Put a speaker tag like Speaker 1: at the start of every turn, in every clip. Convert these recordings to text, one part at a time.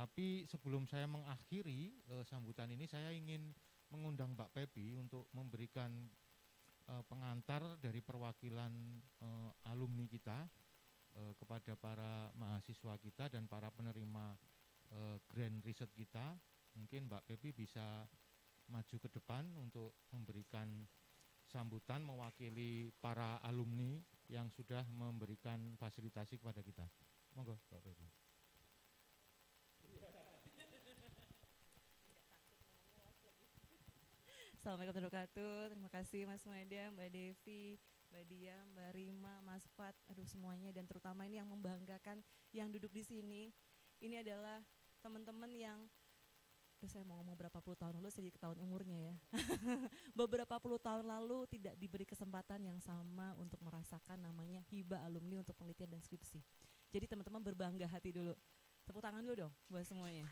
Speaker 1: Tapi sebelum saya mengakhiri eh, sambutan ini, saya ingin mengundang Mbak Pepi untuk memberikan eh, pengantar dari perwakilan eh, alumni kita kepada para mahasiswa kita dan para penerima grand riset kita. Mungkin Mbak Pepi bisa maju ke depan untuk memberikan sambutan mewakili para alumni yang sudah memberikan fasilitasi kepada kita. Monggo, Pak Pepi.
Speaker 2: Assalamualaikum warahmatullahi wabarakatuh. Terima kasih Mas Media, Mbak Devi, Mbak Dia, Mbak Rima, Mas Fat, aduh semuanya dan terutama ini yang membanggakan yang duduk di sini. Ini adalah teman-teman yang terus saya mau ngomong berapa puluh tahun lalu, saya ketahuan umurnya ya. Beberapa puluh tahun lalu tidak diberi kesempatan yang sama untuk merasakan namanya hibah alumni untuk penelitian dan skripsi. Jadi teman-teman berbangga hati dulu. Tepuk tangan dulu dong buat semuanya.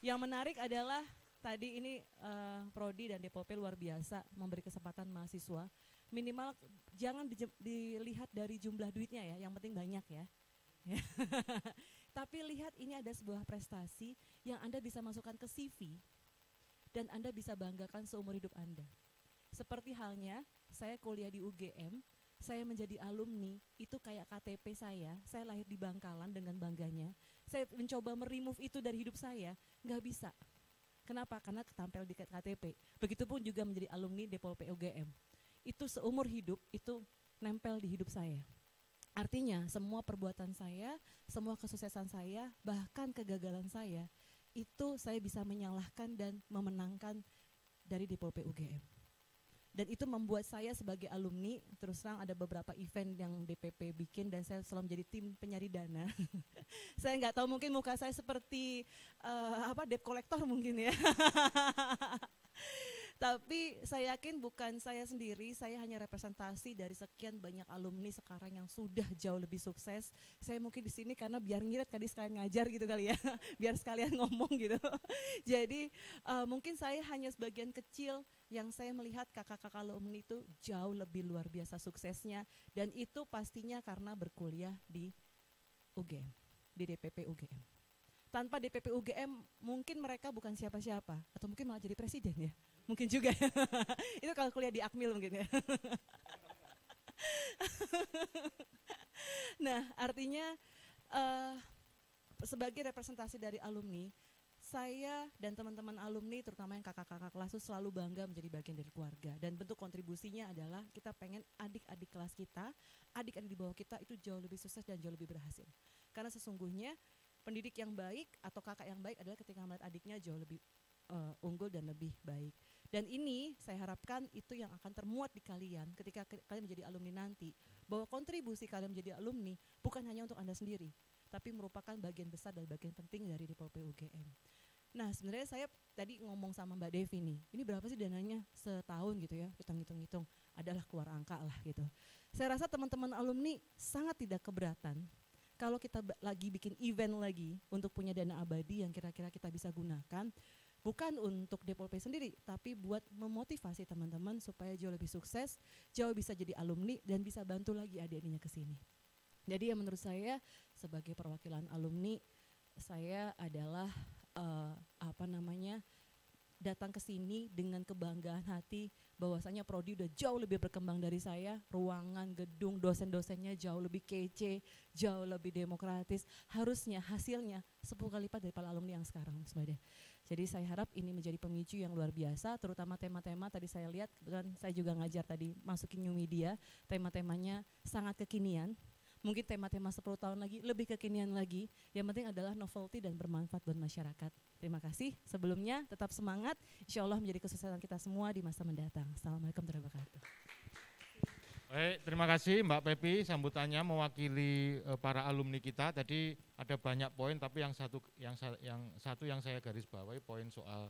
Speaker 2: Yang menarik adalah tadi ini uh, Prodi dan DPOP luar biasa memberi kesempatan mahasiswa minimal jangan di, dilihat dari jumlah duitnya ya, yang penting banyak ya. Tapi lihat ini ada sebuah prestasi yang Anda bisa masukkan ke CV dan Anda bisa banggakan seumur hidup Anda. Seperti halnya saya kuliah di UGM, saya menjadi alumni itu kayak KTP saya. Saya lahir di Bangkalan dengan bangganya. Saya mencoba meremove itu dari hidup saya, nggak bisa Kenapa? Karena tampil di KTP. Begitupun juga menjadi alumni Depol PUGM. Itu seumur hidup itu nempel di hidup saya. Artinya semua perbuatan saya, semua kesuksesan saya, bahkan kegagalan saya itu saya bisa menyalahkan dan memenangkan dari Depol PUGM dan itu membuat saya sebagai alumni terus terang ada beberapa event yang DPP bikin dan saya selalu menjadi tim penyari dana. saya nggak tahu mungkin muka saya seperti uh, apa debt collector mungkin ya. Tapi saya yakin bukan saya sendiri, saya hanya representasi dari sekian banyak alumni sekarang yang sudah jauh lebih sukses. Saya mungkin di sini karena biar ngirit tadi sekalian ngajar gitu kali ya, biar sekalian ngomong gitu. Jadi uh, mungkin saya hanya sebagian kecil yang saya melihat kakak-kakak alumni itu jauh lebih luar biasa suksesnya dan itu pastinya karena berkuliah di UGM, di DPP UGM. Tanpa DPP UGM mungkin mereka bukan siapa-siapa atau mungkin malah jadi presiden ya. Mungkin juga. itu kalau kuliah di Akmil mungkin ya. nah, artinya uh, sebagai representasi dari alumni, saya dan teman-teman alumni, terutama yang kakak-kakak kelas itu selalu bangga menjadi bagian dari keluarga. Dan bentuk kontribusinya adalah kita pengen adik-adik kelas kita, adik-adik di bawah kita itu jauh lebih sukses dan jauh lebih berhasil. Karena sesungguhnya pendidik yang baik atau kakak yang baik adalah ketika melihat adiknya jauh lebih uh, unggul dan lebih baik. Dan ini saya harapkan itu yang akan termuat di kalian ketika kalian menjadi alumni nanti. Bahwa kontribusi kalian menjadi alumni bukan hanya untuk Anda sendiri, tapi merupakan bagian besar dan bagian penting dari DPOP UGM. Nah sebenarnya saya tadi ngomong sama Mbak Devi nih, ini berapa sih dananya setahun gitu ya, hitung hitung hitung adalah keluar angka lah gitu. Saya rasa teman-teman alumni sangat tidak keberatan kalau kita lagi bikin event lagi untuk punya dana abadi yang kira-kira kita bisa gunakan bukan untuk DPOP sendiri, tapi buat memotivasi teman-teman supaya jauh lebih sukses, jauh bisa jadi alumni dan bisa bantu lagi adik-adiknya ke sini. Jadi ya menurut saya sebagai perwakilan alumni saya adalah uh, apa namanya datang ke sini dengan kebanggaan hati bahwasanya prodi udah jauh lebih berkembang dari saya, ruangan, gedung, dosen-dosennya jauh lebih kece, jauh lebih demokratis. Harusnya hasilnya 10 kali lipat dari para alumni yang sekarang, Mas Jadi saya harap ini menjadi pemicu yang luar biasa, terutama tema-tema tadi saya lihat, kan saya juga ngajar tadi masukin new media, tema-temanya sangat kekinian, mungkin tema-tema 10 tahun lagi lebih kekinian lagi. Yang penting adalah novelty dan bermanfaat buat masyarakat. Terima kasih. Sebelumnya tetap semangat. Insya Allah menjadi kesuksesan kita semua di masa mendatang. Assalamualaikum warahmatullahi wabarakatuh.
Speaker 1: Baik, terima kasih Mbak Pepi sambutannya mewakili eh, para alumni kita. Tadi ada banyak poin tapi yang satu yang yang satu yang saya garis bawahi poin soal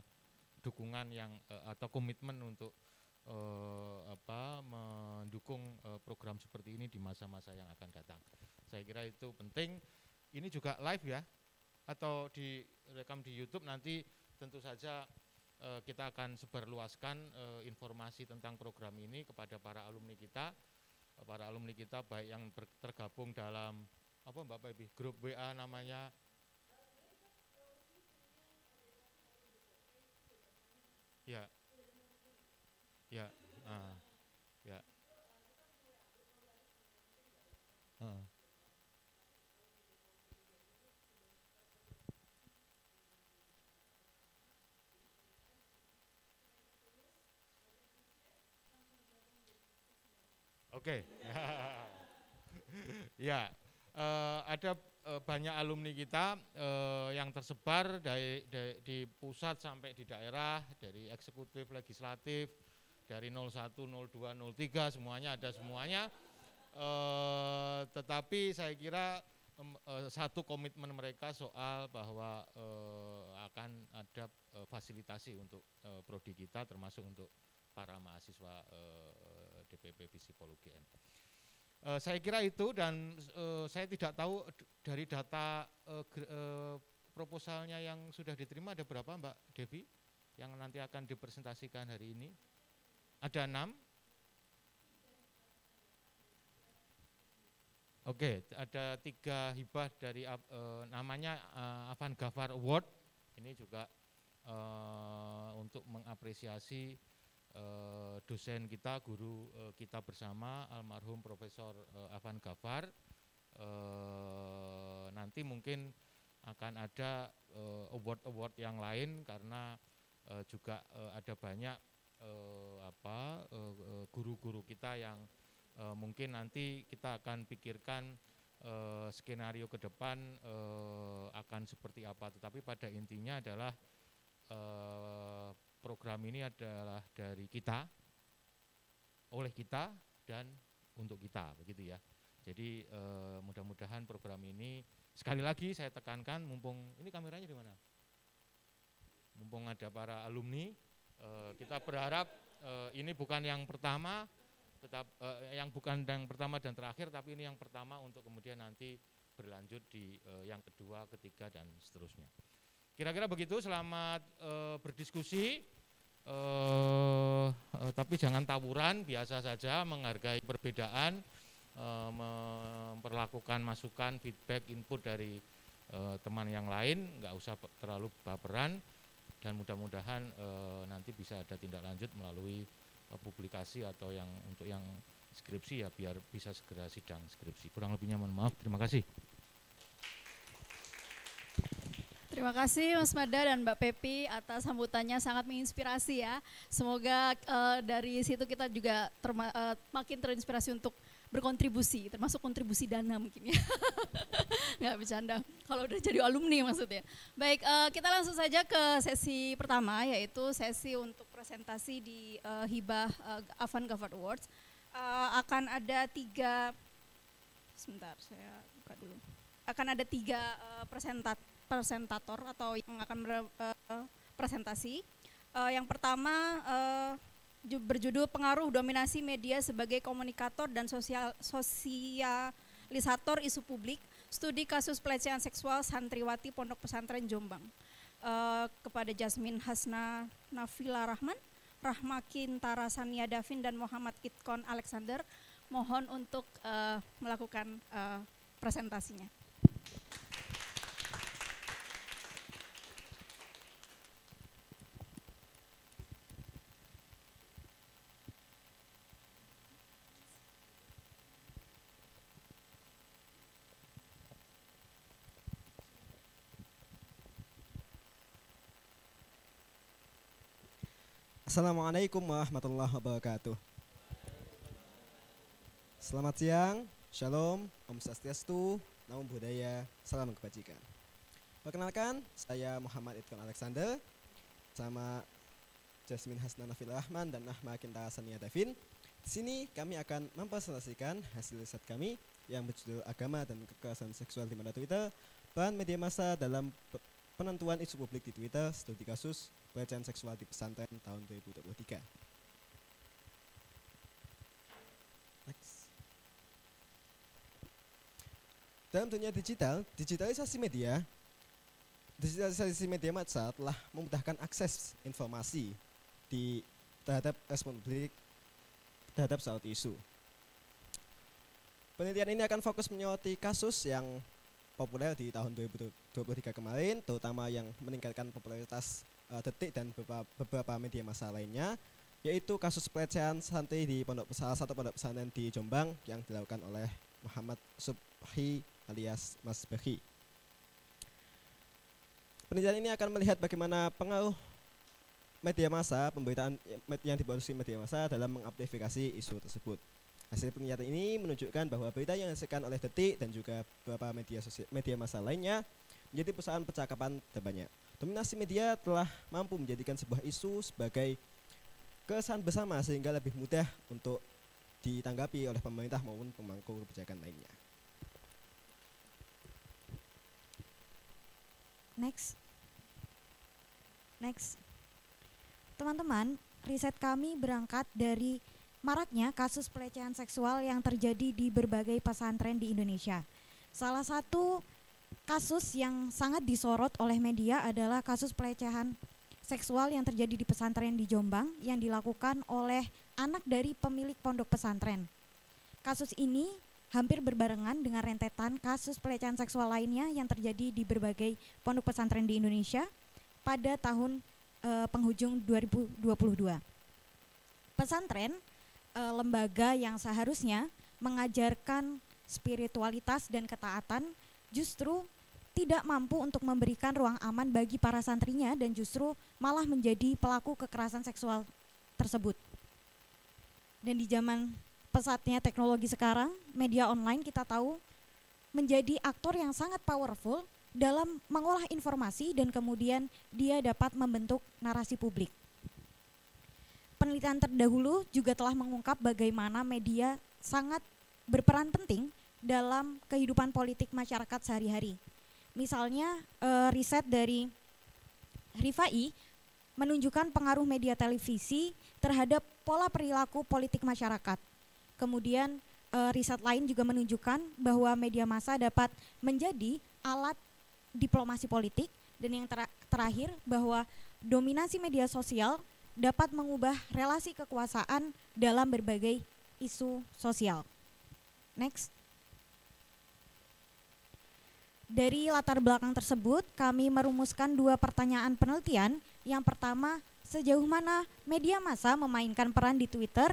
Speaker 1: dukungan yang eh, atau komitmen untuk uh, apa mendukung uh, program seperti ini di masa-masa yang akan datang. Saya kira itu penting. Ini juga live ya atau direkam di YouTube nanti tentu saja uh, kita akan sebarluaskan uh, informasi tentang program ini kepada para alumni kita, para alumni kita baik yang ber, tergabung dalam apa Mbak Baby grup WA namanya ya Ya. Uh, ya. Ah. Oke. Okay. ya, uh, ada uh, banyak alumni kita uh, yang tersebar dari, dari di pusat sampai di daerah, dari eksekutif, legislatif, dari 01, 02, 03 semuanya ada semuanya. E, tetapi saya kira e, satu komitmen mereka soal bahwa e, akan ada e, fasilitasi untuk e, prodi kita termasuk untuk para mahasiswa e, DPP Psikologi E, saya kira itu dan e, saya tidak tahu dari data e, e, proposalnya yang sudah diterima ada berapa Mbak Devi yang nanti akan dipresentasikan hari ini? Ada enam? Oke, okay, ada tiga hibah dari uh, namanya uh, Avan Gafar Award. Ini juga uh, untuk mengapresiasi uh, dosen kita, guru uh, kita bersama, almarhum Profesor uh, Avan Gafar. Uh, nanti mungkin akan ada award-award uh, yang lain karena uh, juga uh, ada banyak uh, apa eh, eh, guru-guru uh, kita yang uh, mungkin nanti kita akan pikirkan uh, skenario ke depan uh, akan seperti apa tetapi pada intinya adalah uh, program ini adalah dari kita oleh kita dan untuk kita begitu ya jadi uh, mudah-mudahan program ini sekali lagi saya tekankan mumpung ini kameranya di mana mumpung ada para alumni Eh, kita berharap eh, ini bukan yang pertama, tetap eh, yang bukan yang pertama dan terakhir, tapi ini yang pertama untuk kemudian nanti berlanjut di yang kedua, ketiga dan seterusnya. Kira-kira begitu. Selamat berdiskusi. tapi jangan tawuran, biasa saja menghargai perbedaan, memperlakukan masukan, feedback, input dari teman yang lain, nggak usah terlalu baperan dan mudah-mudahan e, nanti bisa ada tindak lanjut melalui e, publikasi atau yang untuk yang skripsi ya biar bisa segera sidang skripsi. Kurang lebihnya mohon maaf. Terima kasih.
Speaker 3: Terima kasih Mas Mada dan Mbak Pepi atas sambutannya sangat menginspirasi ya. Semoga uh, dari situ kita juga uh, makin terinspirasi untuk berkontribusi, termasuk kontribusi dana mungkin ya. Nggak bercanda, kalau udah jadi alumni maksudnya. Baik, uh, kita langsung saja ke sesi pertama, yaitu sesi untuk presentasi di uh, hibah uh, eh, Avan Gavard Awards. Uh, akan ada tiga, sebentar saya buka dulu. Akan ada tiga uh, presentat, presentator atau yang akan ber, uh, presentasi. Uh, yang pertama, uh, berjudul Pengaruh Dominasi Media sebagai Komunikator dan Sosial Sosialisator Isu Publik, Studi Kasus Pelecehan Seksual Santriwati Pondok Pesantren Jombang. Uh, kepada Jasmine Hasna Nafila Rahman, Rahma Kintara Sania Davin, dan Muhammad Itkon Alexander, mohon untuk uh, melakukan uh, presentasinya.
Speaker 4: Assalamualaikum warahmatullahi wabarakatuh. Selamat siang, shalom, om swastiastu, namo budaya, salam kebajikan. Perkenalkan, saya Muhammad Idkon Alexander, sama Jasmine Hasnana Nafil Rahman dan Nahma Kinta Sania Davin. Di sini kami akan mempresentasikan hasil riset kami yang berjudul Agama dan Kekerasan Seksual di Mana Twitter, bahan media massa dalam penentuan isu publik di Twitter, studi kasus, pelecehan seksual di pesantren tahun 2023. Next. Dalam dunia digital, digitalisasi media, digitalisasi media massa telah memudahkan akses informasi di terhadap eh, respon publik terhadap suatu isu. Penelitian ini akan fokus menyoroti kasus yang populer di tahun 2023 kemarin, terutama yang meningkatkan popularitas Eh, detik dan beberapa, beberapa media massa lainnya yaitu kasus pelecehan santri di pondok salah satu pondok pesantren di Jombang yang dilakukan oleh Muhammad Subhi alias Mas Behi. Penelitian ini akan melihat bagaimana pengaruh media massa, pemberitaan yang diproduksi media massa dalam mengamplifikasi isu tersebut. Hasil penelitian ini menunjukkan bahwa berita yang dihasilkan oleh Detik dan juga beberapa media sosial, media massa lainnya menjadi perusahaan percakapan terbanyak. Dominasi media telah mampu menjadikan sebuah isu sebagai kesan bersama sehingga lebih mudah untuk ditanggapi oleh pemerintah maupun pemangku kebijakan lainnya.
Speaker 5: Next. Next. Teman-teman, riset kami berangkat dari maraknya kasus pelecehan seksual yang terjadi di berbagai pesantren di Indonesia. Salah satu kasus yang sangat disorot oleh media adalah kasus pelecehan seksual yang terjadi di pesantren di Jombang yang dilakukan oleh anak dari pemilik pondok pesantren. Kasus ini hampir berbarengan dengan rentetan kasus pelecehan seksual lainnya yang terjadi di berbagai pondok pesantren di Indonesia pada tahun e, penghujung 2022. Pesantren e, lembaga yang seharusnya mengajarkan spiritualitas dan ketaatan justru tidak mampu untuk memberikan ruang aman bagi para santrinya dan justru malah menjadi pelaku kekerasan seksual tersebut. Dan di zaman pesatnya teknologi sekarang, media online kita tahu menjadi aktor yang sangat powerful dalam mengolah informasi dan kemudian dia dapat membentuk narasi publik. Penelitian terdahulu juga telah mengungkap bagaimana media sangat berperan penting dalam kehidupan politik masyarakat sehari-hari. Misalnya uh, riset dari Rifai menunjukkan pengaruh media televisi terhadap pola perilaku politik masyarakat. Kemudian uh, riset lain juga menunjukkan bahwa media massa dapat menjadi alat diplomasi politik dan yang ter terakhir bahwa dominasi media sosial dapat mengubah relasi kekuasaan dalam berbagai isu sosial. Next. Dari latar belakang tersebut, kami merumuskan dua pertanyaan penelitian. Yang pertama, sejauh mana media massa memainkan peran di Twitter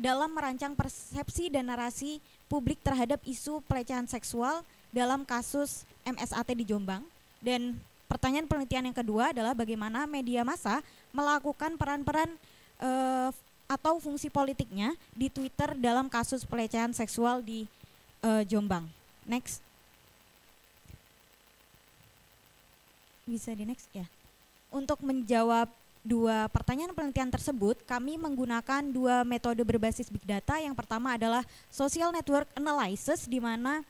Speaker 5: dalam merancang persepsi dan narasi publik terhadap isu pelecehan seksual dalam kasus MSAT di Jombang? Dan pertanyaan penelitian yang kedua adalah bagaimana media massa melakukan peran-peran uh, atau fungsi politiknya di Twitter dalam kasus pelecehan seksual di uh, Jombang. Next. bisa di next ya. Untuk menjawab dua pertanyaan penelitian tersebut, kami menggunakan dua metode berbasis big data. Yang pertama adalah social network analysis, di mana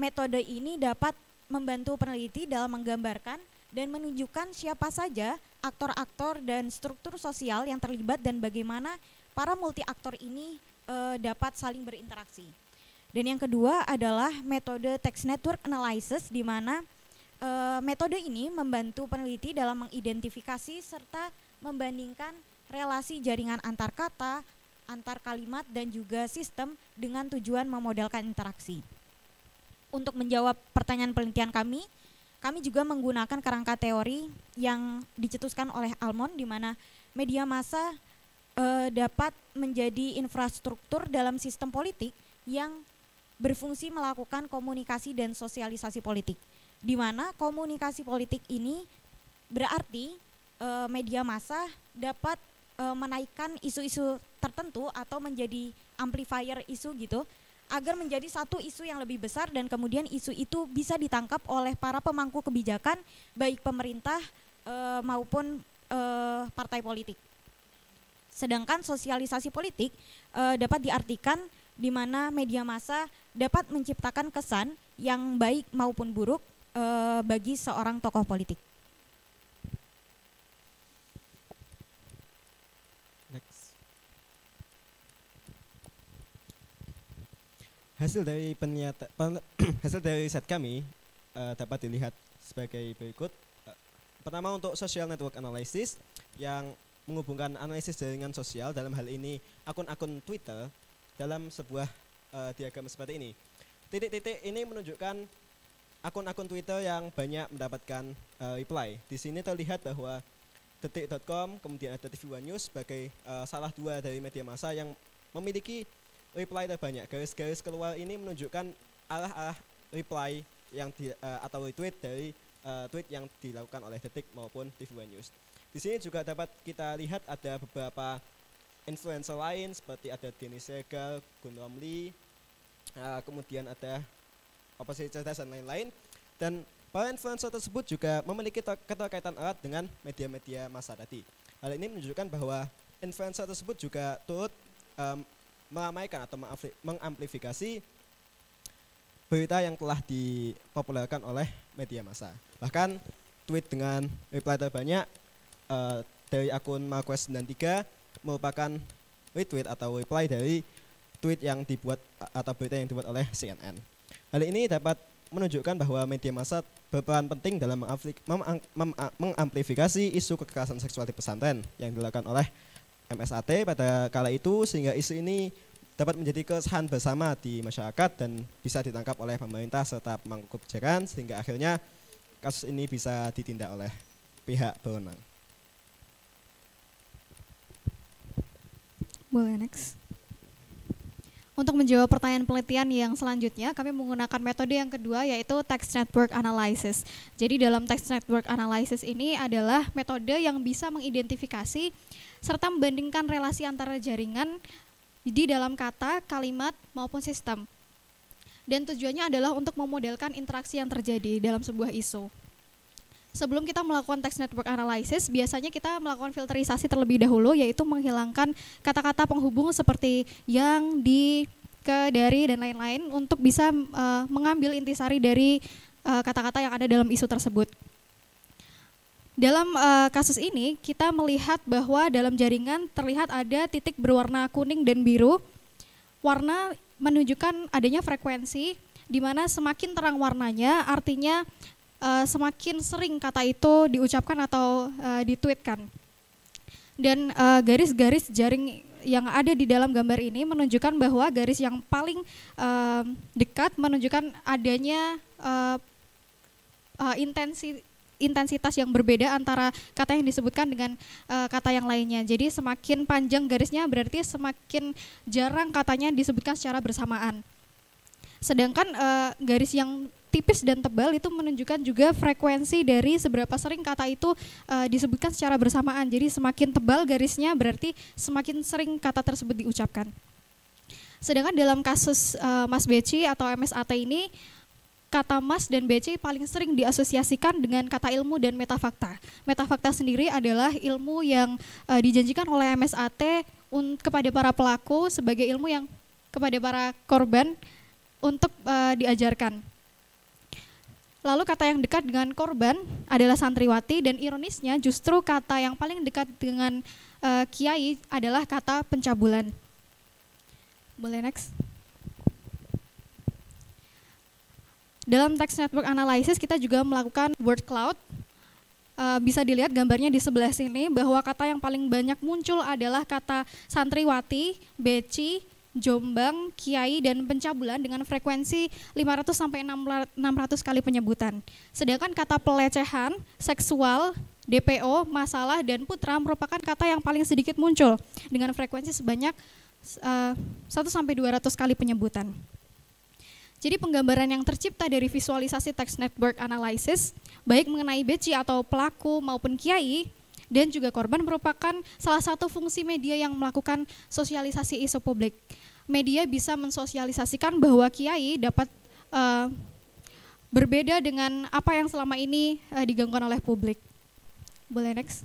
Speaker 5: metode ini dapat membantu peneliti dalam menggambarkan dan menunjukkan siapa saja aktor-aktor dan struktur sosial yang terlibat dan bagaimana para multi aktor ini e, dapat saling berinteraksi. Dan yang kedua adalah metode text network analysis, di mana uh, metode ini membantu peneliti dalam mengidentifikasi serta membandingkan relasi jaringan antar kata, antar kalimat dan juga sistem dengan tujuan memodelkan interaksi. Untuk menjawab pertanyaan penelitian kami, kami juga menggunakan kerangka teori yang dicetuskan oleh Almond di mana media massa e, dapat menjadi infrastruktur dalam sistem politik yang berfungsi melakukan komunikasi dan sosialisasi politik di mana komunikasi politik ini berarti e, media massa dapat e, menaikkan isu-isu tertentu atau menjadi amplifier isu gitu agar menjadi satu isu yang lebih besar dan kemudian isu itu bisa ditangkap oleh para pemangku kebijakan baik pemerintah e, maupun e, partai politik. Sedangkan sosialisasi politik e, dapat diartikan di mana media massa dapat menciptakan kesan yang baik maupun buruk uh, bagi seorang tokoh politik?
Speaker 4: Hasil dari penyata, pen, hasil dari riset kami uh, dapat dilihat sebagai berikut. Uh, pertama untuk social network analysis yang menghubungkan analisis jaringan sosial dalam hal ini akun-akun Twitter dalam sebuah uh, diagram seperti ini. Titik-titik ini menunjukkan akun-akun Twitter yang banyak mendapatkan uh, reply. Di sini terlihat bahwa detik.com kemudian ada TV One News sebagai uh, salah dua dari media massa yang memiliki reply terbanyak. Garis-garis keluar ini menunjukkan arah-arah reply yang di, uh, atau retweet dari uh, tweet yang dilakukan oleh Detik maupun TV One News. Di sini juga dapat kita lihat ada beberapa influencer lain seperti ada Denny Segal, Gun Romli, uh, kemudian ada apa cerdas dan lain-lain. Dan para influencer tersebut juga memiliki keterkaitan erat dengan media-media massa tadi. Hal ini menunjukkan bahwa influencer tersebut juga turut um, meramaikan atau mengamplifikasi berita yang telah dipopulerkan oleh media massa. Bahkan tweet dengan reply terbanyak uh, dari akun Marquez 93 merupakan retweet atau reply dari tweet yang dibuat atau berita yang dibuat oleh CNN. Hal ini dapat menunjukkan bahwa media massa berperan penting dalam mengamplifikasi isu kekerasan seksual di pesantren yang dilakukan oleh MSAT pada kala itu sehingga isu ini dapat menjadi kesan bersama di masyarakat dan bisa ditangkap oleh pemerintah serta pemangku kebijakan sehingga akhirnya kasus ini bisa ditindak oleh pihak berwenang.
Speaker 6: Boleh next. Untuk menjawab pertanyaan penelitian yang selanjutnya, kami menggunakan metode yang kedua yaitu text network analysis. Jadi dalam text network analysis ini adalah metode yang bisa mengidentifikasi serta membandingkan relasi antara jaringan di dalam kata, kalimat, maupun sistem. Dan tujuannya adalah untuk memodelkan interaksi yang terjadi dalam sebuah isu sebelum kita melakukan text network analysis, biasanya kita melakukan filterisasi terlebih dahulu, yaitu menghilangkan kata-kata penghubung seperti yang, di, ke, dari, dan lain-lain untuk bisa uh, mengambil intisari dari eh, kata-kata uh, yang ada dalam isu tersebut. Dalam uh, kasus ini, kita melihat bahwa dalam jaringan terlihat ada titik berwarna kuning dan biru. Warna menunjukkan adanya frekuensi, di mana semakin terang warnanya, artinya uh, semakin sering kata itu diucapkan atau uh, eh, dituitkan. Dan eh, garis-garis uh, jaring yang ada di dalam gambar ini menunjukkan bahwa garis yang paling uh, dekat menunjukkan adanya uh, uh, intensi intensitas yang berbeda antara kata yang disebutkan dengan uh, kata yang lainnya. Jadi semakin panjang garisnya berarti semakin jarang katanya disebutkan secara bersamaan. Sedangkan uh, garis yang tipis dan tebal itu menunjukkan juga frekuensi dari seberapa sering kata itu uh, disebutkan secara bersamaan. Jadi semakin tebal garisnya berarti semakin sering kata tersebut diucapkan. Sedangkan dalam kasus uh, Mas Beci atau MSAT ini kata mas dan BC paling sering diasosiasikan dengan kata ilmu dan metafakta. Metafakta sendiri adalah ilmu yang uh, dijanjikan oleh MSAT kepada para pelaku sebagai ilmu yang kepada para korban untuk uh, diajarkan. Lalu kata yang dekat dengan korban adalah santriwati dan ironisnya justru kata yang paling dekat dengan uh, kiai adalah kata pencabulan. Boleh next. Dalam text network analysis kita juga melakukan word cloud. Uh, bisa dilihat gambarnya di sebelah sini bahwa kata yang paling banyak muncul adalah kata santriwati, beci, Jombang, Kiai, dan pencabulan dengan frekuensi 500 sampai 600 kali penyebutan. Sedangkan kata pelecehan, seksual, DPO, masalah, dan putra merupakan kata yang paling sedikit muncul dengan frekuensi sebanyak uh, eh, 1 sampai 200 kali penyebutan. Jadi penggambaran yang tercipta dari visualisasi text network analysis, baik mengenai beci atau pelaku maupun kiai, dan juga korban merupakan salah satu fungsi media yang melakukan sosialisasi isu publik. Media bisa mensosialisasikan bahwa kiai dapat uh, berbeda dengan apa yang selama ini uh, digangguan oleh publik. Boleh next.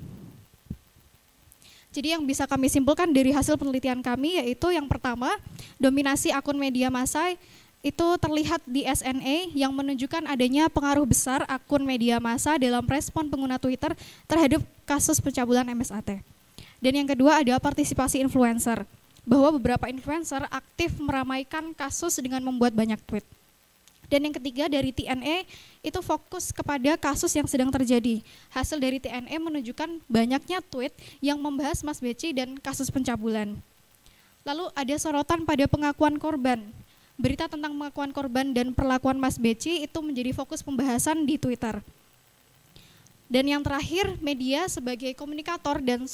Speaker 6: Jadi yang bisa kami simpulkan dari hasil penelitian kami yaitu yang pertama, dominasi akun media massa itu terlihat di SNA yang menunjukkan adanya pengaruh besar akun media massa dalam respon pengguna Twitter terhadap kasus pencabulan MSAT. Dan yang kedua adalah partisipasi influencer, bahwa beberapa influencer aktif meramaikan kasus dengan membuat banyak tweet. Dan yang ketiga dari TNE itu fokus kepada kasus yang sedang terjadi. Hasil dari TNE menunjukkan banyaknya tweet yang membahas Mas Beci dan kasus pencabulan. Lalu ada sorotan pada pengakuan korban berita tentang pengakuan korban dan perlakuan Mas Beci itu menjadi fokus pembahasan di Twitter. Dan yang terakhir, media sebagai komunikator dan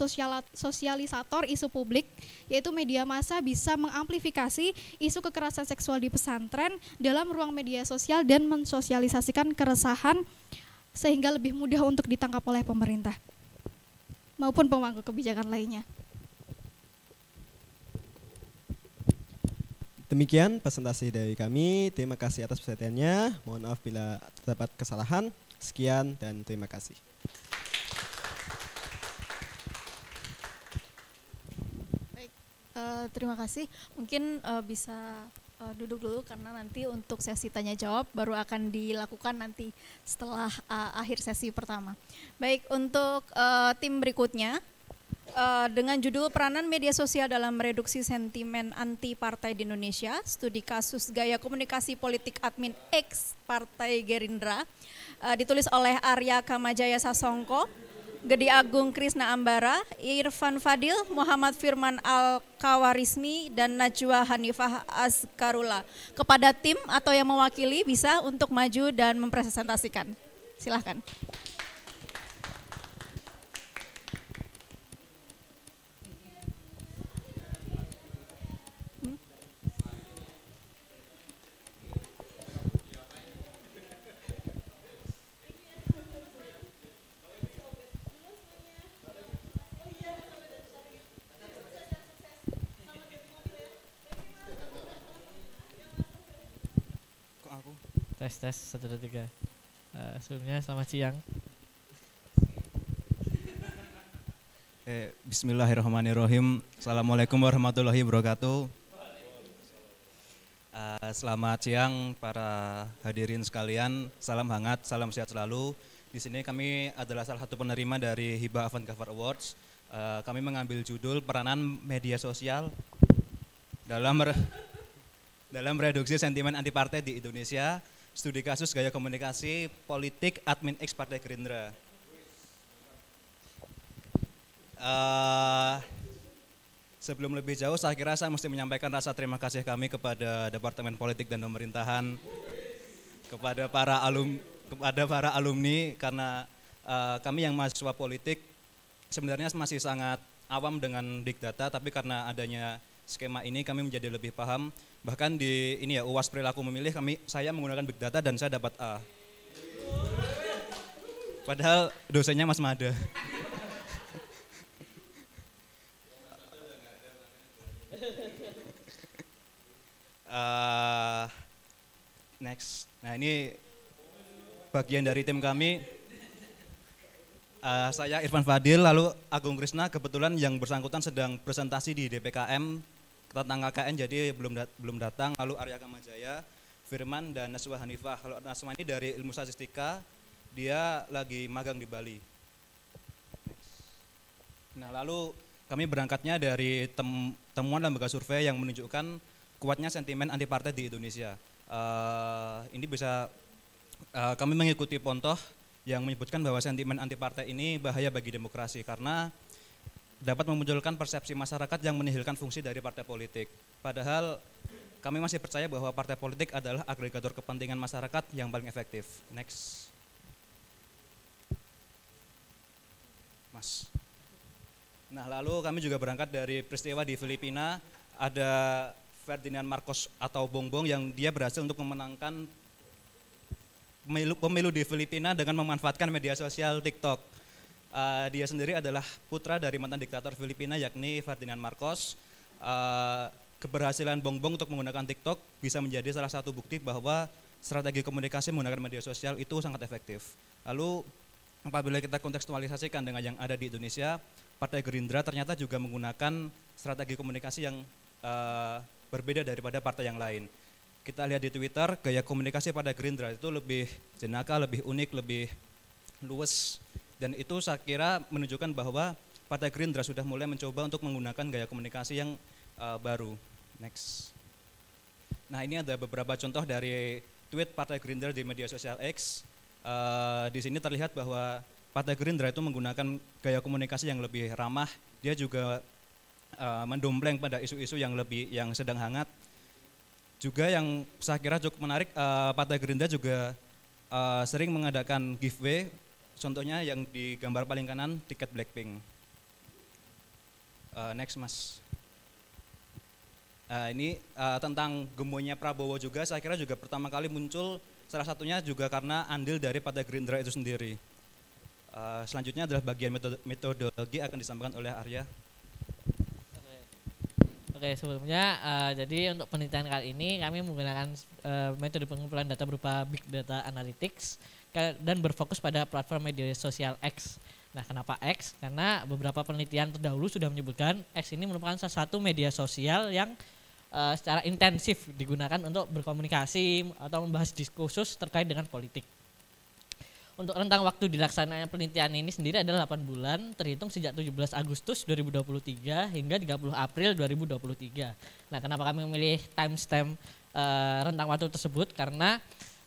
Speaker 6: sosialisator isu publik, yaitu media massa bisa mengamplifikasi isu kekerasan seksual di pesantren dalam ruang media sosial dan mensosialisasikan keresahan sehingga lebih mudah untuk ditangkap oleh pemerintah maupun pemangku kebijakan lainnya.
Speaker 4: Demikian presentasi dari kami. Terima kasih atas perhatiannya. Mohon maaf bila terdapat kesalahan. Sekian dan terima kasih.
Speaker 3: Baik, uh, terima kasih. Mungkin uh, bisa uh, duduk dulu karena nanti untuk sesi tanya jawab baru akan dilakukan nanti setelah uh, akhir sesi pertama. Baik, untuk uh, tim berikutnya uh, dengan judul Peranan Media Sosial dalam Mereduksi Sentimen Anti Partai di Indonesia, studi kasus gaya komunikasi politik admin X Partai Gerindra, uh, ditulis oleh Arya Kamajaya Sasongko, Gedi Agung Krisna Ambara, Irfan Fadil, Muhammad Firman Al-Kawarismi, dan Najwa Hanifah Azkarula. Kepada tim atau yang mewakili bisa untuk maju dan mempresentasikan. Silahkan.
Speaker 7: tes tes satu dua tiga uh, sebelumnya selamat siang
Speaker 8: eh, Bismillahirrahmanirrahim Assalamualaikum warahmatullahi wabarakatuh uh, Selamat siang para hadirin sekalian Salam hangat, salam sehat selalu Di sini kami adalah salah satu penerima dari Hibah Avant Cover Awards uh, Kami mengambil judul peranan media sosial dalam dalam reduksi sentimen anti partai di Indonesia studi kasus gaya komunikasi politik admin X Partai Gerindra. Uh, sebelum lebih jauh, saya kira saya mesti menyampaikan rasa terima kasih kami kepada Departemen Politik dan Pemerintahan, kepada para alum, kepada para alumni karena uh, kami yang mahasiswa politik sebenarnya masih sangat awam dengan big data, tapi karena adanya skema ini kami menjadi lebih paham. Bahkan di ini ya UAS perilaku memilih kami saya menggunakan big data dan saya dapat A. Padahal dosennya Mas Mada. uh, eh, next. Nah ini bagian dari tim kami. Uh, saya Irfan Fadil, lalu Agung Krisna kebetulan yang bersangkutan sedang presentasi di DPKM tentang KKN jadi belum dat belum datang lalu Arya Kamajaya Firman dan Naswa Hanifah kalau Naswa ini dari ilmu statistika dia lagi magang di Bali nah lalu kami berangkatnya dari tem temuan lembaga survei yang menunjukkan kuatnya sentimen anti partai di Indonesia uh, ini bisa uh, kami mengikuti pontoh yang menyebutkan bahwa sentimen anti partai ini bahaya bagi demokrasi karena dapat memunculkan persepsi masyarakat yang menihilkan fungsi dari partai politik. Padahal kami masih percaya bahwa partai politik adalah agregator kepentingan masyarakat yang paling efektif. Next. Mas. Nah, lalu kami juga berangkat dari peristiwa di Filipina, ada Ferdinand Marcos atau Bongbong yang dia berhasil untuk memenangkan pemilu, pemilu di Filipina dengan memanfaatkan media sosial TikTok Uh, dia sendiri adalah putra dari mantan diktator Filipina yakni Ferdinand Marcos. Uh, keberhasilan Bongbong untuk menggunakan TikTok bisa menjadi salah satu bukti bahwa strategi komunikasi menggunakan media sosial itu sangat efektif. Lalu apabila kita kontekstualisasikan dengan yang ada di Indonesia, Partai Gerindra ternyata juga menggunakan strategi komunikasi yang uh, berbeda daripada partai yang lain. Kita lihat di Twitter, gaya komunikasi pada Gerindra itu lebih jenaka, lebih unik, lebih luwes dan itu saya kira menunjukkan bahwa Partai Gerindra sudah mulai mencoba untuk menggunakan gaya komunikasi yang uh, baru. Next. Nah ini ada beberapa contoh dari tweet Partai Gerindra di media sosial X. Uh, di sini terlihat bahwa Partai Gerindra itu menggunakan gaya komunikasi yang lebih ramah. Dia juga uh, mendompleng pada isu-isu yang lebih yang sedang hangat. Juga yang saya kira cukup menarik, uh, Partai Gerindra juga uh, sering mengadakan giveaway Contohnya yang di gambar paling kanan, tiket Blackpink. Uh, next, Mas. Uh, ini uh, tentang gemonya Prabowo juga, saya kira juga pertama kali muncul salah satunya juga karena andil dari pada Gerindra itu sendiri. Uh, selanjutnya adalah bagian metode metodologi akan disampaikan oleh Arya.
Speaker 7: Oke, sebelumnya uh, jadi untuk penelitian kali ini kami menggunakan uh, metode pengumpulan data berupa big data analytics dan berfokus pada platform media sosial X. Nah, kenapa X? Karena beberapa penelitian terdahulu sudah menyebutkan X ini merupakan salah satu media sosial yang uh, secara intensif digunakan untuk berkomunikasi atau membahas diskursus terkait dengan politik. Untuk rentang waktu dilaksanakan penelitian ini sendiri adalah 8 bulan, terhitung sejak 17 Agustus 2023 hingga 30 April 2023. Nah, kenapa kami memilih timestamp uh, rentang waktu tersebut? Karena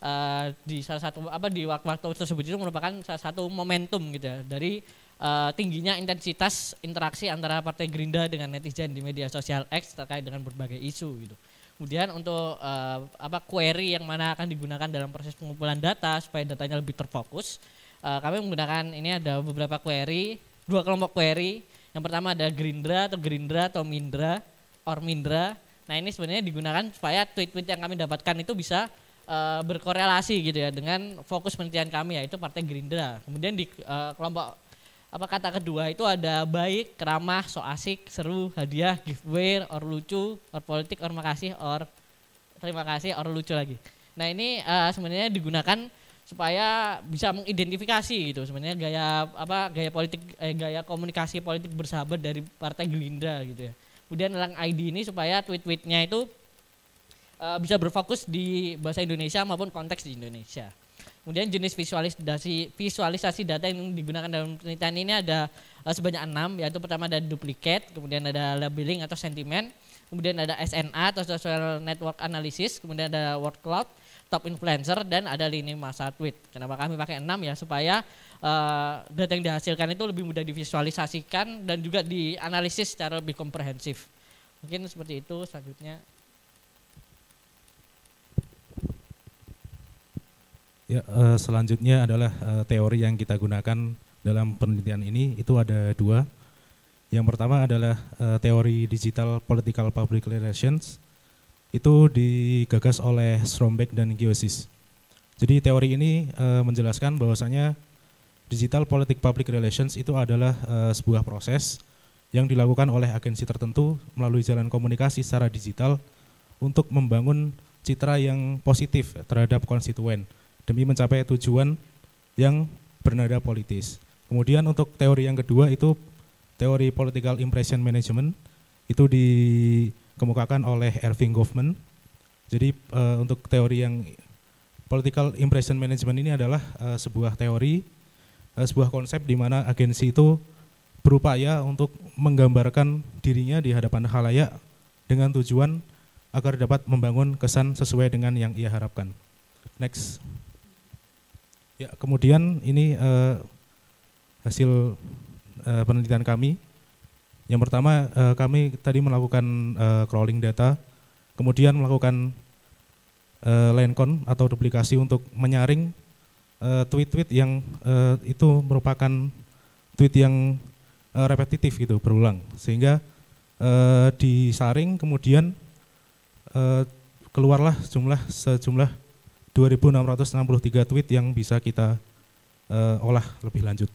Speaker 7: uh, di salah satu apa di waktu waktu tersebut itu merupakan salah satu momentum gitu ya, dari uh, tingginya intensitas interaksi antara Partai Gerindra dengan netizen di media sosial X terkait dengan berbagai isu gitu. Kemudian untuk uh, apa query yang mana akan digunakan dalam proses pengumpulan data supaya datanya lebih terfokus, uh, kami menggunakan ini ada beberapa query, dua kelompok query. Yang pertama ada Gerindra atau Gerindra atau Mindra or Mindra. Nah ini sebenarnya digunakan supaya tweet-tweet yang kami dapatkan itu bisa Eh, berkorelasi gitu ya dengan fokus penelitian kami yaitu Partai Gerindra. Kemudian di uh, kelompok apa kata kedua itu ada baik, keramah, so asik, seru, hadiah, giveaway, or lucu, or politik, or makasih, or terima kasih, or lucu lagi. Nah ini uh, sebenarnya digunakan supaya bisa mengidentifikasi gitu sebenarnya gaya apa gaya politik eh, gaya komunikasi politik bersahabat dari Partai Gerindra gitu ya. Kemudian lang ID ini supaya tweet-tweetnya itu uh, bisa berfokus di bahasa Indonesia maupun konteks di Indonesia. Kemudian jenis visualisasi visualisasi data yang digunakan dalam penelitian ini ada uh, sebanyak enam, yaitu pertama ada duplicate, kemudian ada labeling atau sentiment, kemudian ada SNA atau social network analysis, kemudian ada word cloud, top influencer dan ada lini masa tweet. Kenapa kami pakai enam ya supaya uh, data yang dihasilkan itu lebih mudah divisualisasikan dan juga dianalisis secara lebih komprehensif. Mungkin seperti itu selanjutnya.
Speaker 9: Ya, uh, selanjutnya adalah uh, teori yang kita gunakan dalam penelitian ini itu ada dua. Yang pertama adalah uh, teori digital political public relations. Itu digagas oleh Strombeck dan Giosis. Jadi teori ini uh, menjelaskan bahwasanya digital politik public relations itu adalah uh, sebuah proses yang dilakukan oleh agensi tertentu melalui jalan komunikasi secara digital untuk membangun citra yang positif terhadap konstituen demi mencapai tujuan yang bernada politis. Kemudian untuk teori yang kedua itu teori political impression management itu dikemukakan oleh Irving Goffman. Jadi e, untuk teori yang political impression management ini adalah e, sebuah teori e, sebuah konsep di mana agensi itu berupaya untuk menggambarkan dirinya di hadapan halayak dengan tujuan agar dapat membangun kesan sesuai dengan yang ia harapkan. Next. Ya, kemudian ini uh, hasil uh, penelitian kami. Yang pertama uh, kami tadi melakukan uh, crawling data, kemudian melakukan line lencon atau duplikasi untuk menyaring tweet-tweet uh, yang uh, itu merupakan tweet yang uh, repetitif gitu, berulang. Sehingga uh, disaring kemudian uh, keluarlah jumlah sejumlah 2.663 tweet yang bisa kita uh, olah lebih lanjut.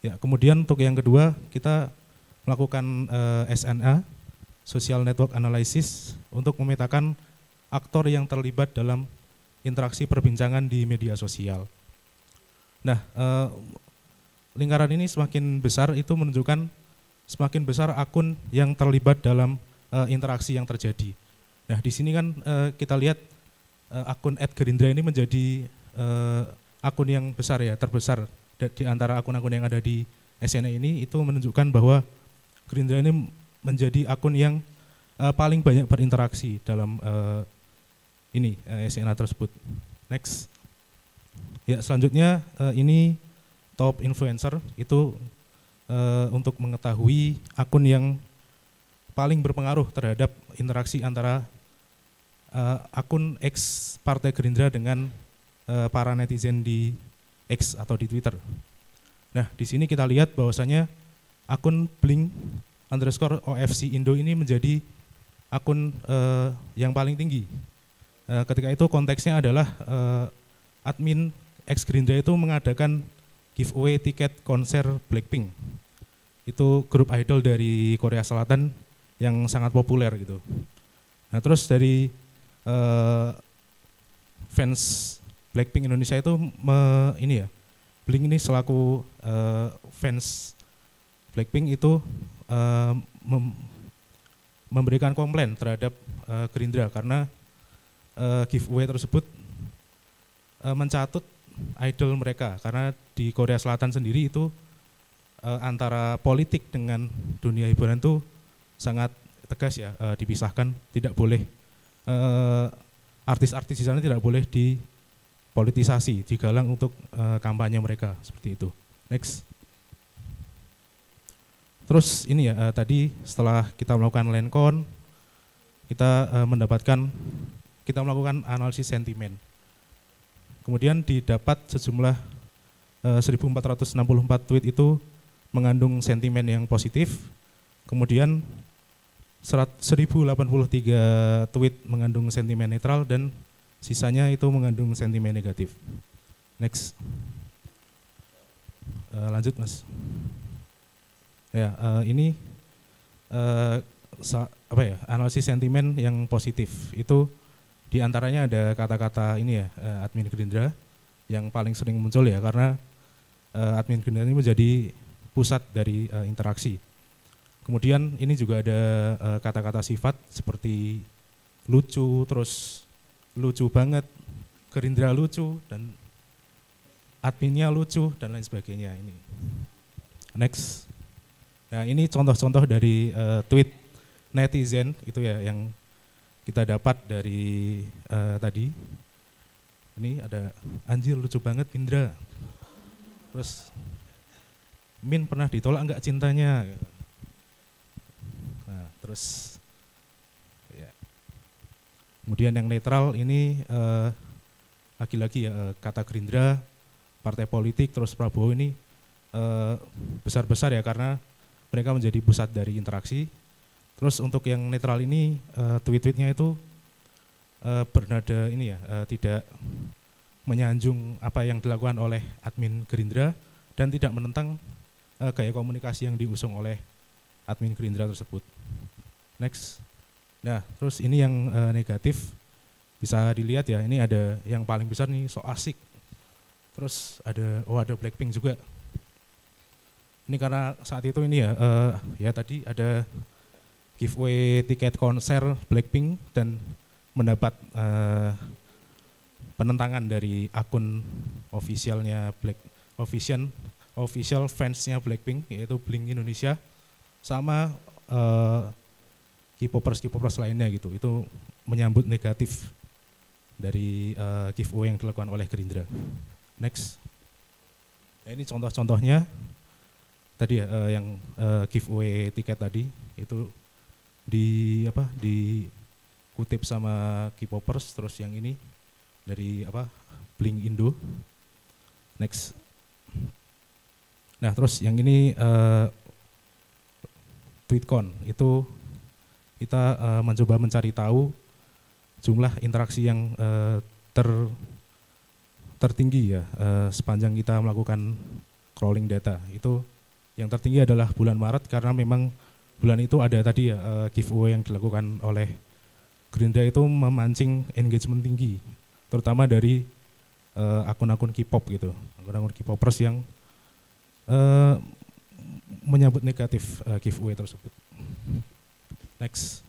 Speaker 9: Ya, kemudian untuk yang kedua kita melakukan uh, eh, SNA (Social Network Analysis) untuk memetakan aktor yang terlibat dalam interaksi perbincangan di media sosial. Nah, uh, lingkaran ini semakin besar itu menunjukkan semakin besar akun yang terlibat dalam uh, interaksi yang terjadi. Nah, di sini kan uh, kita lihat uh, akun @gerindra ini menjadi uh, akun yang besar ya, terbesar di antara akun-akun yang ada di SNA ini itu menunjukkan bahwa Gerindra ini menjadi akun yang uh, paling banyak berinteraksi dalam uh, ini uh, SNA tersebut. Next. Ya, selanjutnya uh, ini top influencer itu uh, untuk mengetahui akun yang paling berpengaruh terhadap interaksi antara uh, akun X Partai Gerindra dengan uh, para netizen di X atau di Twitter. Nah, di sini kita lihat bahwasanya akun Blink underscore OFC Indo ini menjadi akun uh, yang paling tinggi. Uh, ketika itu konteksnya adalah uh, admin X Gerindra itu mengadakan giveaway tiket konser Blackpink. Itu grup idol dari Korea Selatan yang sangat populer gitu. Nah terus dari uh, fans Blackpink Indonesia itu me, ini ya Blink ini selaku uh, fans Blackpink itu uh, mem, memberikan komplain terhadap uh, Gerindra karena uh, giveaway tersebut uh, mencatut idol mereka karena di Korea Selatan sendiri itu uh, antara politik dengan dunia hiburan itu sangat tegas ya uh, dipisahkan tidak boleh Eh, artis-artis di sana tidak boleh dipolitisasi, digalang untuk uh, kampanye mereka seperti itu. Next. Terus ini ya uh, tadi setelah kita melakukan lenkon, kita uh, mendapatkan kita melakukan analisis sentimen. Kemudian didapat sejumlah uh, 1464 tweet itu mengandung sentimen yang positif. Kemudian 1083 tweet mengandung sentimen netral dan sisanya itu mengandung sentimen negatif. Next. Uh, lanjut Mas. Ya, uh, ini uh, apa ya? analisis sentimen yang positif. Itu diantaranya ada kata-kata ini ya, uh, admin Gerindra yang paling sering muncul ya karena uh, admin Gerindra ini menjadi pusat dari uh, interaksi Kemudian ini juga ada eh, kata-kata uh, sifat seperti lucu, terus lucu banget, Gerindra lucu, dan adminnya lucu, dan lain sebagainya. Ini next. Nah ini contoh-contoh dari uh, tweet netizen itu ya yang kita dapat dari uh, tadi. Ini ada anjir lucu banget Indra. Terus Min pernah ditolak enggak cintanya? Gitu terus ya kemudian yang netral ini lagi eh, lagi-lagi ya eh, kata Gerindra partai politik terus Prabowo ini besar eh, besar-besar ya karena mereka menjadi pusat dari interaksi terus untuk yang netral ini tweet-tweetnya itu bernada ini ya tidak menyanjung apa yang dilakukan oleh admin Gerindra dan tidak menentang gaya komunikasi yang diusung oleh admin Gerindra tersebut. Next. Nah, terus ini yang uh, negatif bisa dilihat ya. Ini ada yang paling besar nih so asik. Terus ada oh ada Blackpink juga. Ini karena saat itu ini ya uh, ya tadi ada giveaway tiket konser Blackpink dan mendapat uh, penentangan dari akun officialnya Black official official fansnya Blackpink yaitu Blink Indonesia sama uh, kipopers kipopers lainnya gitu. Itu menyambut negatif dari uh, giveaway yang dilakukan oleh Gerindra. Next. Nah, ini contoh-contohnya tadi ya uh, yang uh, giveaway tiket tadi itu di apa di kutip sama kipopers terus yang ini dari apa Bling Indo. Next. Nah, terus yang ini uh, Tweetcon itu kita uh, mencoba mencari tahu jumlah interaksi yang uh, ter tertinggi ya uh, sepanjang kita melakukan crawling data itu yang tertinggi adalah bulan Maret karena memang bulan itu ada tadi ya uh, giveaway yang dilakukan oleh Gerinda itu memancing engagement tinggi terutama dari uh, akun-akun K-pop gitu akun-akun K-popers yang uh, menyambut negatif uh, giveaway tersebut. Next.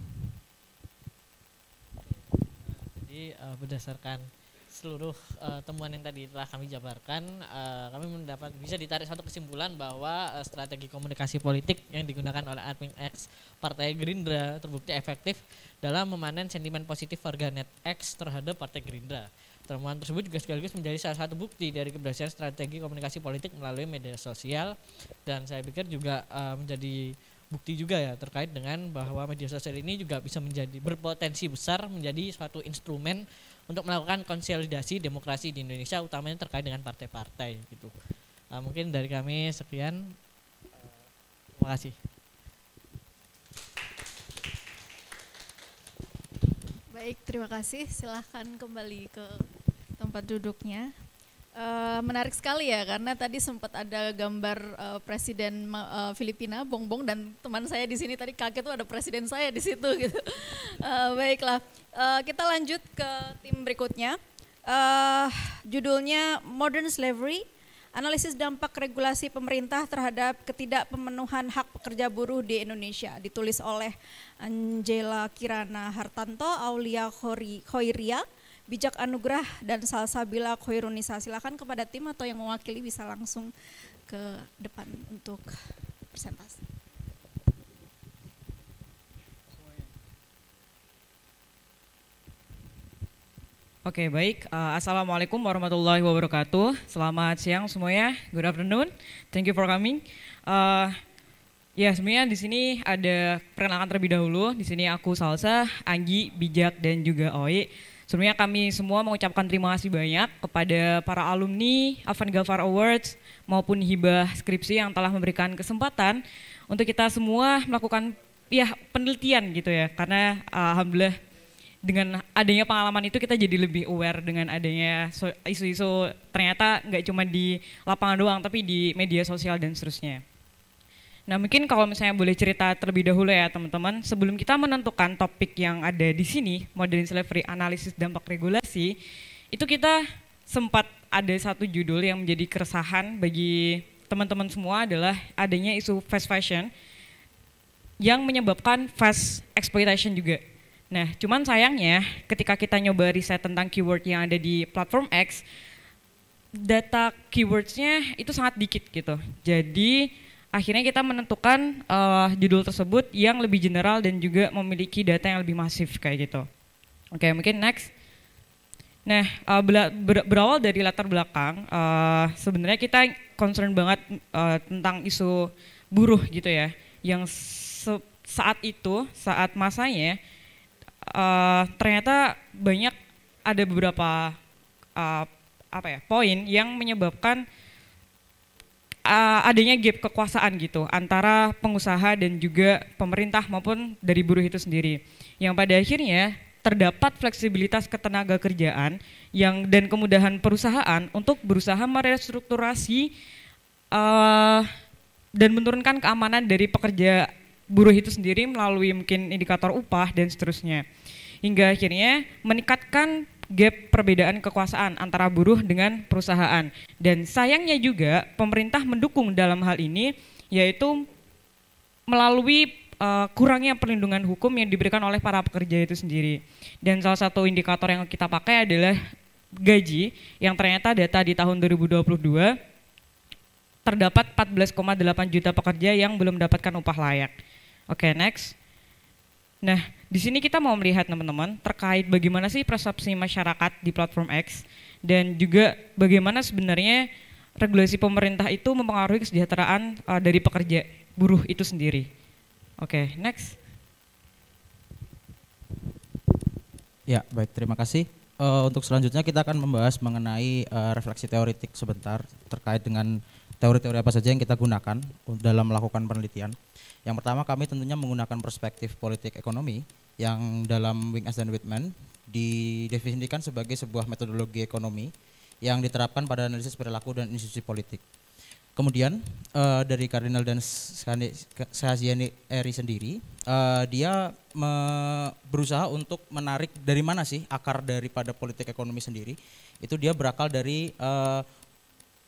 Speaker 7: Jadi uh, berdasarkan seluruh uh, temuan yang tadi telah kami jabarkan, uh, kami mendapat bisa ditarik satu kesimpulan bahwa uh, strategi komunikasi politik yang digunakan oleh admin X Partai Gerindra terbukti efektif dalam memanen sentimen positif warga net X terhadap Partai Gerindra. Temuan tersebut juga sekaligus menjadi salah satu bukti dari keberhasilan strategi komunikasi politik melalui media sosial dan saya pikir juga uh, menjadi bukti juga ya terkait dengan bahwa media sosial ini juga bisa menjadi berpotensi besar menjadi suatu instrumen untuk melakukan konsolidasi demokrasi di Indonesia utamanya terkait dengan partai-partai gitu. Nah, mungkin dari kami sekian. Terima kasih.
Speaker 3: Baik, terima kasih. Silahkan kembali ke tempat duduknya. Eh, menarik sekali ya karena tadi sempat ada gambar uh, presiden uh, Filipina Bongbong dan teman saya di sini tadi kaget tuh ada presiden saya di situ gitu. Uh, baiklah, uh, kita lanjut ke tim berikutnya. Uh, judulnya Modern Slavery, analisis dampak regulasi pemerintah terhadap ketidakpemenuhan hak pekerja buruh di Indonesia, ditulis oleh Angela Kirana Hartanto, Aulia Khoiria, Bijak Anugrah dan Salsabila khairunisa Silakan kepada tim atau yang mewakili bisa langsung ke depan untuk presentasi.
Speaker 10: Oke okay, baik, uh, Assalamualaikum warahmatullahi wabarakatuh. Selamat siang semuanya, good afternoon, thank you for coming. Uh, ya semuanya di sini ada perkenalan terlebih dahulu. Di sini aku Salsa, Anggi, Bijak dan juga Oi. Sebelumnya kami semua mengucapkan terima kasih banyak kepada para alumni Avan Gafar Awards maupun hibah skripsi yang telah memberikan kesempatan untuk kita semua melakukan ya penelitian gitu ya. Karena alhamdulillah dengan adanya pengalaman itu kita jadi lebih aware dengan adanya isu-isu ternyata nggak cuma di lapangan doang tapi di media sosial dan seterusnya. Nah mungkin kalau misalnya boleh cerita terlebih dahulu ya teman-teman, sebelum kita menentukan topik yang ada di sini, modern slavery analisis dampak regulasi, itu kita sempat ada satu judul yang menjadi keresahan bagi teman-teman semua adalah adanya isu fast fashion yang menyebabkan fast exploitation juga. Nah, cuman sayangnya ketika kita nyoba riset tentang keyword yang ada di platform X, data keywordsnya itu sangat dikit gitu. Jadi akhirnya kita menentukan uh, judul tersebut yang lebih general dan juga memiliki data yang lebih masif kayak gitu. Oke, okay, mungkin next. Nah, uh, ber berawal dari latar belakang, uh, sebenarnya kita concern banget uh, tentang isu buruh gitu ya, yang saat itu, saat masanya, uh, ternyata banyak ada beberapa uh, apa ya poin yang menyebabkan uh, adanya gap kekuasaan gitu antara pengusaha dan juga pemerintah maupun dari buruh itu sendiri. Yang pada akhirnya terdapat fleksibilitas ketenaga kerjaan yang dan kemudahan perusahaan untuk berusaha merestrukturasi uh, dan menurunkan keamanan dari pekerja buruh itu sendiri melalui mungkin indikator upah dan seterusnya. Hingga akhirnya meningkatkan gap perbedaan kekuasaan antara buruh dengan perusahaan. Dan sayangnya juga pemerintah mendukung dalam hal ini yaitu melalui uh, kurangnya perlindungan hukum yang diberikan oleh para pekerja itu sendiri. Dan salah satu indikator yang kita pakai adalah gaji yang ternyata data di tahun 2022 terdapat 14,8 juta pekerja yang belum mendapatkan upah layak. Oke, okay, next. Nah, di sini kita mau melihat teman-teman terkait bagaimana sih persepsi masyarakat di platform X dan juga bagaimana sebenarnya regulasi pemerintah itu mempengaruhi kesejahteraan uh, dari pekerja buruh itu sendiri. Oke, okay, next.
Speaker 11: Ya, baik, terima kasih. Uh, untuk selanjutnya kita akan membahas mengenai uh, refleksi teoritik sebentar terkait dengan teori-teori apa saja yang kita gunakan dalam melakukan penelitian. Yang pertama kami tentunya menggunakan perspektif politik ekonomi yang dalam Wing S dan Whitman didefinisikan sebagai sebuah metodologi ekonomi yang diterapkan pada analisis perilaku dan institusi politik. Kemudian uh, dari Cardinal dan Saziani Eri sendiri, uh, dia me berusaha untuk menarik dari mana sih akar daripada politik ekonomi sendiri. Itu dia berakal dari uh,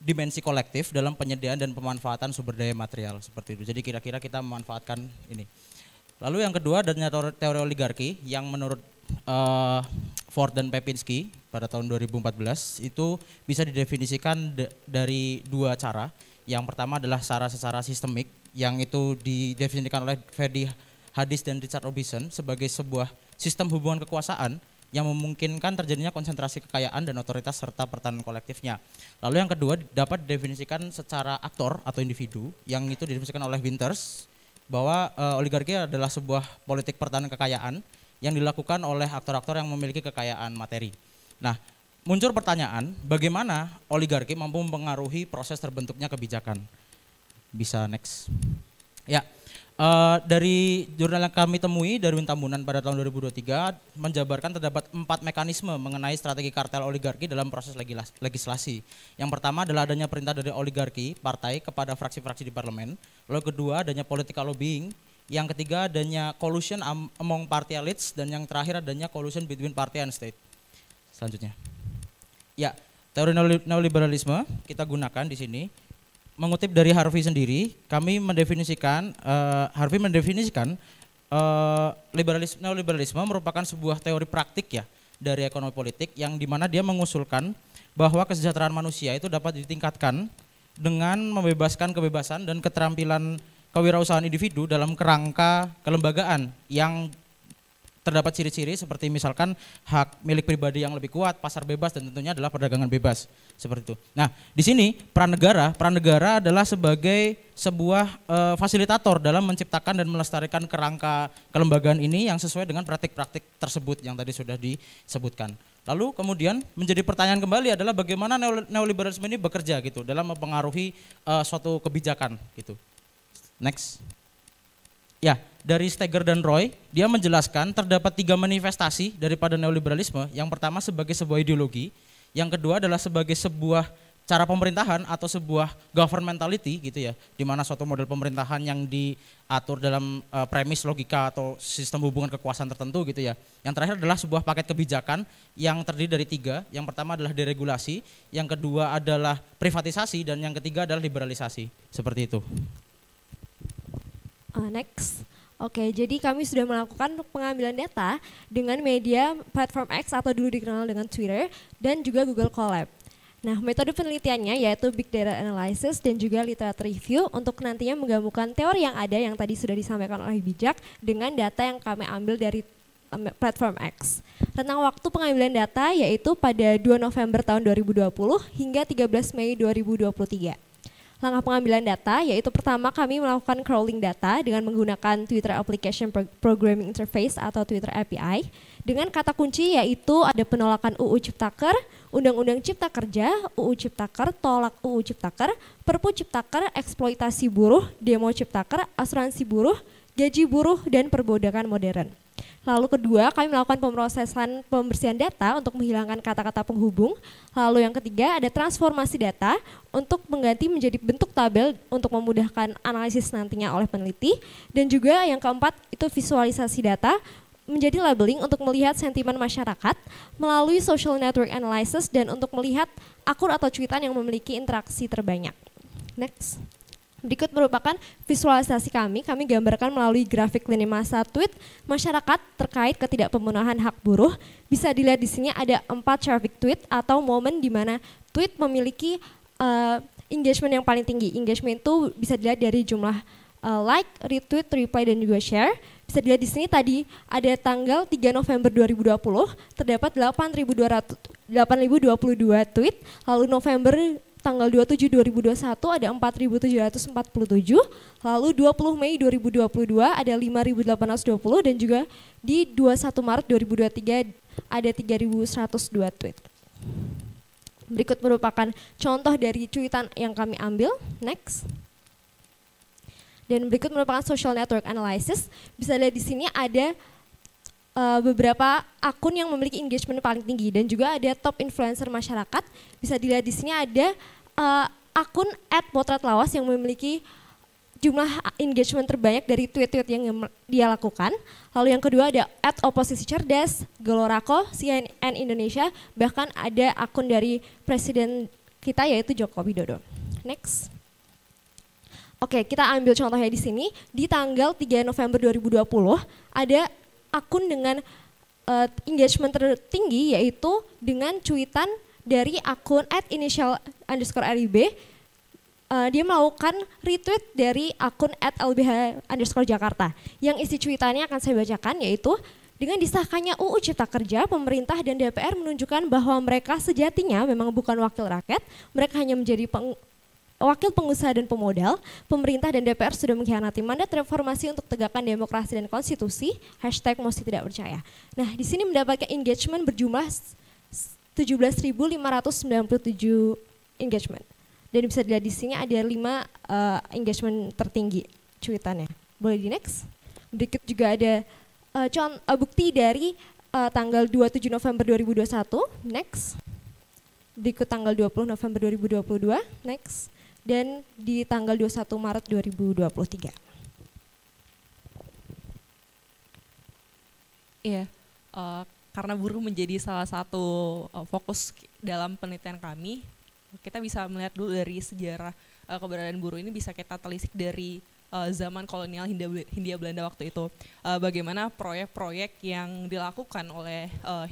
Speaker 11: dimensi kolektif dalam penyediaan dan pemanfaatan sumber daya material seperti itu. Jadi kira-kira kita memanfaatkan ini. Lalu yang kedua adanya teori oligarki yang menurut uh, Ford dan Pepinski pada tahun 2014 itu bisa didefinisikan dari dua cara. Yang pertama adalah secara secara sistemik yang itu didefinisikan oleh Ferdi Hadis dan Richard Robinson sebagai sebuah sistem hubungan kekuasaan yang memungkinkan terjadinya konsentrasi kekayaan dan otoritas serta pertahanan kolektifnya. Lalu yang kedua dapat didefinisikan secara aktor atau individu yang itu didefinisikan oleh Winters bahwa e, oligarki adalah sebuah politik pertahanan kekayaan yang dilakukan oleh aktor-aktor yang memiliki kekayaan materi. Nah, muncul pertanyaan bagaimana oligarki mampu mempengaruhi proses terbentuknya kebijakan. Bisa next. Ya, Uh, dari jurnal yang kami temui dari Tambunan pada tahun 2023 menjabarkan terdapat empat mekanisme mengenai strategi kartel oligarki dalam proses legislasi. Yang pertama adalah adanya perintah dari oligarki partai kepada fraksi-fraksi di parlemen. Lalu kedua adanya political lobbying. Yang ketiga adanya collusion among party elites dan yang terakhir adanya collusion between party and state. Selanjutnya. Ya, teori neoliberalisme kita gunakan di sini mengutip dari Harvey sendiri, kami mendefinisikan uh, Harvey mendefinisikan uh, liberalisme neoliberalisme merupakan sebuah teori praktik ya dari ekonomi politik yang dimana dia mengusulkan bahwa kesejahteraan manusia itu dapat ditingkatkan dengan membebaskan kebebasan dan keterampilan kewirausahaan individu dalam kerangka kelembagaan yang terdapat ciri-ciri seperti misalkan hak milik pribadi yang lebih kuat, pasar bebas dan tentunya adalah perdagangan bebas seperti itu. Nah, di sini peran negara, peran negara adalah sebagai sebuah e, fasilitator dalam menciptakan dan melestarikan kerangka kelembagaan ini yang sesuai dengan praktik-praktik tersebut yang tadi sudah disebutkan. Lalu kemudian menjadi pertanyaan kembali adalah bagaimana neoliberalisme ini bekerja gitu dalam mempengaruhi e, suatu kebijakan gitu. Next. Ya, dari Steger dan Roy, dia menjelaskan terdapat tiga manifestasi daripada neoliberalisme. Yang pertama sebagai sebuah ideologi, yang kedua adalah sebagai sebuah cara pemerintahan atau sebuah governmentality gitu ya, di mana suatu model pemerintahan yang diatur dalam uh, premis logika atau sistem hubungan kekuasaan tertentu gitu ya. Yang terakhir adalah sebuah paket kebijakan yang terdiri dari tiga. Yang pertama adalah deregulasi, yang kedua adalah privatisasi, dan yang ketiga adalah liberalisasi. Seperti itu.
Speaker 12: Uh, next. Oke, jadi kami sudah melakukan pengambilan data dengan media platform X atau dulu dikenal dengan Twitter dan juga Google Colab. Nah, metode penelitiannya yaitu Big Data Analysis dan juga Literature Review untuk nantinya menggabungkan teori yang ada yang tadi sudah disampaikan oleh Bijak dengan data yang kami ambil dari eh, platform X. Tentang waktu pengambilan data yaitu pada 2 November tahun 2020 hingga 13 Mei 2023. Langkah pengambilan data yaitu pertama kami melakukan crawling data dengan menggunakan Twitter Application Programming Interface atau Twitter API dengan kata kunci yaitu ada penolakan UU Ciptaker, Undang-Undang Cipta Kerja, UU Ciptaker, Tolak UU Ciptaker, Perpu Ciptaker, Eksploitasi Buruh, Demo Ciptaker, Asuransi Buruh, Gaji Buruh, dan Perbodakan Modern. Lalu kedua, kami melakukan pemrosesan pembersihan data untuk menghilangkan kata-kata penghubung. Lalu yang ketiga, ada transformasi data untuk mengganti menjadi bentuk tabel untuk memudahkan analisis nantinya oleh peneliti. Dan juga yang keempat, itu visualisasi data menjadi labeling untuk melihat sentimen masyarakat melalui social network analysis dan untuk melihat akun atau cuitan yang memiliki interaksi terbanyak. Next. Berikut merupakan visualisasi kami. Kami gambarkan melalui grafik lini masa tweet masyarakat terkait ketidakpemenuhan hak buruh. Bisa dilihat di sini ada empat traffic tweet atau momen di mana tweet memiliki uh, engagement yang paling tinggi. Engagement itu bisa dilihat dari jumlah uh, like, retweet, reply, dan juga share. Bisa dilihat di sini tadi ada tanggal 3 November 2020 terdapat 8.222 tweet, lalu November tanggal 27 2021 ada 4.747, lalu 20 Mei 2022 ada 5.820 dan juga di 21 Maret 2023 ada 3.102 tweet. Berikut merupakan contoh dari cuitan yang kami ambil. Next. Dan berikut merupakan social network analysis. Bisa lihat di sini ada uh, beberapa akun yang memiliki engagement paling tinggi dan juga ada top influencer masyarakat. Bisa dilihat di sini ada uh, akun @potretlawas yang memiliki jumlah engagement terbanyak dari tweet-tweet yang dia lakukan. Lalu yang kedua ada at oposisi cerdas, Gelorako, CNN Indonesia, bahkan ada akun dari presiden kita yaitu Joko Widodo. Next. Oke, kita ambil contohnya di sini. Di tanggal 3 November 2020 ada akun dengan uh, engagement tertinggi yaitu dengan cuitan dari akun at initial underscore RIB uh, eh, dia melakukan retweet dari akun at LBH underscore Jakarta yang isi cuitannya akan saya bacakan yaitu dengan disahkannya UU Cipta Kerja, pemerintah dan DPR menunjukkan bahwa mereka sejatinya memang bukan wakil rakyat, mereka hanya menjadi Wakil Pengusaha dan Pemodal, pemerintah dan DPR sudah mengkhianati mandat reformasi untuk tegakkan demokrasi dan konstitusi, hashtag mesti tidak percaya. Nah, di sini mendapatkan engagement berjumlah 17.597 engagement. Dan bisa dilihat di sini ada 5 uh, eh, engagement tertinggi cuitannya. Boleh di next? Berikut juga ada uh, uh, bukti dari uh, tanggal 27 November 2021. Next. Berikut tanggal 20 November 2022. Next dan di tanggal 21 Maret 2023.
Speaker 13: Iya, uh, karena buruh menjadi salah satu uh, fokus dalam penelitian kami, kita bisa melihat dulu dari sejarah uh, keberadaan buruh ini bisa kita telisik dari uh, zaman kolonial Hindia, Hindia Belanda waktu itu. Uh, bagaimana proyek-proyek yang dilakukan oleh uh,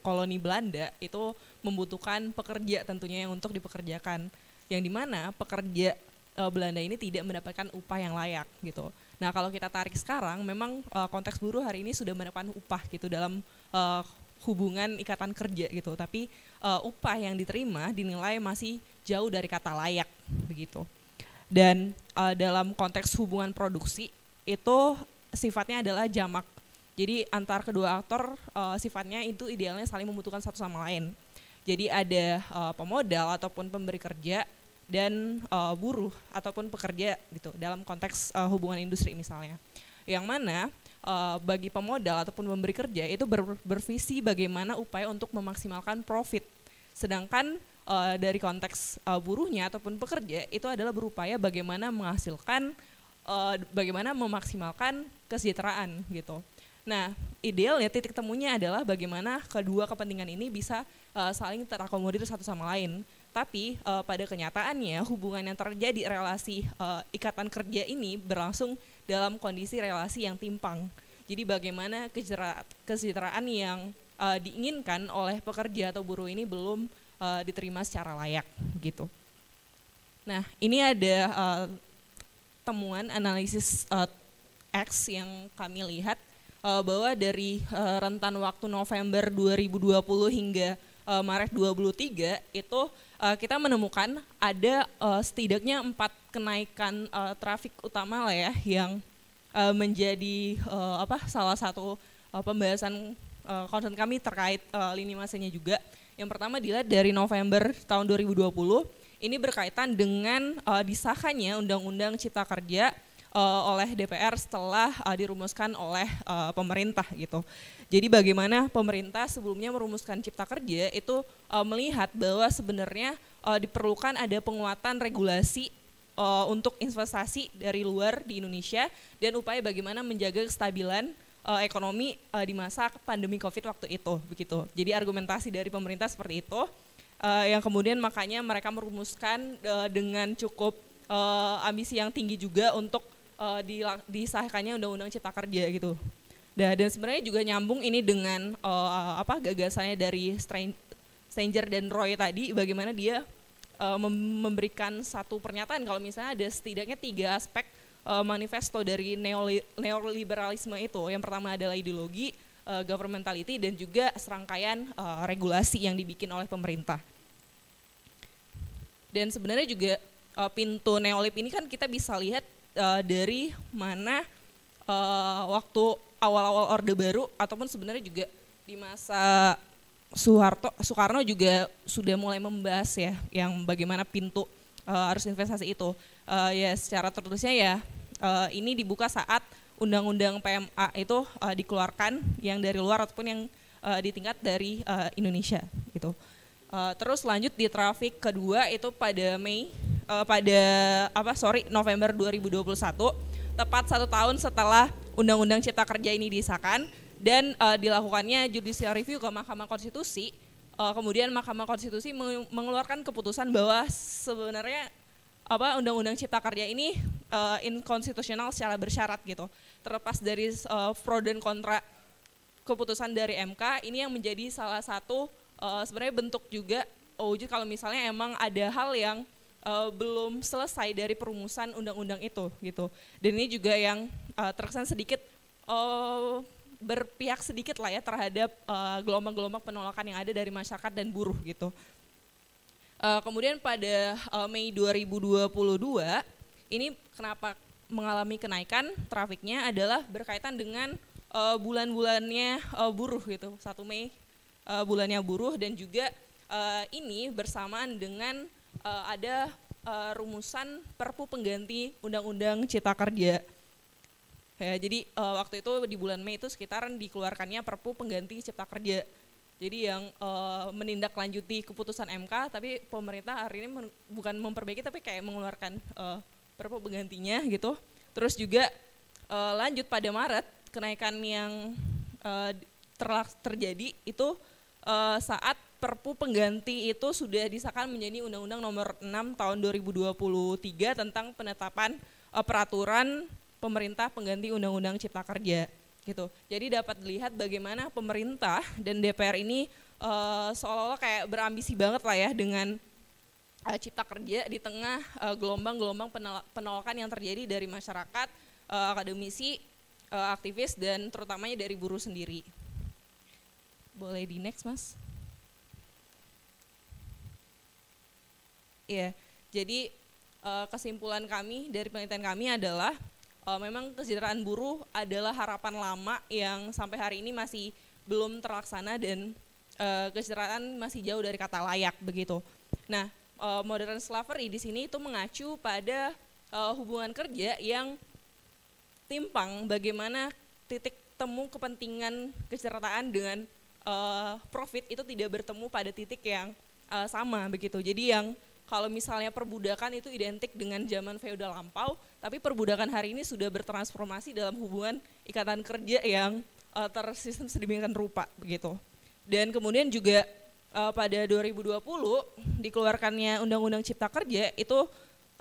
Speaker 13: koloni Belanda itu membutuhkan pekerja tentunya yang untuk dipekerjakan yang dimana pekerja uh, Belanda ini tidak mendapatkan upah yang layak gitu. Nah kalau kita tarik sekarang, memang uh, konteks buruh hari ini sudah mendapatkan upah gitu dalam uh, hubungan ikatan kerja gitu, tapi uh, upah yang diterima dinilai masih jauh dari kata layak begitu. Dan uh, dalam konteks hubungan produksi itu sifatnya adalah jamak. Jadi antar kedua aktor uh, sifatnya itu idealnya saling membutuhkan satu sama lain. Jadi ada uh, pemodal ataupun pemberi kerja dan uh, buruh ataupun pekerja gitu dalam konteks uh, hubungan industri misalnya. Yang mana uh, bagi pemodal ataupun pemberi kerja itu ber, bervisi bagaimana upaya untuk memaksimalkan profit. Sedangkan uh, dari konteks uh, buruhnya ataupun pekerja itu adalah berupaya bagaimana menghasilkan uh, bagaimana memaksimalkan kesejahteraan gitu. Nah, idealnya titik temunya adalah bagaimana kedua kepentingan ini bisa uh, saling terakomodir satu sama lain tapi uh, pada kenyataannya hubungan yang terjadi relasi uh, ikatan kerja ini berlangsung dalam kondisi relasi yang timpang. Jadi bagaimana kesejahteraan yang uh, diinginkan oleh pekerja atau buruh ini belum uh, diterima secara layak gitu. Nah, ini ada uh, temuan analisis uh, X yang kami lihat uh, bahwa dari uh, rentan waktu November 2020 hingga uh, Maret 2023 itu uh, kita menemukan ada uh, setidaknya empat kenaikan uh, trafik utama lah ya yang uh, menjadi uh, apa salah satu uh, pembahasan uh, concern kami terkait uh, lini masanya juga. Yang pertama dilihat dari November tahun 2020 ini berkaitan dengan uh, disahkannya Undang-Undang Cipta Kerja uh, oleh DPR setelah uh, dirumuskan oleh uh, pemerintah gitu. Jadi bagaimana pemerintah sebelumnya merumuskan Cipta Kerja itu uh, melihat bahwa sebenarnya uh, diperlukan ada penguatan regulasi uh, untuk investasi dari luar di Indonesia dan upaya bagaimana menjaga kestabilan uh, ekonomi uh, di masa pandemi Covid waktu itu begitu. Jadi argumentasi dari pemerintah seperti itu uh, yang kemudian makanya mereka merumuskan uh, dengan cukup uh, ambisi yang tinggi juga untuk uh, disahkannya undang-undang cipta kerja gitu. Nah, dan sebenarnya juga nyambung ini dengan uh, apa gagasannya dari Stranger dan Roy tadi bagaimana dia uh, memberikan satu pernyataan kalau misalnya ada setidaknya tiga aspek uh, manifesto dari neoliberalisme itu. Yang pertama adalah ideologi, uh, governmentality dan juga serangkaian uh, regulasi yang dibikin oleh pemerintah. Dan sebenarnya juga pintu neolib ini kan kita bisa lihat uh, dari mana uh, waktu awal-awal Orde Baru ataupun sebenarnya juga di masa Soeharto Soekarno juga sudah mulai membahas ya yang bagaimana pintu uh, arus investasi itu uh, ya secara tertulisnya ya uh, ini dibuka saat undang-undang PMA itu uh, dikeluarkan yang dari luar ataupun yang uh, di tingkat dari uh, Indonesia gitu. Uh, terus lanjut di trafik kedua itu pada Mei uh, pada apa sorry November 2021 tepat satu tahun setelah Undang-Undang Cipta Kerja ini disahkan dan uh, dilakukannya judicial review ke Mahkamah Konstitusi. Uh, kemudian Mahkamah Konstitusi mengeluarkan keputusan bahwa sebenarnya apa Undang-Undang Cipta Kerja ini uh, inkonstitusional secara bersyarat gitu. Terlepas dari uh, pro dan kontra keputusan dari MK, ini yang menjadi salah satu uh, sebenarnya bentuk juga wujud oh, kalau misalnya emang ada hal yang uh, belum selesai dari perumusan undang-undang itu gitu. Dan ini juga yang uh, terkesan sedikit uh, berpihak sedikit lah ya terhadap gelombang gelombang-gelombang penolakan yang ada dari masyarakat dan buruh gitu. Uh, kemudian pada uh, Mei 2022 ini kenapa mengalami kenaikan trafiknya adalah berkaitan dengan uh, bulan-bulannya uh, buruh gitu. satu Mei uh, eh, bulannya buruh dan juga uh, ini bersamaan dengan uh, ada uh, rumusan perpu pengganti undang-undang cipta kerja. Ya, jadi uh, waktu itu di bulan Mei itu sekitaran dikeluarkannya perpu pengganti cipta kerja. Jadi yang uh, menindaklanjuti keputusan MK, tapi pemerintah hari ini men bukan memperbaiki tapi kayak mengeluarkan uh, perpu penggantinya gitu. Terus juga uh, lanjut pada Maret kenaikan yang uh, terjadi itu Eh, saat Perpu pengganti itu sudah disahkan menjadi Undang-Undang Nomor 6 Tahun 2023 tentang penetapan eh, peraturan pemerintah pengganti Undang-Undang Cipta Kerja gitu. Jadi dapat dilihat bagaimana pemerintah dan DPR ini eh, seolah-olah kayak berambisi banget lah ya dengan Cipta Kerja di tengah gelombang-gelombang penolakan yang terjadi dari masyarakat, akademisi, aktivis dan terutamanya dari buruh sendiri. Boleh di next, Mas? ya, yeah, jadi uh, kesimpulan kami dari penelitian kami adalah uh, memang kesejahteraan buruh adalah harapan lama yang sampai hari ini masih belum terlaksana dan uh, kesejahteraan masih jauh dari kata layak begitu. Nah, uh, modern slavery di sini itu mengacu pada uh, hubungan kerja yang timpang bagaimana titik temu kepentingan kesejahteraan dengan uh, profit itu tidak bertemu pada titik yang uh, sama begitu. Jadi yang kalau misalnya perbudakan itu identik dengan zaman feodal lampau, tapi perbudakan hari ini sudah bertransformasi dalam hubungan ikatan kerja yang uh, tersistem sedemikian rupa begitu. Dan kemudian juga uh, pada 2020 dikeluarkannya Undang-Undang Cipta Kerja itu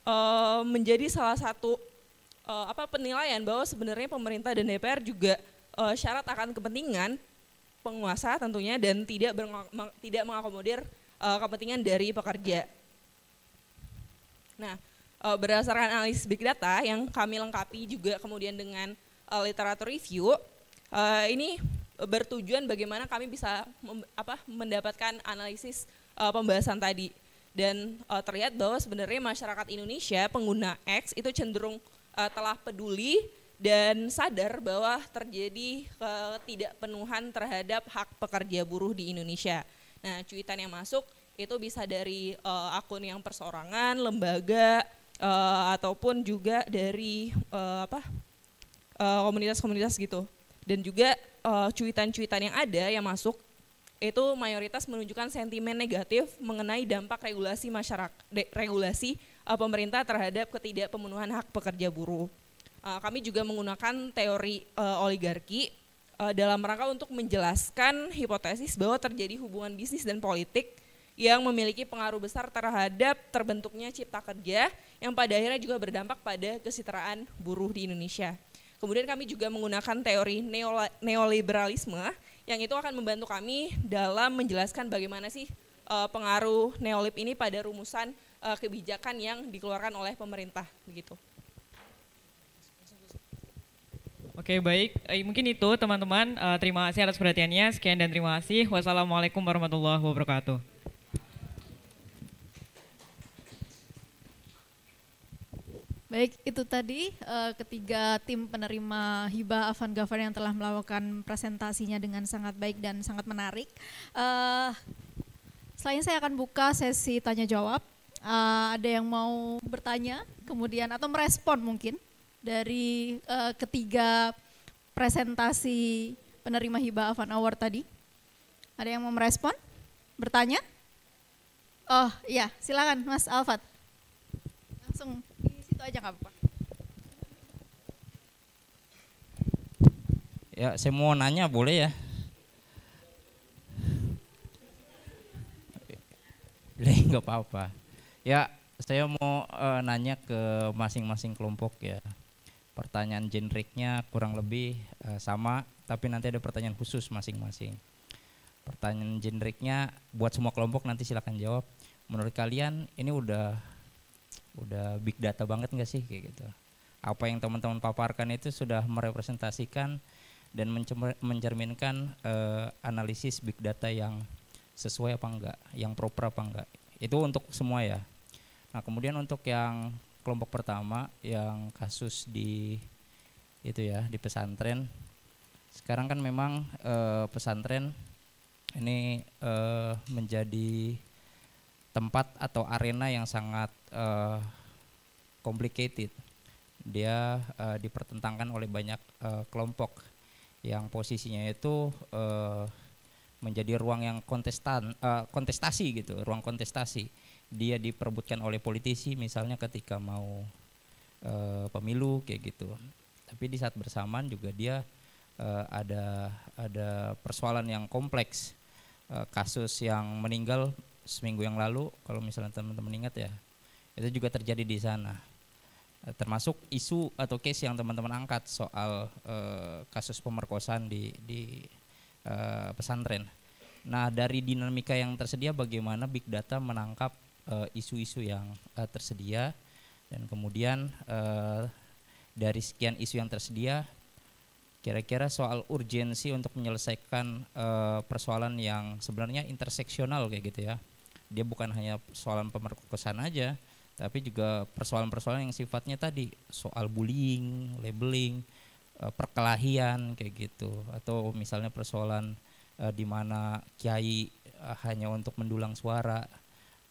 Speaker 13: uh, menjadi salah satu apa penilaian bahwa sebenarnya pemerintah dan DPR juga syarat akan kepentingan penguasa tentunya dan tidak tidak mengakomodir uh, kepentingan dari pekerja. Nah, uh, berdasarkan analisis big data yang kami lengkapi juga kemudian dengan uh, literatur review, uh, ini bertujuan bagaimana kami bisa mem, apa, mendapatkan analisis uh, pembahasan tadi. Dan uh, terlihat bahwa sebenarnya masyarakat Indonesia pengguna X itu cenderung uh, telah peduli dan sadar bahwa terjadi ketidakpenuhan terhadap hak pekerja buruh di Indonesia. Nah, cuitan yang masuk itu bisa dari uh, akun yang persorangan, lembaga uh, ataupun juga dari uh, apa komunitas-komunitas uh, gitu. Dan juga uh, cuitan-cuitan yang ada yang masuk itu mayoritas menunjukkan sentimen negatif mengenai dampak regulasi masyarakat regulasi uh, pemerintah terhadap ketidakpemenuhan hak pekerja buruh uh, kami juga menggunakan teori uh, oligarki uh, dalam rangka untuk menjelaskan hipotesis bahwa terjadi hubungan bisnis dan politik yang memiliki pengaruh besar terhadap terbentuknya cipta kerja yang pada akhirnya juga berdampak pada kesetaraan buruh di Indonesia. Kemudian kami juga menggunakan teori neoliberalisme yang itu akan membantu kami dalam menjelaskan bagaimana sih pengaruh neolib ini pada rumusan kebijakan yang dikeluarkan oleh pemerintah begitu.
Speaker 10: Oke baik, eh, mungkin itu teman-teman. Eh, terima kasih atas perhatiannya. Sekian dan terima kasih. Wassalamualaikum warahmatullahi wabarakatuh.
Speaker 3: Baik, itu tadi uh, ketiga tim penerima hibah Avan yang telah melakukan presentasinya dengan sangat baik dan sangat menarik. Uh, selain saya akan buka sesi tanya jawab, uh, ada yang mau bertanya, kemudian atau merespon mungkin dari uh, ketiga presentasi penerima hibah Avan Award tadi? Ada yang mau merespon? Bertanya? Oh iya, silakan Mas Alfat. Langsung di situ aja nggak apa-apa.
Speaker 14: Ya, saya mau nanya boleh ya? Boleh, nggak apa-apa. Ya, saya mau uh, nanya ke masing-masing kelompok ya pertanyaan generiknya kurang lebih uh, sama, tapi nanti ada pertanyaan khusus masing-masing. Pertanyaan generiknya buat semua kelompok nanti silakan jawab. Menurut kalian ini udah udah big data banget nggak sih kayak gitu? Apa yang teman-teman paparkan itu sudah merepresentasikan dan mencerminkan uh, analisis big data yang sesuai apa enggak, yang proper apa enggak. Itu untuk semua ya. Nah, kemudian untuk yang kelompok pertama yang kasus di itu ya di pesantren. Sekarang kan memang e, pesantren ini e, menjadi tempat atau arena yang sangat e, complicated. Dia e, dipertentangkan oleh banyak e, kelompok yang posisinya itu e, menjadi ruang yang kontestan e, kontestasi gitu, ruang kontestasi dia diperbutkan oleh politisi misalnya ketika mau e, pemilu kayak gitu. Tapi di saat bersamaan juga dia e, ada ada persoalan yang kompleks. E, kasus yang meninggal seminggu yang lalu kalau misalnya teman-teman ingat ya, itu juga terjadi di sana. E, termasuk isu atau case yang teman-teman angkat soal e, kasus pemerkosaan di di e, pesantren. Nah, dari dinamika yang tersedia bagaimana big data menangkap Eh, isu-isu uh, yang uh, tersedia dan kemudian uh, dari sekian isu yang tersedia kira-kira soal urgensi untuk menyelesaikan uh, persoalan yang sebenarnya interseksional kayak gitu ya dia bukan hanya persoalan pemerkosaan aja tapi juga persoalan-persoalan yang sifatnya tadi soal bullying labeling uh, perkelahian kayak gitu atau misalnya persoalan uh, di mana kiai uh, hanya untuk mendulang suara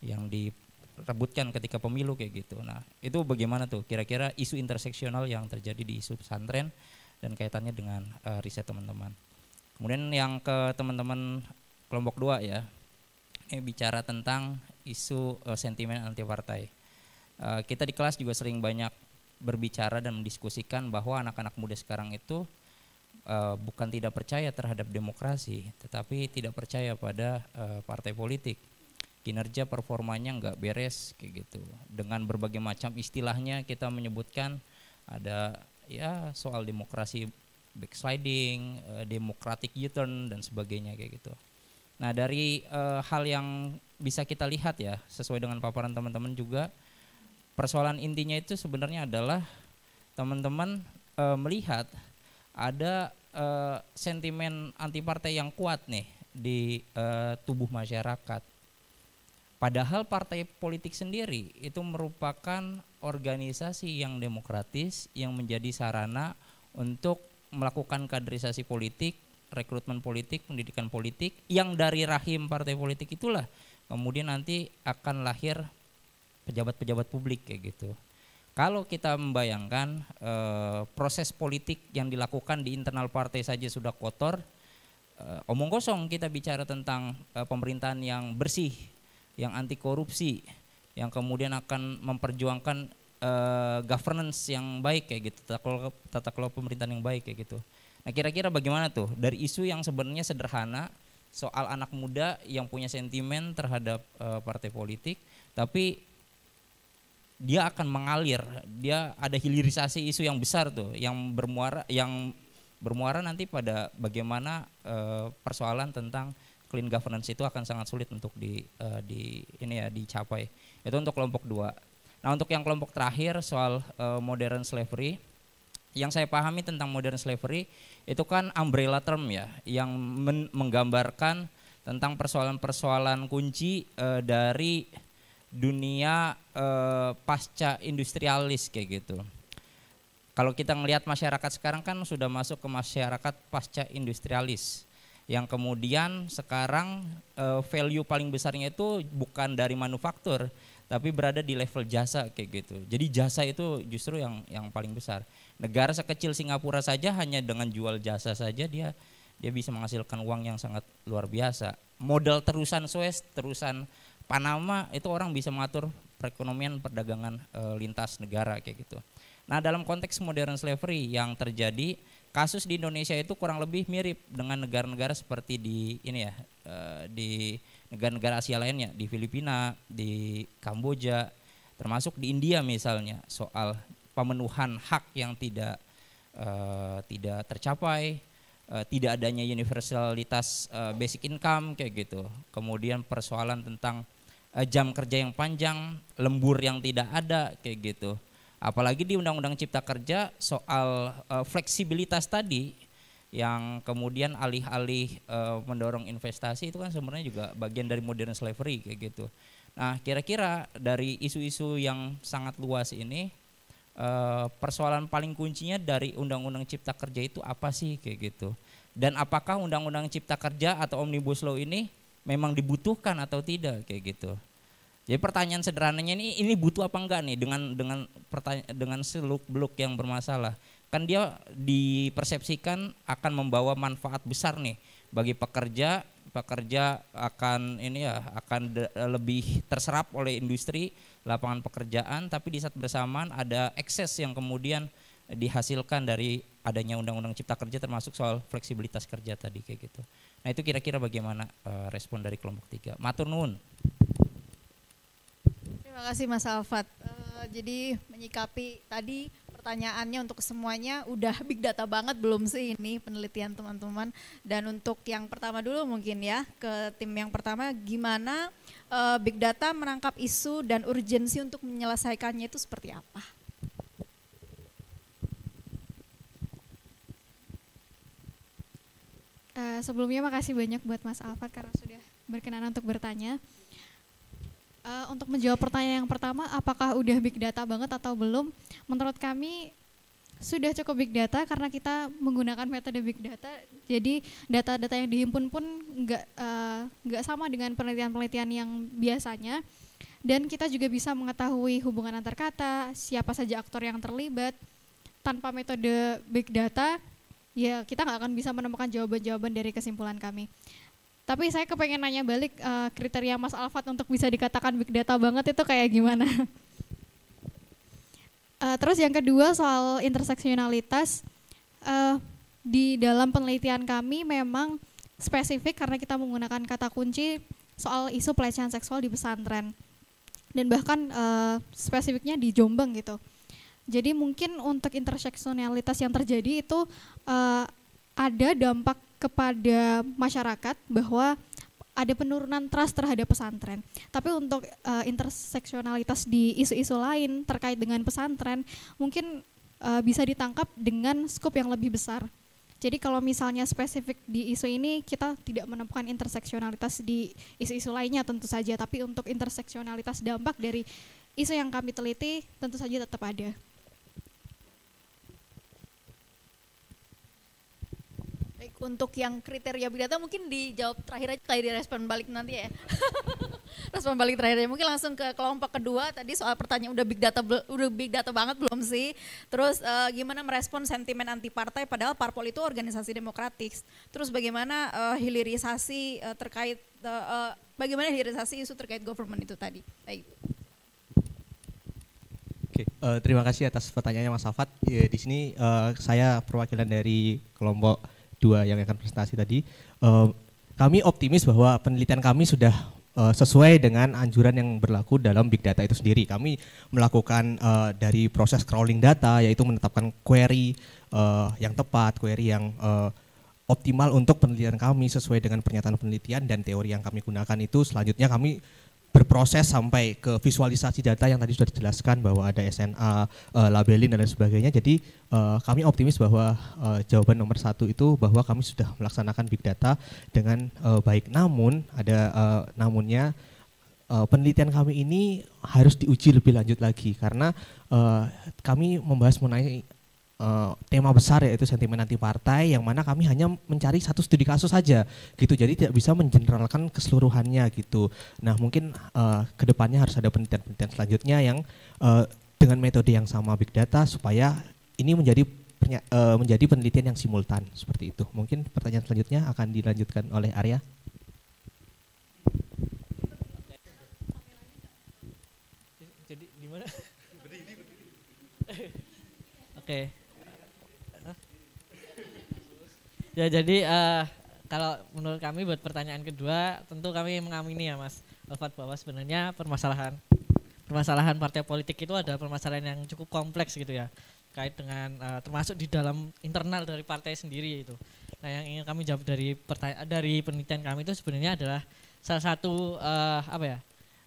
Speaker 14: yang direbutkan ketika pemilu kayak gitu. Nah, itu bagaimana tuh kira-kira isu interseksional yang terjadi di isu pesantren dan kaitannya dengan uh, riset teman-teman. Kemudian yang ke teman-teman kelompok dua ya, ini bicara tentang isu uh, sentimen anti partai. Uh, eh, kita di kelas juga sering banyak berbicara dan mendiskusikan bahwa anak-anak muda sekarang itu uh, bukan tidak percaya terhadap demokrasi, tetapi tidak percaya pada uh, partai politik kinerja performanya nggak beres kayak gitu. Dengan berbagai macam istilahnya kita menyebutkan ada ya soal demokrasi backsliding, uh, democratic U-turn dan sebagainya kayak gitu. Nah dari uh, hal yang bisa kita lihat ya sesuai dengan paparan teman-teman juga persoalan intinya itu sebenarnya adalah teman-teman uh, melihat ada uh, sentimen anti partai yang kuat nih di uh, tubuh masyarakat Padahal partai politik sendiri itu merupakan organisasi yang demokratis yang menjadi sarana untuk melakukan kaderisasi politik, rekrutmen politik, pendidikan politik yang dari rahim partai politik itulah kemudian nanti akan lahir pejabat-pejabat publik kayak gitu. Kalau kita membayangkan e, proses politik yang dilakukan di internal partai saja sudah kotor, e, omong kosong kita bicara tentang e, pemerintahan yang bersih yang anti korupsi, yang kemudian akan memperjuangkan uh, governance yang baik kayak gitu, tata kelola, tata kelola pemerintahan yang baik kayak gitu. Nah kira-kira bagaimana tuh dari isu yang sebenarnya sederhana soal anak muda yang punya sentimen terhadap uh, partai politik, tapi dia akan mengalir, dia ada hilirisasi isu yang besar tuh, yang bermuara, yang bermuara nanti pada bagaimana uh, persoalan tentang clean governance itu akan sangat sulit untuk di uh, di ini ya dicapai. Itu untuk kelompok dua. Nah, untuk yang kelompok terakhir soal uh, modern slavery yang saya pahami tentang modern slavery itu kan umbrella term ya yang men menggambarkan tentang persoalan-persoalan kunci uh, dari dunia pasca industrialis kayak gitu. Kalau kita melihat masyarakat sekarang kan sudah masuk ke masyarakat pasca industrialis yang kemudian sekarang uh, value paling besarnya itu bukan dari manufaktur tapi berada di level jasa kayak gitu. Jadi jasa itu justru yang yang paling besar. Negara sekecil Singapura saja hanya dengan jual jasa saja dia dia bisa menghasilkan uang yang sangat luar biasa. Modal terusan Suez, terusan Panama itu orang bisa mengatur perekonomian perdagangan e, lintas negara kayak gitu. Nah, dalam konteks modern slavery yang terjadi kasus di Indonesia itu kurang lebih mirip dengan negara-negara seperti di ini ya eh, di negara-negara Asia lainnya di Filipina, di Kamboja, termasuk di India misalnya soal pemenuhan hak yang tidak eh, tidak tercapai, eh, tidak adanya universalitas basic income kayak gitu. Kemudian persoalan tentang jam kerja yang panjang, lembur yang tidak ada kayak gitu Apalagi di Undang-Undang Cipta Kerja soal uh, fleksibilitas tadi yang kemudian alih-alih uh, mendorong investasi itu kan sebenarnya juga bagian dari modern slavery kayak gitu. Nah, kira-kira dari isu-isu yang sangat luas ini uh, persoalan paling kuncinya dari Undang-Undang Cipta Kerja itu apa sih kayak gitu? Dan apakah Undang-Undang Cipta Kerja atau Omnibus Law ini memang dibutuhkan atau tidak kayak gitu? Jadi pertanyaan sederhananya ini ini butuh apa enggak nih dengan dengan pertanyaan dengan seluk-beluk yang bermasalah. Kan dia dipersepsikan akan membawa manfaat besar nih bagi pekerja, pekerja akan ini ya akan lebih terserap oleh industri lapangan pekerjaan tapi di saat bersamaan ada ekses yang kemudian dihasilkan dari adanya undang-undang cipta kerja termasuk soal fleksibilitas kerja tadi kayak gitu. Nah itu kira-kira bagaimana uh, respon dari kelompok tiga. Matur
Speaker 3: Terima kasih Mas Alfat. Uh, jadi menyikapi tadi pertanyaannya untuk semuanya udah big data banget belum sih ini penelitian teman-teman. Dan untuk yang pertama dulu mungkin ya ke tim yang pertama gimana uh, big data merangkap isu dan urgensi untuk menyelesaikannya itu seperti apa?
Speaker 6: Uh, sebelumnya makasih banyak buat Mas Alfat karena sudah berkenan untuk bertanya. Uh, untuk menjawab pertanyaan yang pertama, apakah udah big data banget atau belum? Menurut kami sudah cukup big data karena kita menggunakan metode big data. Jadi data-data yang dihimpun pun nggak eh, nggak uh, sama dengan penelitian-penelitian yang biasanya. Dan kita juga bisa mengetahui hubungan antar kata, siapa saja aktor yang terlibat. Tanpa metode big data, ya kita nggak akan bisa menemukan jawaban-jawaban dari kesimpulan kami. Tapi saya kepengen nanya balik uh, kriteria Mas Alfat untuk bisa dikatakan big data banget itu kayak gimana? uh, terus yang kedua soal interseksionalitas uh, eh, di dalam penelitian kami memang spesifik karena kita menggunakan kata kunci soal isu pelecehan seksual di pesantren dan bahkan uh, spesifiknya di Jombang gitu. Jadi mungkin untuk interseksionalitas yang terjadi itu uh, ada dampak kepada masyarakat bahwa ada penurunan trust terhadap pesantren. Tapi untuk uh, interseksionalitas di isu-isu lain terkait dengan pesantren mungkin uh, bisa ditangkap dengan skop yang lebih besar. Jadi kalau misalnya spesifik di isu ini kita tidak menemukan interseksionalitas di isu-isu lainnya tentu saja, tapi untuk interseksionalitas dampak dari isu yang kami teliti tentu saja tetap ada.
Speaker 3: untuk yang kriteria big data mungkin dijawab terakhir aja kayak di respon balik nanti ya. respon balik terakhirnya mungkin langsung ke kelompok kedua tadi soal pertanyaan udah big data udah big data banget belum sih? Terus uh, gimana merespon sentimen anti partai padahal parpol itu organisasi demokratik. Terus bagaimana uh, hilirisasi uh, terkait uh, uh, bagaimana hilirisasi isu terkait government itu tadi. Baik.
Speaker 15: terima kasih atas pertanyaannya Mas Safat. Ya, di sini uh, saya perwakilan dari kelompok dua yang akan presentasi tadi. Uh, kami optimis bahwa penelitian kami sudah uh, sesuai dengan anjuran yang berlaku dalam big data itu sendiri. Kami melakukan uh, dari proses crawling data, yaitu menetapkan query uh, yang tepat, query yang uh, optimal untuk penelitian kami sesuai dengan pernyataan penelitian dan teori yang kami gunakan itu. Selanjutnya kami berproses sampai ke visualisasi data yang tadi sudah dijelaskan bahwa ada SNA, uh, eh, labelin dan lain sebagainya. Jadi uh, kami optimis bahwa uh, jawaban nomor satu itu bahwa kami sudah melaksanakan big data dengan uh, baik. Namun ada uh, namunnya uh, penelitian kami ini harus diuji lebih lanjut lagi karena uh, kami membahas mengenai Eh, tema besar yaitu sentimen anti partai yang mana kami hanya mencari satu studi kasus saja gitu jadi tidak bisa menjeneralkan keseluruhannya gitu nah mungkin uh, eh, kedepannya harus ada penelitian-penelitian selanjutnya yang uh, dengan metode yang sama big data supaya ini menjadi uh, menjadi penelitian yang simultan seperti itu mungkin pertanyaan selanjutnya akan dilanjutkan oleh Arya
Speaker 7: Oke. Okay. ya jadi uh, kalau menurut kami buat pertanyaan kedua tentu kami mengamini ya Mas Alfat bahwa sebenarnya permasalahan permasalahan partai politik itu adalah permasalahan yang cukup kompleks gitu ya kait dengan uh, termasuk di dalam internal dari partai sendiri itu. Nah yang ingin kami jawab dari pertanyaan dari penelitian kami itu sebenarnya adalah salah satu uh, apa ya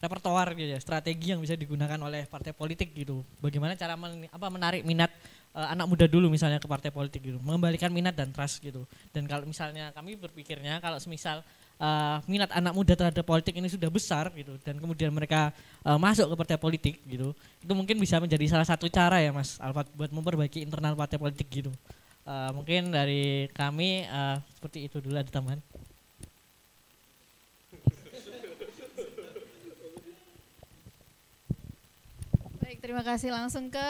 Speaker 7: repertoar gitu ya, strategi yang bisa digunakan oleh partai politik gitu. Bagaimana cara men, apa menarik minat uh, anak muda dulu misalnya ke partai politik gitu, mengembalikan minat dan trust gitu. Dan kalau misalnya kami berpikirnya kalau semisal uh, minat anak muda terhadap politik ini sudah besar gitu dan kemudian mereka uh, masuk ke partai politik gitu, itu mungkin bisa menjadi salah satu cara ya Mas Alfat buat memperbaiki internal partai politik gitu. Uh, mungkin dari kami uh, seperti itu dulu ada teman.
Speaker 3: Terima kasih langsung ke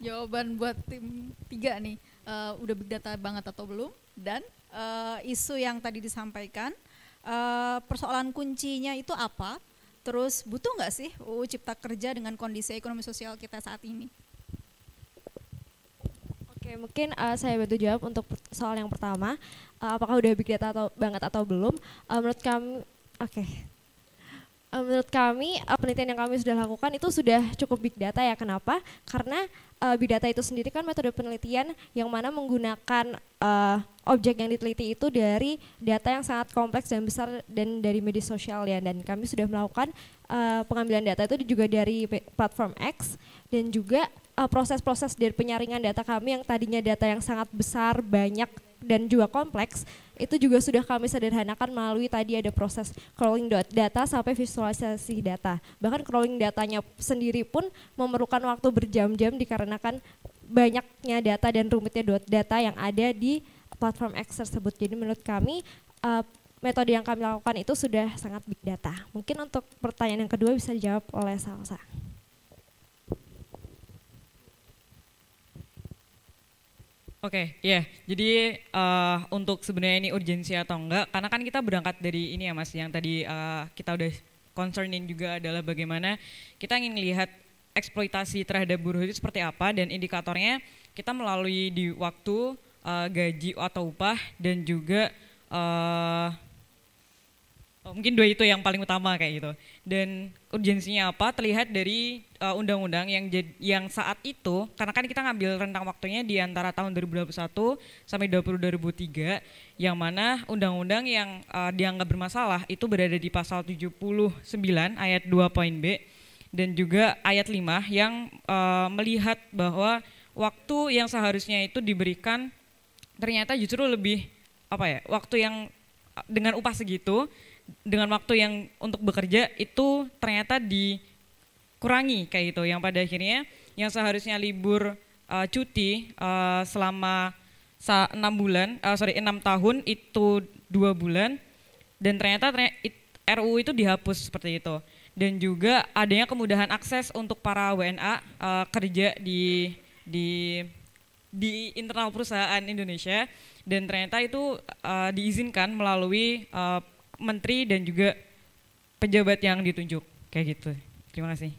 Speaker 3: jawaban buat tim tiga nih. Uh, udah big data banget atau belum? Dan uh, isu yang tadi disampaikan, uh, persoalan kuncinya itu apa? Terus butuh nggak sih UU Cipta Kerja dengan kondisi ekonomi sosial kita saat ini?
Speaker 12: Oke, mungkin uh, saya bantu jawab untuk soal yang pertama, uh, apakah udah big data atau banget atau belum? Uh, menurut kami, oke, okay. Eh, menurut kami eh, penelitian yang kami sudah lakukan itu sudah cukup big data ya. Kenapa? Karena uh, big data itu sendiri kan metode penelitian yang mana menggunakan uh, objek yang diteliti itu dari data yang sangat kompleks dan besar dan dari media sosial ya. Dan kami sudah melakukan uh, pengambilan data itu juga dari platform X dan juga proses-proses uh, proses -proses dari penyaringan data kami yang tadinya data yang sangat besar, banyak dan juga kompleks itu juga sudah kami sederhanakan melalui tadi ada proses crawling data sampai visualisasi data. Bahkan crawling datanya sendiri pun memerlukan waktu berjam-jam dikarenakan banyaknya data dan rumitnya data yang ada di platform X tersebut. Jadi menurut kami uh, metode yang kami lakukan itu sudah sangat big data. Mungkin untuk pertanyaan yang kedua bisa dijawab oleh Salsa.
Speaker 10: Oke, okay, ya. Yeah. Jadi uh, untuk sebenarnya ini urgensi atau enggak, karena kan kita berangkat dari ini ya Mas, yang tadi uh, kita udah concernin juga adalah bagaimana kita ingin lihat eksploitasi terhadap buruh itu seperti apa dan indikatornya kita melalui di waktu, uh, gaji atau upah dan juga uh, mungkin dua itu yang paling utama kayak gitu. Dan urgensinya apa terlihat dari uh, undang-undang uh, yang yang saat itu karena kan kita ngambil rentang waktunya di antara tahun 2021 sampai 2023 yang mana undang-undang yang uh, dianggap bermasalah itu berada di pasal 79 ayat 2. b dan juga ayat 5 yang uh, melihat bahwa waktu yang seharusnya itu diberikan ternyata justru lebih apa ya waktu yang uh, dengan upah segitu dengan waktu yang untuk bekerja itu ternyata dikurangi kayak gitu yang pada akhirnya yang seharusnya libur uh, cuti uh, selama enam bulan uh, sorry enam tahun itu dua bulan dan ternyata, ternyata RU itu dihapus seperti itu dan juga adanya kemudahan akses untuk para WNA uh, kerja di di di internal perusahaan Indonesia dan ternyata itu uh, diizinkan melalui uh, menteri dan juga pejabat yang ditunjuk kayak gitu. Terima kasih.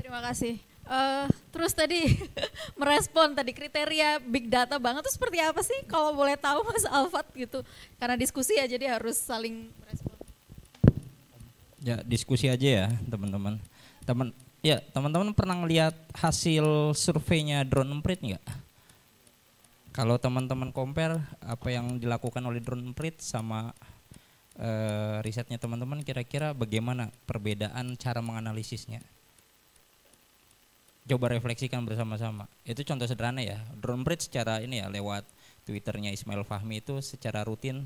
Speaker 3: terima kasih. Uh, terus tadi merespon tadi kriteria big data banget tuh seperti apa sih kalau boleh tahu Mas Alfat gitu karena diskusi ya jadi harus saling merespon.
Speaker 15: Ya
Speaker 14: diskusi aja ya teman-teman. Teman ya teman-teman pernah lihat hasil surveinya drone emprit nggak? Kalau teman-teman compare apa yang dilakukan oleh Drone print sama uh, risetnya teman-teman kira-kira bagaimana perbedaan cara menganalisisnya? Coba refleksikan bersama-sama. Itu contoh sederhana ya. Drone print secara ini ya lewat Twitternya Ismail Fahmi itu secara rutin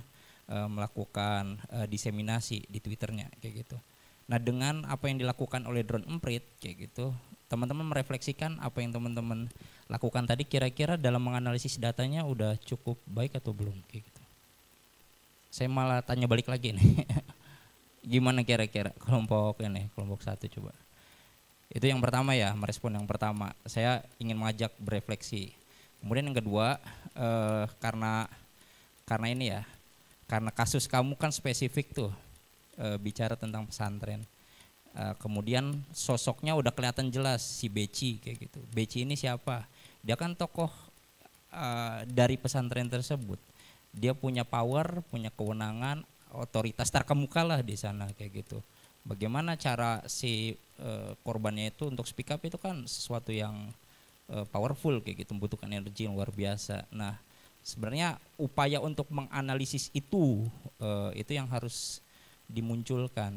Speaker 14: uh, melakukan uh, diseminasi di Twitternya kayak gitu. Nah dengan apa yang dilakukan oleh drone emprit kayak gitu, teman-teman merefleksikan apa yang teman-teman lakukan tadi kira-kira dalam menganalisis datanya udah cukup baik atau belum kayak gitu. Saya malah tanya balik lagi nih. Gimana kira-kira kelompok ini, kelompok satu coba. Itu yang pertama ya, merespon yang pertama. Saya ingin mengajak berefleksi. Kemudian yang kedua, eh, karena karena ini ya, karena kasus kamu kan spesifik tuh eh, bicara tentang pesantren Eh, kemudian sosoknya udah kelihatan jelas si Beci kayak gitu. Beci ini siapa? Dia kan tokoh uh, dari pesantren tersebut. Dia punya power, punya kewenangan, otoritas terkemuka lah di sana kayak gitu. Bagaimana cara si uh, korbannya itu untuk speak up itu kan sesuatu yang uh, powerful kayak gitu, membutuhkan energi yang luar biasa. Nah, sebenarnya upaya untuk menganalisis itu uh, itu yang harus dimunculkan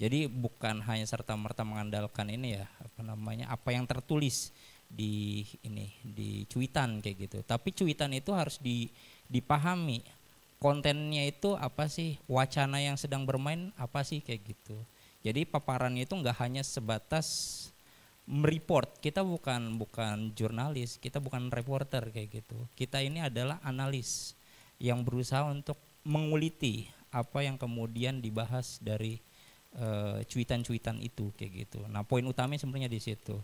Speaker 14: jadi bukan hanya serta merta mengandalkan ini ya apa namanya apa yang tertulis di ini di cuitan kayak gitu. Tapi cuitan itu harus di, dipahami kontennya itu apa sih wacana yang sedang bermain apa sih kayak gitu. Jadi paparannya itu nggak hanya sebatas mereport. Kita bukan bukan jurnalis, kita bukan reporter kayak gitu. Kita ini adalah analis yang berusaha untuk menguliti apa yang kemudian dibahas dari cuitan eh, cuitan-cuitan itu kayak gitu. Nah, poin utamanya sebenarnya di situ.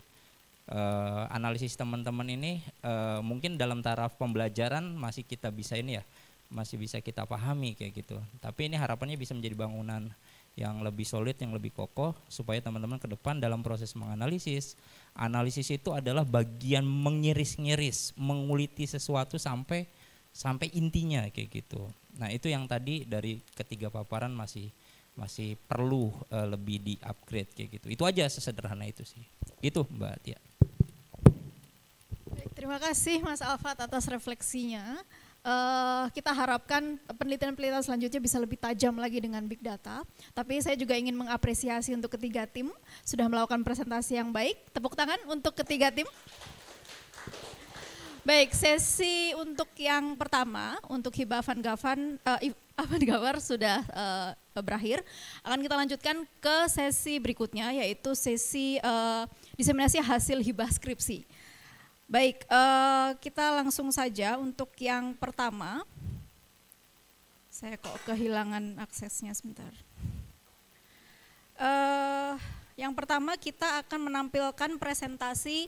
Speaker 14: Uh, analisis teman-teman ini uh, mungkin dalam taraf pembelajaran masih kita bisa ini ya, masih bisa kita pahami kayak gitu. Tapi ini harapannya bisa menjadi bangunan yang lebih solid, yang lebih kokoh supaya teman-teman ke depan dalam proses menganalisis, analisis itu adalah bagian mengiris-ngiris, menguliti sesuatu sampai sampai intinya kayak gitu. Nah, itu yang tadi dari ketiga paparan masih masih perlu uh, lebih di upgrade kayak gitu. Itu aja sesederhana itu sih. Itu Mbak Tia.
Speaker 3: Baik, terima kasih Mas Alfat atas refleksinya. Uh, kita harapkan penelitian-penelitian selanjutnya bisa lebih tajam lagi dengan big data. Tapi saya juga ingin mengapresiasi untuk ketiga tim sudah melakukan presentasi yang baik. Tepuk tangan untuk ketiga tim. Baik, sesi untuk yang pertama, untuk hibah Van Gavan, uh, eh, Avan Gawar sudah uh, berakhir. Akan kita lanjutkan ke sesi berikutnya, yaitu sesi uh, diseminasi hasil hibah skripsi. Baik, uh, kita langsung saja untuk yang pertama. Saya kok kehilangan aksesnya sebentar. Uh, yang pertama kita akan menampilkan presentasi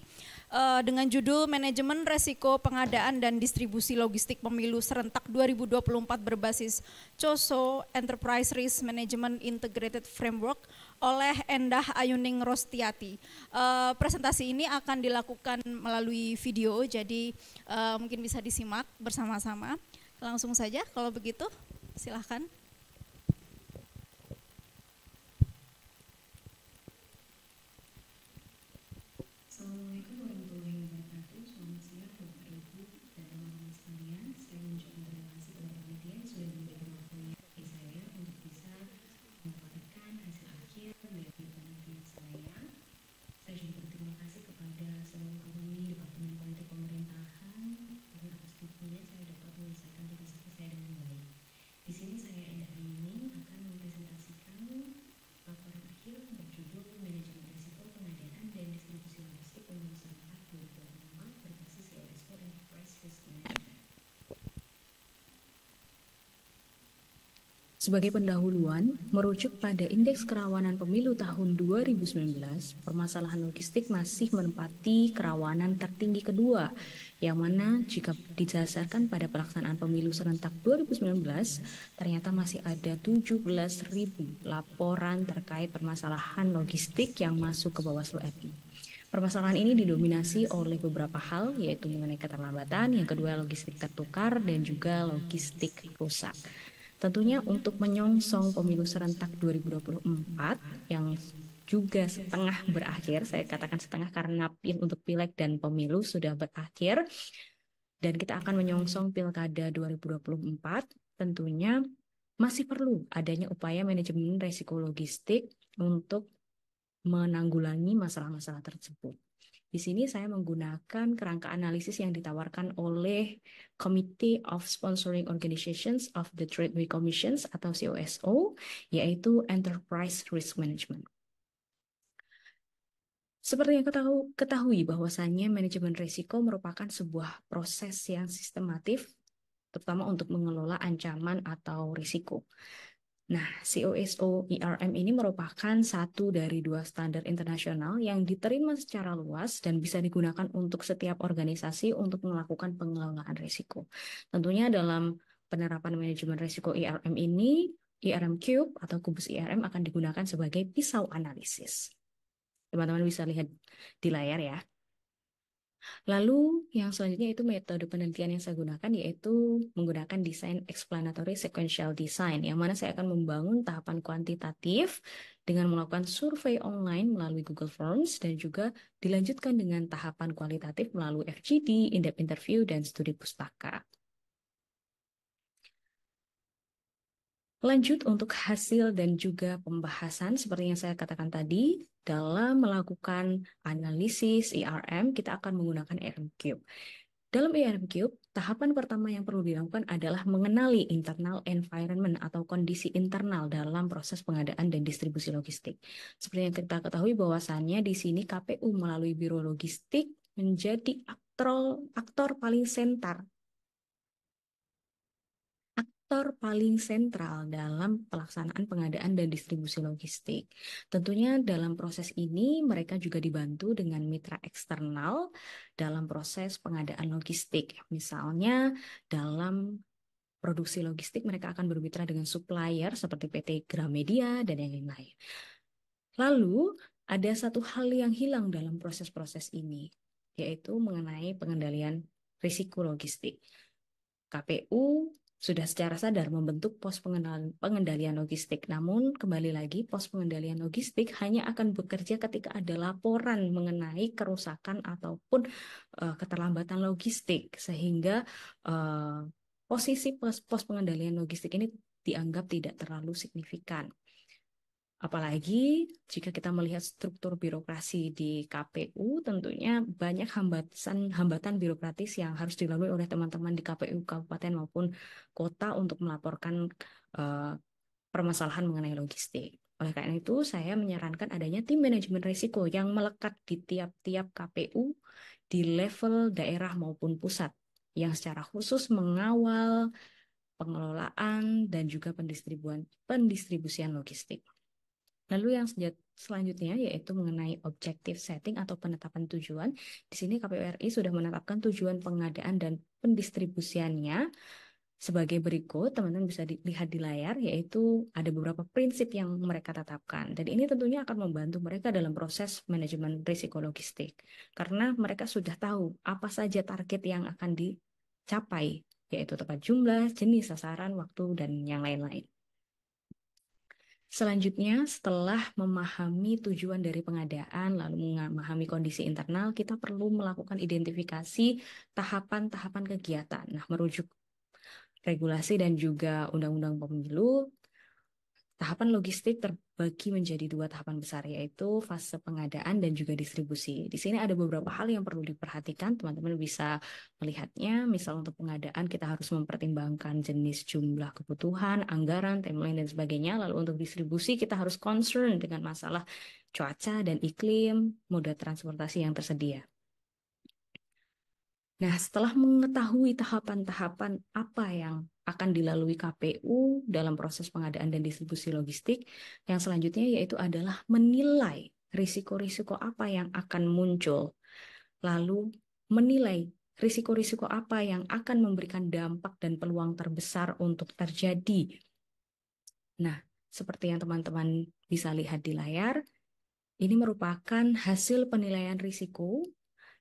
Speaker 3: uh, dengan judul Manajemen Resiko Pengadaan dan Distribusi Logistik Pemilu Serentak 2024 berbasis COSO Enterprise Risk Management Integrated Framework oleh Endah Ayuning Rostiati. Uh, presentasi ini akan dilakukan melalui video, jadi uh, mungkin bisa disimak bersama-sama. Langsung saja kalau begitu silahkan.
Speaker 16: Sebagai pendahuluan, merujuk pada Indeks Kerawanan Pemilu tahun 2019, permasalahan logistik masih menempati kerawanan tertinggi kedua, yang mana jika didasarkan pada pelaksanaan pemilu serentak 2019, ternyata masih ada 17.000 laporan terkait permasalahan logistik yang masuk ke Bawaslu RI. Permasalahan ini didominasi oleh beberapa hal, yaitu mengenai keterlambatan, yang kedua logistik tertukar, dan juga logistik rusak. Tentunya untuk menyongsong pemilu serentak 2024 yang juga setengah berakhir, saya katakan setengah karena untuk pileg dan pemilu sudah berakhir, dan kita akan menyongsong pilkada 2024, tentunya masih perlu adanya upaya manajemen risiko logistik untuk menanggulangi masalah-masalah tersebut. Di sini saya menggunakan kerangka analisis yang ditawarkan oleh Committee of Sponsoring Organizations of the Trade Commissions atau COSO, yaitu Enterprise Risk Management. Seperti yang ketahui bahwasannya manajemen risiko merupakan sebuah proses yang sistematif, terutama untuk mengelola ancaman atau risiko. Nah, COSO ERM ini merupakan satu dari dua standar internasional yang diterima secara luas dan bisa digunakan untuk setiap organisasi untuk melakukan pengelolaan risiko. Tentunya dalam penerapan manajemen risiko IRM e ini, ERM Cube atau kubus IRM e akan digunakan sebagai pisau analisis. Teman-teman bisa lihat di layar ya. Lalu yang selanjutnya itu metode penelitian yang saya gunakan yaitu menggunakan desain explanatory sequential design yang mana saya akan membangun tahapan kuantitatif dengan melakukan survei online melalui Google Forms dan juga dilanjutkan dengan tahapan kualitatif melalui FGD, in-depth interview, dan studi pustaka. Lanjut untuk hasil dan juga pembahasan seperti yang saya katakan tadi, dalam melakukan analisis IRM e kita akan menggunakan IRM e Cube. Dalam IRM e Cube, tahapan pertama yang perlu dilakukan adalah mengenali internal environment atau kondisi internal dalam proses pengadaan dan distribusi logistik. Seperti yang kita ketahui bahwasannya di sini KPU melalui Biro Logistik menjadi aktor, aktor paling sentar aktor paling sentral dalam pelaksanaan pengadaan dan distribusi logistik. Tentunya dalam proses ini mereka juga dibantu dengan mitra eksternal dalam proses pengadaan logistik. Misalnya dalam produksi logistik mereka akan bermitra dengan supplier seperti PT Gramedia dan yang lain-lain. Lalu ada satu hal yang hilang dalam proses-proses ini, yaitu mengenai pengendalian risiko logistik. KPU sudah secara sadar membentuk pos pengendalian logistik. Namun, kembali lagi, pos pengendalian logistik hanya akan bekerja ketika ada laporan mengenai kerusakan ataupun uh, keterlambatan logistik, sehingga uh, posisi pos, pos pengendalian logistik ini dianggap tidak terlalu signifikan. Apalagi jika kita melihat struktur birokrasi di KPU, tentunya banyak hambatan hambatan birokratis yang harus dilalui oleh teman-teman di KPU kabupaten maupun kota untuk melaporkan uh, permasalahan mengenai logistik. Oleh karena itu, saya menyarankan adanya tim manajemen risiko yang melekat di tiap-tiap KPU di level daerah maupun pusat yang secara khusus mengawal pengelolaan dan juga pendistribusian pendistribusian logistik. Lalu yang selanjutnya yaitu mengenai objektif setting atau penetapan tujuan. Di sini KPU sudah menetapkan tujuan pengadaan dan pendistribusiannya sebagai berikut, teman-teman bisa dilihat di layar, yaitu ada beberapa prinsip yang mereka tetapkan. Dan ini tentunya akan membantu mereka dalam proses manajemen risiko logistik. Karena mereka sudah tahu apa saja target yang akan dicapai, yaitu tepat jumlah, jenis sasaran, waktu, dan yang lain-lain. Selanjutnya, setelah memahami tujuan dari pengadaan, lalu memahami kondisi internal, kita perlu melakukan identifikasi tahapan-tahapan kegiatan. Nah, merujuk regulasi dan juga undang-undang pemilu, Tahapan logistik terbagi menjadi dua tahapan besar, yaitu fase pengadaan dan juga distribusi. Di sini ada beberapa hal yang perlu diperhatikan, teman-teman bisa melihatnya. Misal untuk pengadaan, kita harus mempertimbangkan jenis jumlah kebutuhan, anggaran, timeline, dan sebagainya. Lalu untuk distribusi, kita harus concern dengan masalah cuaca dan iklim, moda transportasi yang tersedia. Nah, setelah mengetahui tahapan-tahapan apa yang akan dilalui KPU dalam proses pengadaan dan distribusi logistik. Yang selanjutnya yaitu adalah menilai risiko-risiko apa yang akan muncul. Lalu menilai risiko-risiko apa yang akan memberikan dampak dan peluang terbesar untuk terjadi. Nah, seperti yang teman-teman bisa lihat di layar, ini merupakan hasil penilaian risiko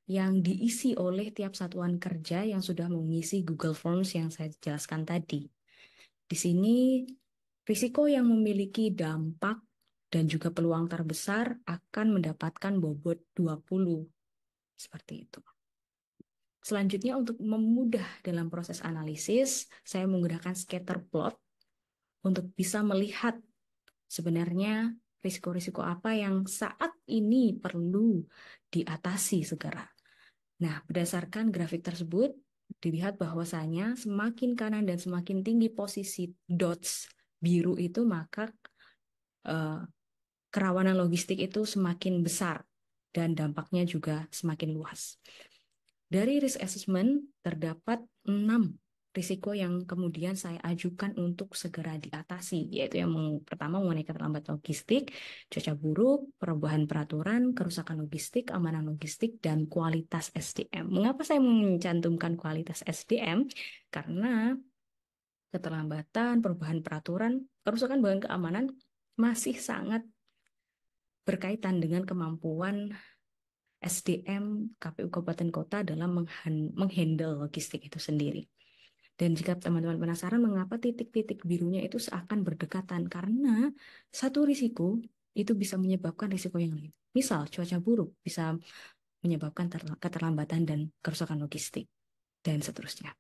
Speaker 16: yang diisi oleh tiap satuan kerja yang sudah mengisi Google Forms yang saya jelaskan tadi. Di sini, risiko yang memiliki dampak dan juga peluang terbesar akan mendapatkan bobot 20. Seperti itu. Selanjutnya untuk memudah dalam proses analisis, saya menggunakan scatter plot untuk bisa melihat sebenarnya risiko-risiko apa yang saat ini perlu diatasi segera. Nah, berdasarkan grafik tersebut, dilihat bahwasanya semakin kanan dan semakin tinggi posisi dots biru itu, maka eh, kerawanan logistik itu semakin besar dan dampaknya juga semakin luas. Dari risk assessment terdapat enam risiko yang kemudian saya ajukan untuk segera diatasi, yaitu yang pertama mengenai keterlambatan logistik, cuaca buruk, perubahan peraturan, kerusakan logistik, amanah logistik, dan kualitas SDM. Mengapa saya mencantumkan kualitas SDM? Karena keterlambatan, perubahan peraturan, kerusakan bahan keamanan masih sangat berkaitan dengan kemampuan SDM KPU Kabupaten Kota dalam menghandle logistik itu sendiri. Dan jika teman-teman penasaran mengapa titik-titik birunya itu seakan berdekatan, karena satu risiko itu bisa menyebabkan risiko yang lain. Misal cuaca buruk bisa menyebabkan keterlambatan dan kerusakan logistik, dan seterusnya.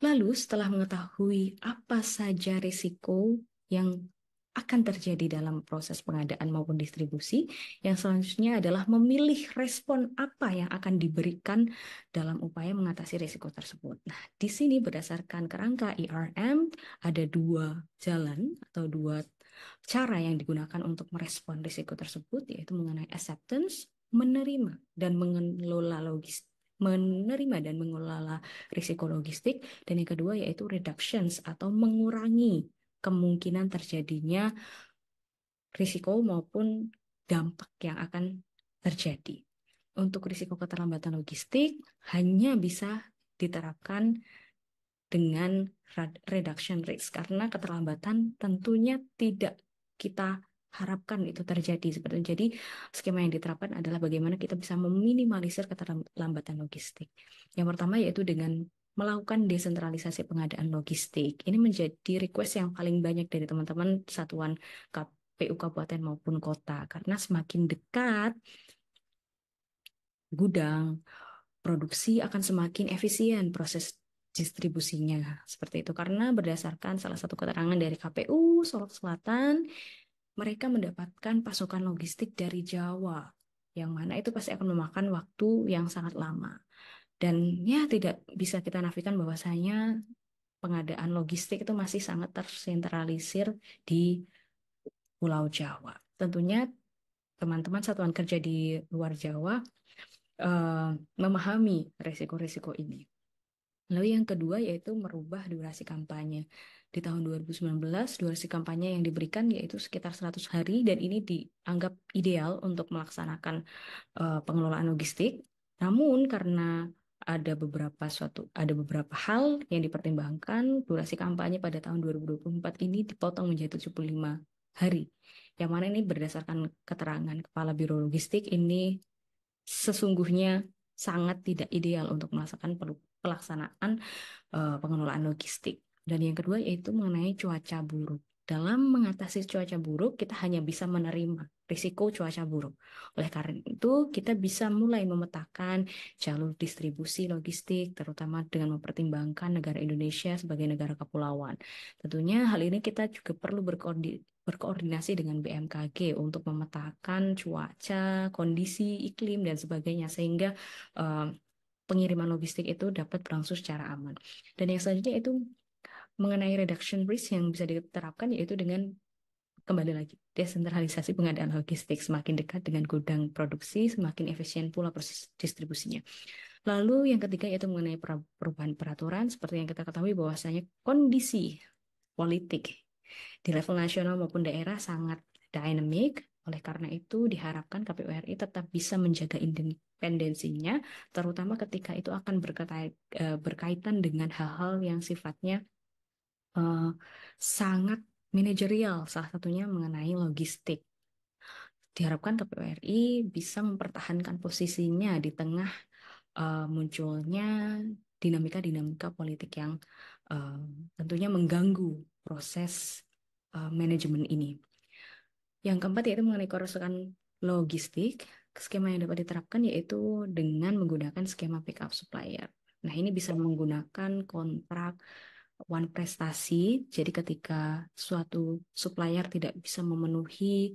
Speaker 16: Lalu setelah mengetahui apa saja risiko yang akan terjadi dalam proses pengadaan maupun distribusi, yang selanjutnya adalah memilih respon apa yang akan diberikan dalam upaya mengatasi risiko tersebut. Nah, di sini berdasarkan kerangka IRM e ada dua jalan atau dua cara yang digunakan untuk merespon risiko tersebut, yaitu mengenai acceptance, menerima dan mengelola logistik menerima dan mengelola risiko logistik dan yang kedua yaitu reductions atau mengurangi kemungkinan terjadinya risiko maupun dampak yang akan terjadi. Untuk risiko keterlambatan logistik hanya bisa diterapkan dengan reduction risk karena keterlambatan tentunya tidak kita harapkan itu terjadi seperti itu. Jadi skema yang diterapkan adalah bagaimana kita bisa meminimalisir keterlambatan logistik. Yang pertama yaitu dengan melakukan desentralisasi pengadaan logistik. Ini menjadi request yang paling banyak dari teman-teman satuan KPU kabupaten maupun kota karena semakin dekat gudang produksi akan semakin efisien proses distribusinya seperti itu karena berdasarkan salah satu keterangan dari KPU Solok Selatan mereka mendapatkan pasokan logistik dari Jawa yang mana itu pasti akan memakan waktu yang sangat lama dan ya tidak bisa kita nafikan bahwasanya pengadaan logistik itu masih sangat tersentralisir di Pulau Jawa. Tentunya teman-teman satuan kerja di luar Jawa uh, memahami resiko-resiko ini. Lalu yang kedua yaitu merubah durasi kampanye. Di tahun 2019, durasi kampanye yang diberikan yaitu sekitar 100 hari dan ini dianggap ideal untuk melaksanakan uh, pengelolaan logistik. Namun karena ada beberapa suatu ada beberapa hal yang dipertimbangkan durasi kampanye pada tahun 2024 ini dipotong menjadi 75 hari. Yang mana ini berdasarkan keterangan Kepala Biro Logistik ini sesungguhnya sangat tidak ideal untuk melaksanakan pelaksanaan uh, pengelolaan logistik. Dan yang kedua yaitu mengenai cuaca buruk. Dalam mengatasi cuaca buruk, kita hanya bisa menerima risiko cuaca buruk. Oleh karena itu, kita bisa mulai memetakan jalur distribusi logistik, terutama dengan mempertimbangkan negara Indonesia sebagai negara kepulauan. Tentunya hal ini kita juga perlu berkoordinasi dengan BMKG untuk memetakan cuaca, kondisi iklim dan sebagainya sehingga uh, pengiriman logistik itu dapat berlangsung secara aman. Dan yang selanjutnya itu mengenai reduction risk yang bisa diterapkan yaitu dengan kembali lagi, desentralisasi pengadaan logistik semakin dekat dengan gudang produksi, semakin efisien pula proses distribusinya. Lalu yang ketiga yaitu mengenai perubahan peraturan, seperti yang kita ketahui bahwasanya kondisi politik di level nasional maupun daerah sangat dynamic, oleh karena itu, diharapkan KPU RI tetap bisa menjaga independensinya, terutama ketika itu akan eh, berkaitan dengan hal-hal yang sifatnya uh, sangat manajerial, salah satunya mengenai logistik. Diharapkan KPWRI bisa mempertahankan posisinya di tengah uh, munculnya dinamika-dinamika politik yang uh, tentunya mengganggu proses uh, manajemen ini. Yang keempat yaitu mengenai kerusakan logistik. Skema yang dapat diterapkan yaitu dengan menggunakan skema pickup supplier. Nah, ini bisa menggunakan kontrak one prestasi. Jadi ketika suatu supplier tidak bisa memenuhi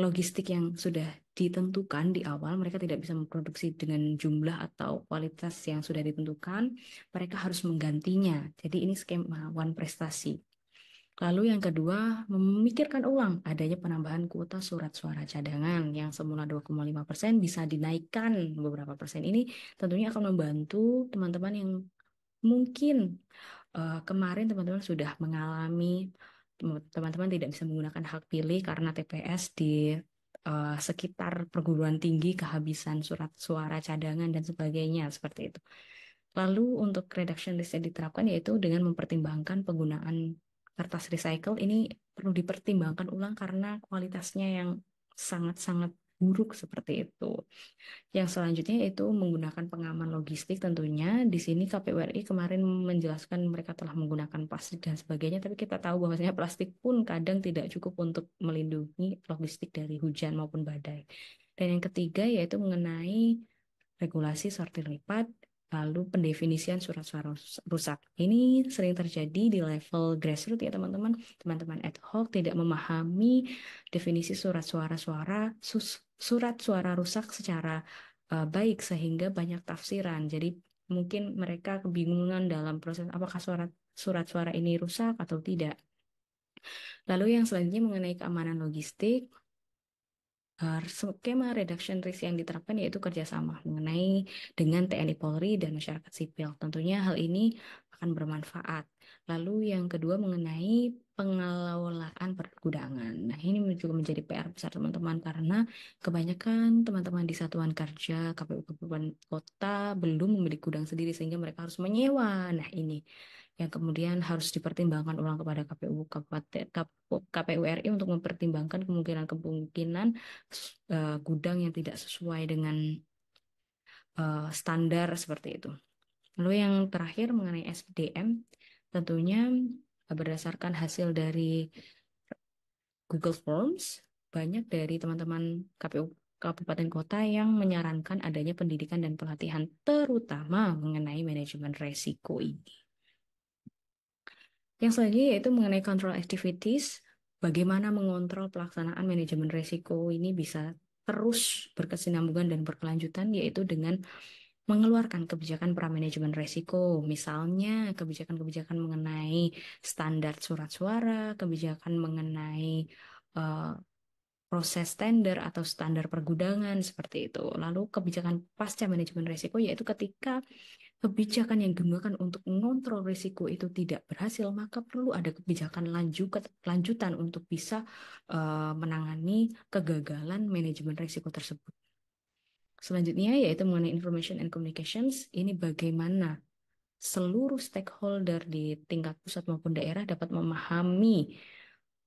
Speaker 16: logistik yang sudah ditentukan di awal, mereka tidak bisa memproduksi dengan jumlah atau kualitas yang sudah ditentukan, mereka harus menggantinya. Jadi ini skema one prestasi. Lalu yang kedua, memikirkan ulang adanya penambahan kuota surat suara cadangan yang semula 2,5% bisa dinaikkan beberapa persen. Ini tentunya akan membantu teman-teman yang mungkin uh, kemarin teman-teman sudah mengalami teman-teman tidak bisa menggunakan hak pilih karena TPS di uh, sekitar perguruan tinggi kehabisan surat suara cadangan dan sebagainya seperti itu. Lalu untuk reduction list yang diterapkan yaitu dengan mempertimbangkan penggunaan kertas recycle ini perlu dipertimbangkan ulang karena kualitasnya yang sangat-sangat buruk seperti itu. Yang selanjutnya itu menggunakan pengaman logistik tentunya. Di sini KPWRI kemarin menjelaskan mereka telah menggunakan plastik dan sebagainya, tapi kita tahu bahwasanya plastik pun kadang tidak cukup untuk melindungi logistik dari hujan maupun badai. Dan yang ketiga yaitu mengenai regulasi sortir lipat Lalu pendefinisian surat-suara rusak. Ini sering terjadi di level grassroots ya teman-teman. Teman-teman ad hoc tidak memahami definisi surat suara suara surat suara rusak secara uh, baik sehingga banyak tafsiran. Jadi mungkin mereka kebingungan dalam proses apakah surat surat suara ini rusak atau tidak. Lalu yang selanjutnya mengenai keamanan logistik, skema reduction risk yang diterapkan yaitu kerjasama mengenai dengan TNI Polri dan masyarakat sipil. Tentunya hal ini akan bermanfaat. Lalu yang kedua mengenai pengelolaan pergudangan. Nah ini juga menjadi PR besar teman-teman karena kebanyakan teman-teman di satuan kerja KPU Kabupaten Kota belum memiliki gudang sendiri sehingga mereka harus menyewa. Nah ini yang kemudian harus dipertimbangkan ulang kepada KPU KPU RI untuk mempertimbangkan kemungkinan-kemungkinan uh, eh, gudang yang tidak sesuai dengan uh, standar seperti itu. Lalu yang terakhir mengenai SDM, tentunya berdasarkan hasil dari Google Forms, banyak dari teman-teman KPU kabupaten kota yang menyarankan adanya pendidikan dan pelatihan terutama mengenai manajemen resiko ini. Yang selanjutnya yaitu mengenai control activities, bagaimana mengontrol pelaksanaan manajemen risiko ini bisa terus berkesinambungan dan berkelanjutan yaitu dengan mengeluarkan kebijakan pra-manajemen risiko, misalnya kebijakan-kebijakan mengenai standar surat suara, kebijakan mengenai uh, proses tender atau standar pergudangan seperti itu. Lalu kebijakan pasca manajemen risiko yaitu ketika kebijakan yang digunakan untuk mengontrol risiko itu tidak berhasil, maka perlu ada kebijakan lanjutan untuk bisa eh, menangani kegagalan manajemen risiko tersebut. Selanjutnya yaitu mengenai information and communications, ini bagaimana seluruh stakeholder di tingkat pusat maupun daerah dapat memahami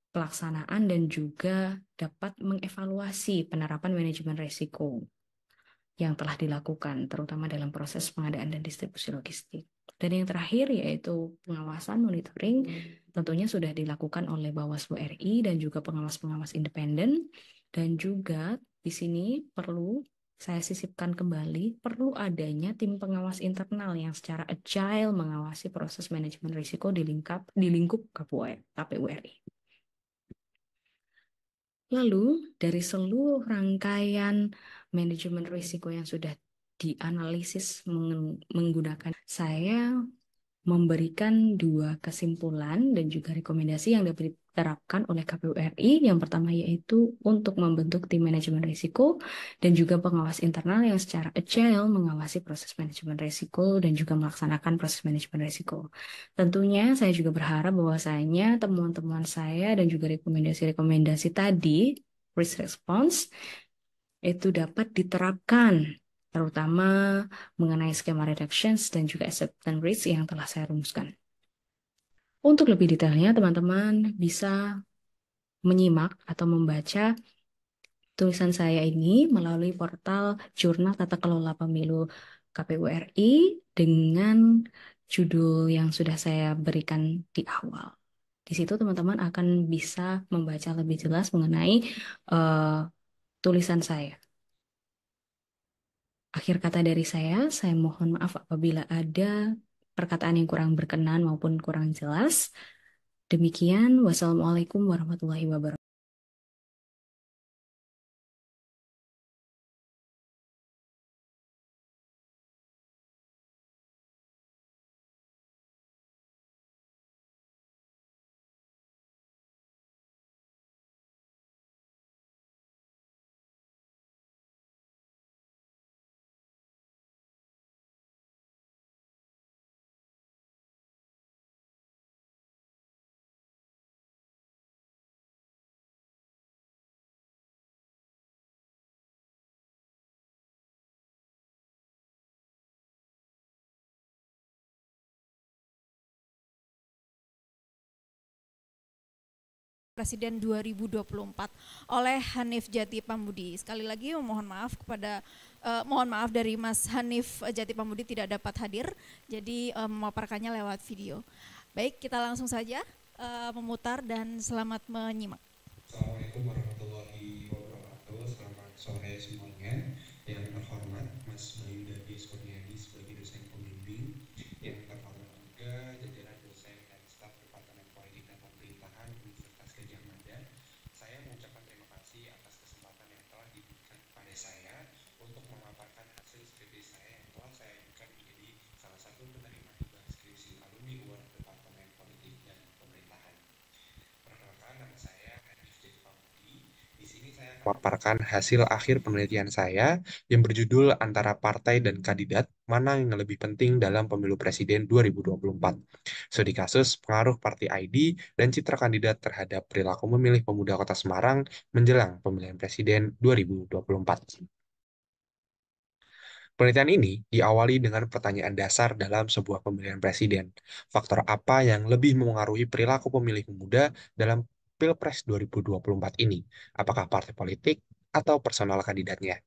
Speaker 16: pelaksanaan dan juga dapat mengevaluasi penerapan manajemen risiko yang telah dilakukan, terutama dalam proses pengadaan dan distribusi logistik. Dan yang terakhir yaitu pengawasan monitoring tentunya sudah dilakukan oleh Bawaslu RI dan juga pengawas-pengawas independen dan juga di sini perlu saya sisipkan kembali perlu adanya tim pengawas internal yang secara agile mengawasi proses manajemen risiko di lingkup di lingkup KPU RI. Lalu dari seluruh rangkaian manajemen risiko yang sudah dianalisis menggunakan saya memberikan dua kesimpulan dan juga rekomendasi yang dapat diterapkan oleh KPU RI. Yang pertama yaitu untuk membentuk tim manajemen risiko dan juga pengawas internal yang secara agile mengawasi proses manajemen risiko dan juga melaksanakan proses manajemen risiko. Tentunya saya juga berharap bahwasanya temuan-temuan saya dan juga rekomendasi-rekomendasi tadi risk response itu dapat diterapkan terutama mengenai skema reductions dan juga acceptance rates yang telah saya rumuskan. Untuk lebih detailnya, teman-teman bisa menyimak atau membaca tulisan saya ini melalui portal Jurnal Tata Kelola Pemilu KPU RI dengan judul yang sudah saya berikan di awal. Di situ teman-teman akan bisa membaca lebih jelas mengenai uh, tulisan saya. Akhir kata dari saya, saya mohon maaf apabila ada perkataan yang kurang berkenan maupun kurang jelas.
Speaker 1: Demikian, wassalamualaikum warahmatullahi wabarakatuh. Presiden 2024 oleh Hanif
Speaker 3: Jati Pambudi. Sekali lagi mohon maaf kepada eh, mohon maaf dari Mas Hanif Jati Pambudi tidak dapat hadir, jadi eh, memaparkannya lewat video. Baik, kita langsung saja eh, memutar dan selamat menyimak.
Speaker 17: Assalamualaikum warahmatullahi wabarakatuh. Selamat sore semuanya yang terhormat Mas memaparkan hasil akhir penelitian saya yang berjudul antara partai dan kandidat mana yang lebih penting dalam pemilu presiden 2024. Studi kasus pengaruh partai ID dan citra kandidat terhadap perilaku memilih pemuda Kota Semarang menjelang pemilihan presiden 2024. Penelitian ini diawali dengan pertanyaan dasar dalam sebuah pemilihan presiden. Faktor apa yang lebih mempengaruhi perilaku pemilih pemuda dalam Pilpres 2024 ini, apakah partai politik atau personal kandidatnya.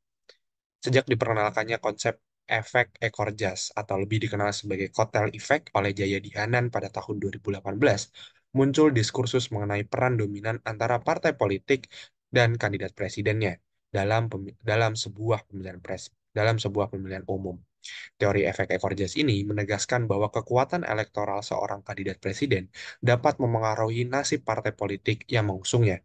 Speaker 17: Sejak diperkenalkannya konsep efek ekor jas atau lebih dikenal sebagai kotel efek oleh Jaya Dihanan pada tahun 2018, muncul diskursus mengenai peran dominan antara partai politik dan kandidat presidennya dalam dalam sebuah pemilihan pres dalam sebuah pemilihan umum. Teori efek ekor jas ini menegaskan bahwa kekuatan elektoral seorang kandidat presiden dapat memengaruhi nasib partai politik yang mengusungnya.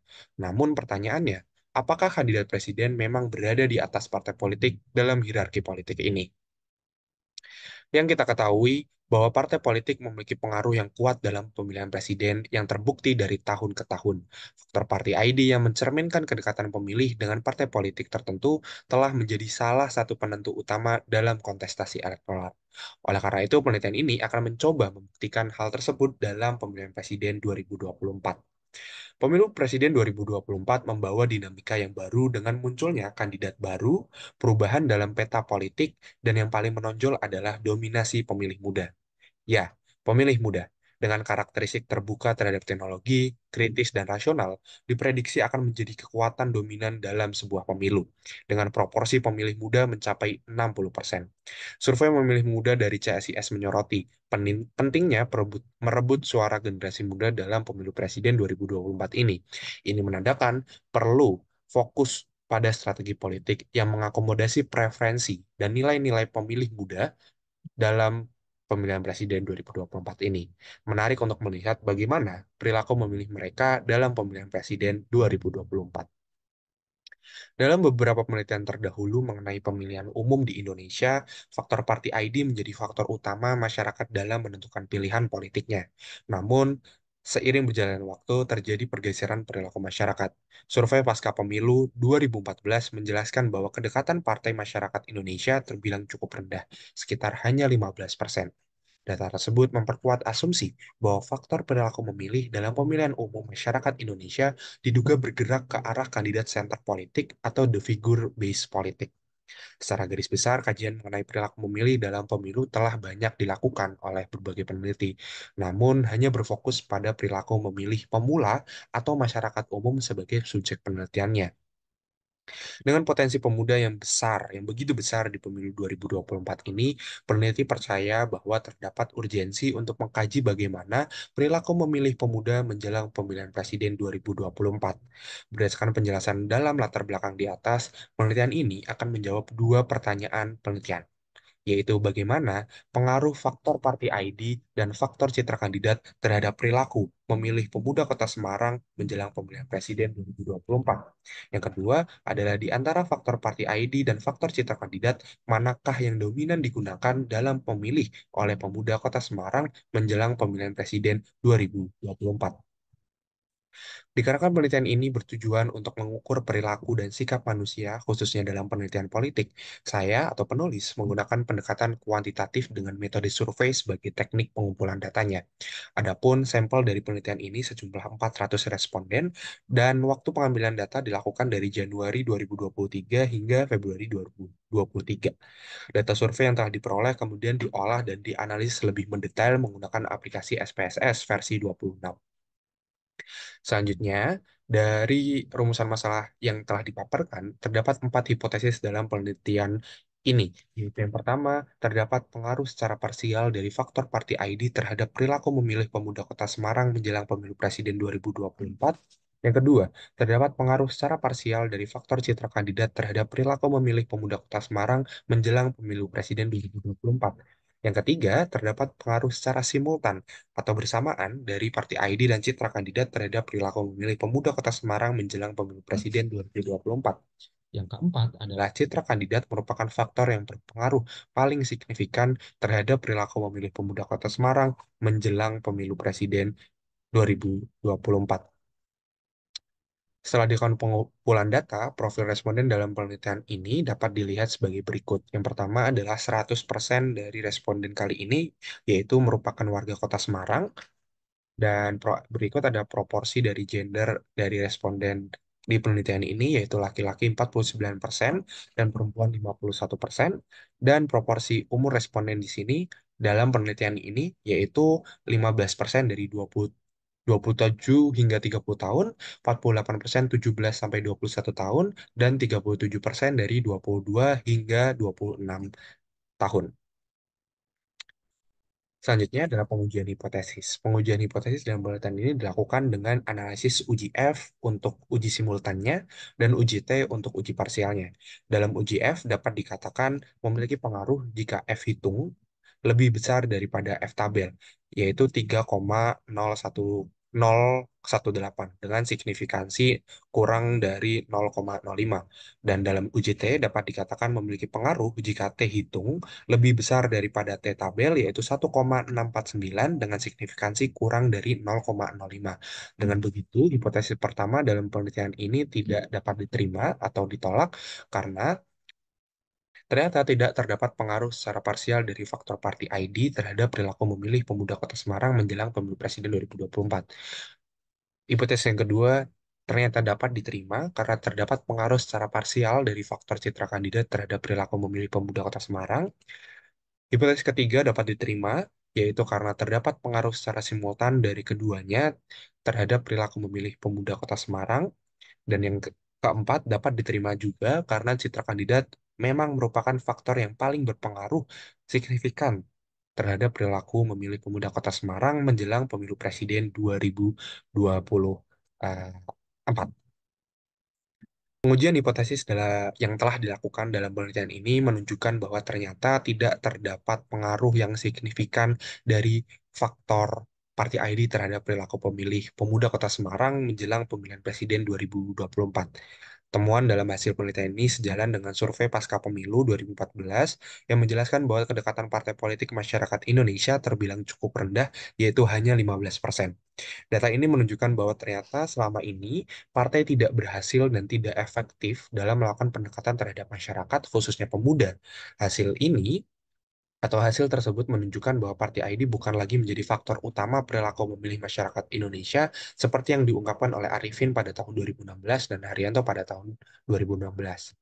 Speaker 17: Namun pertanyaannya, apakah kandidat presiden memang berada di atas partai politik dalam hierarki politik ini? Yang kita ketahui, bahwa partai politik memiliki pengaruh yang kuat dalam pemilihan presiden yang terbukti dari tahun ke tahun. Faktor party ID yang mencerminkan kedekatan pemilih dengan partai politik tertentu telah menjadi salah satu penentu utama dalam kontestasi elektoral. Oleh karena itu, penelitian ini akan mencoba membuktikan hal tersebut dalam pemilihan presiden 2024. Pemilu Presiden 2024 membawa dinamika yang baru dengan munculnya kandidat baru, perubahan dalam peta politik, dan yang paling menonjol adalah dominasi pemilih muda. Ya, pemilih muda dengan karakteristik terbuka terhadap teknologi, kritis dan rasional, diprediksi akan menjadi kekuatan dominan dalam sebuah pemilu, dengan proporsi pemilih muda mencapai 60%. Survei pemilih muda dari CSIS menyoroti pentingnya perebut, merebut suara generasi muda dalam pemilu presiden 2024 ini. Ini menandakan perlu fokus pada strategi politik yang mengakomodasi preferensi dan nilai-nilai pemilih muda dalam pemilihan presiden 2024 ini. Menarik untuk melihat bagaimana perilaku memilih mereka dalam pemilihan presiden 2024. Dalam beberapa penelitian terdahulu mengenai pemilihan umum di Indonesia, faktor party ID menjadi faktor utama masyarakat dalam menentukan pilihan politiknya. Namun, Seiring berjalannya waktu, terjadi pergeseran perilaku masyarakat. Survei Pasca Pemilu 2014 menjelaskan bahwa kedekatan partai masyarakat Indonesia terbilang cukup rendah, sekitar hanya 15 persen. Data tersebut memperkuat asumsi bahwa faktor perilaku memilih dalam pemilihan umum masyarakat Indonesia diduga bergerak ke arah kandidat center politik atau the figure based politik. Secara garis besar, kajian mengenai perilaku memilih dalam pemilu telah banyak dilakukan oleh berbagai peneliti, namun hanya berfokus pada perilaku memilih pemula atau masyarakat umum sebagai subjek penelitiannya. Dengan potensi pemuda yang besar, yang begitu besar di pemilu 2024 ini, peneliti percaya bahwa terdapat urgensi untuk mengkaji bagaimana perilaku memilih pemuda menjelang pemilihan presiden 2024. Berdasarkan penjelasan dalam latar belakang di atas, penelitian ini akan menjawab dua pertanyaan penelitian yaitu bagaimana pengaruh faktor party ID dan faktor citra kandidat terhadap perilaku memilih pemuda Kota Semarang menjelang pemilihan presiden 2024. Yang kedua adalah di antara faktor party ID dan faktor citra kandidat, manakah yang dominan digunakan dalam pemilih oleh pemuda Kota Semarang menjelang pemilihan presiden 2024. Dikarenakan penelitian ini bertujuan untuk mengukur perilaku dan sikap manusia, khususnya dalam penelitian politik, saya atau penulis menggunakan pendekatan kuantitatif dengan metode survei sebagai teknik pengumpulan datanya. Adapun sampel dari penelitian ini sejumlah 400 responden dan waktu pengambilan data dilakukan dari Januari 2023 hingga Februari 2023. Data survei yang telah diperoleh kemudian diolah dan dianalisis lebih mendetail menggunakan aplikasi SPSS versi 26. Selanjutnya, dari rumusan masalah yang telah dipaparkan, terdapat empat hipotesis dalam penelitian ini, yaitu yang pertama, terdapat pengaruh secara parsial dari faktor Parti ID terhadap perilaku memilih pemuda kota Semarang menjelang pemilu presiden 2024. Yang kedua, terdapat pengaruh secara parsial dari faktor citra kandidat terhadap perilaku memilih pemuda kota Semarang menjelang pemilu presiden 2024. Yang ketiga, terdapat pengaruh secara simultan atau bersamaan dari Parti ID dan citra kandidat terhadap perilaku memilih pemuda Kota Semarang menjelang pemilu presiden 2024. Yang keempat adalah citra kandidat merupakan faktor yang berpengaruh paling signifikan terhadap perilaku memilih pemuda Kota Semarang menjelang pemilu presiden 2024. Setelah dilakukan pengumpulan data, profil responden dalam penelitian ini dapat dilihat sebagai berikut. Yang pertama adalah 100% dari responden kali ini, yaitu merupakan warga kota Semarang. Dan berikut ada proporsi dari gender dari responden di penelitian ini, yaitu laki-laki 49% dan perempuan 51%. Dan proporsi umur responden di sini dalam penelitian ini, yaitu 15% dari 20 27 hingga 30 tahun, 48% persen 17 sampai 21 tahun, dan 37% persen dari 22 hingga 26 tahun. Selanjutnya adalah pengujian hipotesis. Pengujian hipotesis dalam bulatan ini dilakukan dengan analisis uji F untuk uji simultannya dan uji T untuk uji parsialnya. Dalam uji F dapat dikatakan memiliki pengaruh jika F hitung lebih besar daripada F tabel, yaitu 3,01 0,18 dengan signifikansi kurang dari 0,05 dan dalam uji T dapat dikatakan memiliki pengaruh jika T hitung lebih besar daripada T tabel yaitu 1,649 dengan signifikansi kurang dari 0,05. Dengan begitu, hipotesis pertama dalam penelitian ini tidak dapat diterima atau ditolak karena Ternyata tidak terdapat pengaruh secara parsial dari faktor party ID terhadap perilaku memilih pemuda Kota Semarang menjelang pemilu presiden 2024. Hipotesis yang kedua, ternyata dapat diterima karena terdapat pengaruh secara parsial dari faktor citra kandidat terhadap perilaku memilih pemuda Kota Semarang. Hipotesis ketiga dapat diterima yaitu karena terdapat pengaruh secara simultan dari keduanya terhadap perilaku memilih pemuda Kota Semarang. Dan yang keempat, dapat diterima juga karena citra kandidat memang merupakan faktor yang paling berpengaruh signifikan terhadap perilaku memilih pemuda Kota Semarang menjelang pemilu presiden 2024. Eh, Pengujian hipotesis yang telah dilakukan dalam penelitian ini menunjukkan bahwa ternyata tidak terdapat pengaruh yang signifikan dari faktor Parti ID terhadap perilaku pemilih pemuda Kota Semarang menjelang pemilihan presiden 2024. Temuan dalam hasil penelitian ini sejalan dengan survei pasca pemilu 2014 yang menjelaskan bahwa kedekatan partai politik masyarakat Indonesia terbilang cukup rendah, yaitu hanya 15%. Data ini menunjukkan bahwa ternyata selama ini partai tidak berhasil dan tidak efektif dalam melakukan pendekatan terhadap masyarakat, khususnya pemuda. Hasil ini atau hasil tersebut menunjukkan bahwa Parti ID bukan lagi menjadi faktor utama perilaku memilih masyarakat Indonesia seperti yang diungkapkan oleh Arifin pada tahun 2016 dan Haryanto pada tahun 2016.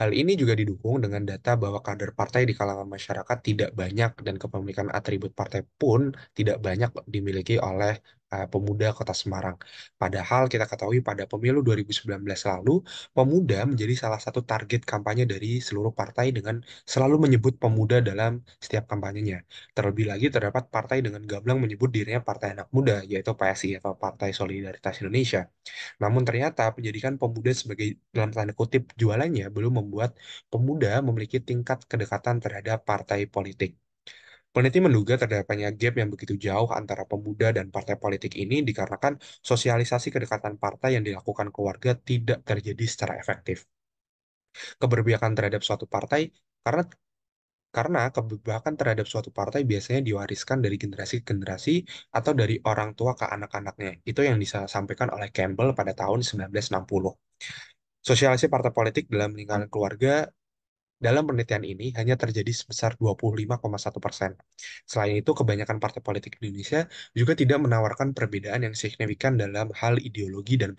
Speaker 17: Hal ini juga didukung dengan data bahwa kader partai di kalangan masyarakat tidak banyak dan kepemilikan atribut partai pun tidak banyak dimiliki oleh Eh, pemuda Kota Semarang. Padahal kita ketahui pada pemilu 2019 lalu, pemuda menjadi salah satu target kampanye dari seluruh partai dengan selalu menyebut pemuda dalam setiap kampanyenya. Terlebih lagi terdapat partai dengan gamblang menyebut dirinya Partai Anak Muda, yaitu PSI atau Partai Solidaritas Indonesia. Namun ternyata penjadikan pemuda sebagai dalam tanda kutip jualannya belum membuat pemuda memiliki tingkat kedekatan terhadap partai politik. Peneliti menduga terdapatnya gap yang begitu jauh antara pemuda dan partai politik ini dikarenakan sosialisasi kedekatan partai yang dilakukan keluarga tidak terjadi secara efektif. Keberbiakan terhadap suatu partai karena karena keberbiakan terhadap suatu partai biasanya diwariskan dari generasi ke generasi atau dari orang tua ke anak-anaknya. Itu yang disampaikan oleh Campbell pada tahun 1960. Sosialisasi partai politik dalam lingkungan keluarga dalam penelitian ini hanya terjadi sebesar 25,1 persen. Selain itu, kebanyakan partai politik Indonesia juga tidak menawarkan perbedaan yang signifikan dalam hal ideologi dan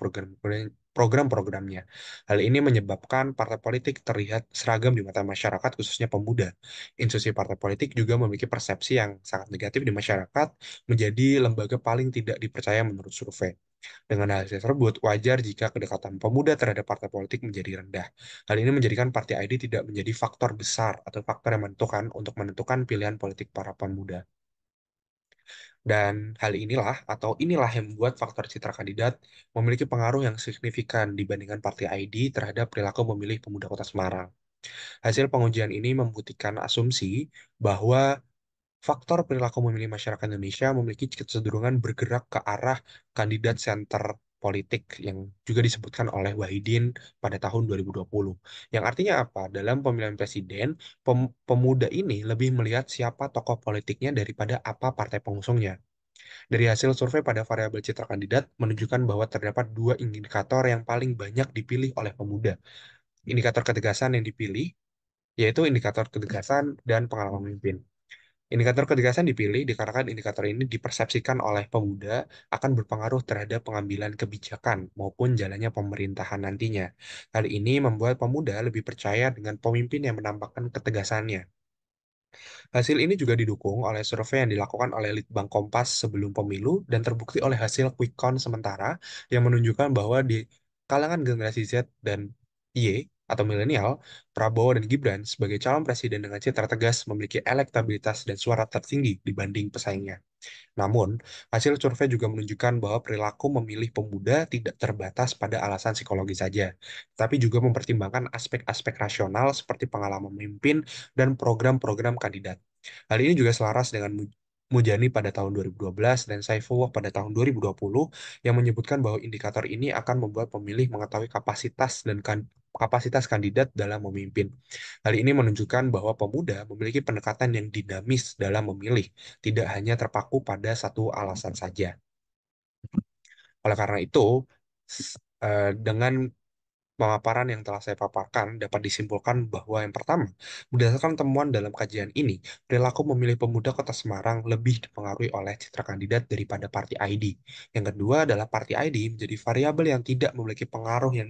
Speaker 17: program-programnya. Hal ini menyebabkan partai politik terlihat seragam di mata masyarakat, khususnya pemuda. Institusi partai politik juga memiliki persepsi yang sangat negatif di masyarakat, menjadi lembaga paling tidak dipercaya menurut survei. Dengan hal tersebut, wajar jika kedekatan pemuda terhadap partai politik menjadi rendah. Hal ini menjadikan Partai ID tidak menjadi faktor besar atau faktor yang menentukan untuk menentukan pilihan politik para pemuda. Dan hal inilah atau inilah yang membuat faktor citra kandidat memiliki pengaruh yang signifikan dibandingkan Partai ID terhadap perilaku pemilih pemuda Kota Semarang. Hasil pengujian ini membuktikan asumsi bahwa faktor perilaku memilih masyarakat Indonesia memiliki kecenderungan bergerak ke arah kandidat center politik yang juga disebutkan oleh Wahidin pada tahun 2020. Yang artinya apa? Dalam pemilihan presiden, pem pemuda ini lebih melihat siapa tokoh politiknya daripada apa partai pengusungnya. Dari hasil survei pada variabel citra kandidat menunjukkan bahwa terdapat dua indikator yang paling banyak dipilih oleh pemuda. Indikator ketegasan yang dipilih yaitu indikator ketegasan dan pengalaman pemimpin. Indikator ketegasan dipilih dikarenakan indikator ini dipersepsikan oleh pemuda akan berpengaruh terhadap pengambilan kebijakan maupun jalannya pemerintahan nantinya. Hal ini membuat pemuda lebih percaya dengan pemimpin yang menampakkan ketegasannya. Hasil ini juga didukung oleh survei yang dilakukan oleh Litbang Kompas sebelum pemilu dan terbukti oleh hasil quick count sementara yang menunjukkan bahwa di kalangan generasi Z dan Y atau milenial, Prabowo dan Gibran sebagai calon presiden dengan citra tegas memiliki elektabilitas dan suara tertinggi dibanding pesaingnya. Namun, hasil survei juga menunjukkan bahwa perilaku memilih pemuda tidak terbatas pada alasan psikologi saja, tapi juga mempertimbangkan aspek-aspek rasional seperti pengalaman memimpin dan program-program kandidat. Hal ini juga selaras dengan Mujani pada tahun 2012 dan Saifullah pada tahun 2020 yang menyebutkan bahwa indikator ini akan membuat pemilih mengetahui kapasitas dan kan-, kapasitas kandidat dalam memimpin. Hal ini menunjukkan bahwa pemuda memiliki pendekatan yang dinamis dalam memilih, tidak hanya terpaku pada satu alasan saja. Oleh karena itu, eh, dengan pemaparan yang telah saya paparkan dapat disimpulkan bahwa yang pertama, berdasarkan temuan dalam kajian ini, perilaku memilih pemuda Kota Semarang lebih dipengaruhi oleh citra kandidat daripada party ID. Yang kedua adalah party ID menjadi variabel yang tidak memiliki pengaruh yang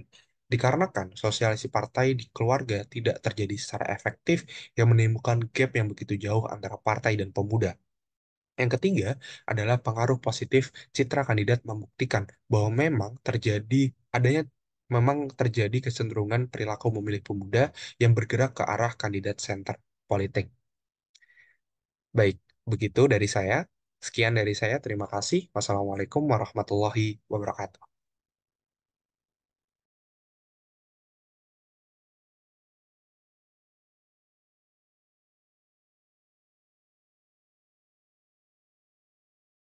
Speaker 17: Dikarenakan sosialisasi partai di keluarga tidak terjadi secara efektif yang menimbulkan gap yang begitu jauh antara partai dan pemuda. Yang ketiga adalah pengaruh positif citra kandidat membuktikan bahwa memang terjadi adanya memang terjadi kecenderungan perilaku memilih pemuda yang bergerak ke arah kandidat center politik. Baik, begitu dari saya. Sekian dari saya. Terima kasih.
Speaker 1: Wassalamualaikum warahmatullahi wabarakatuh.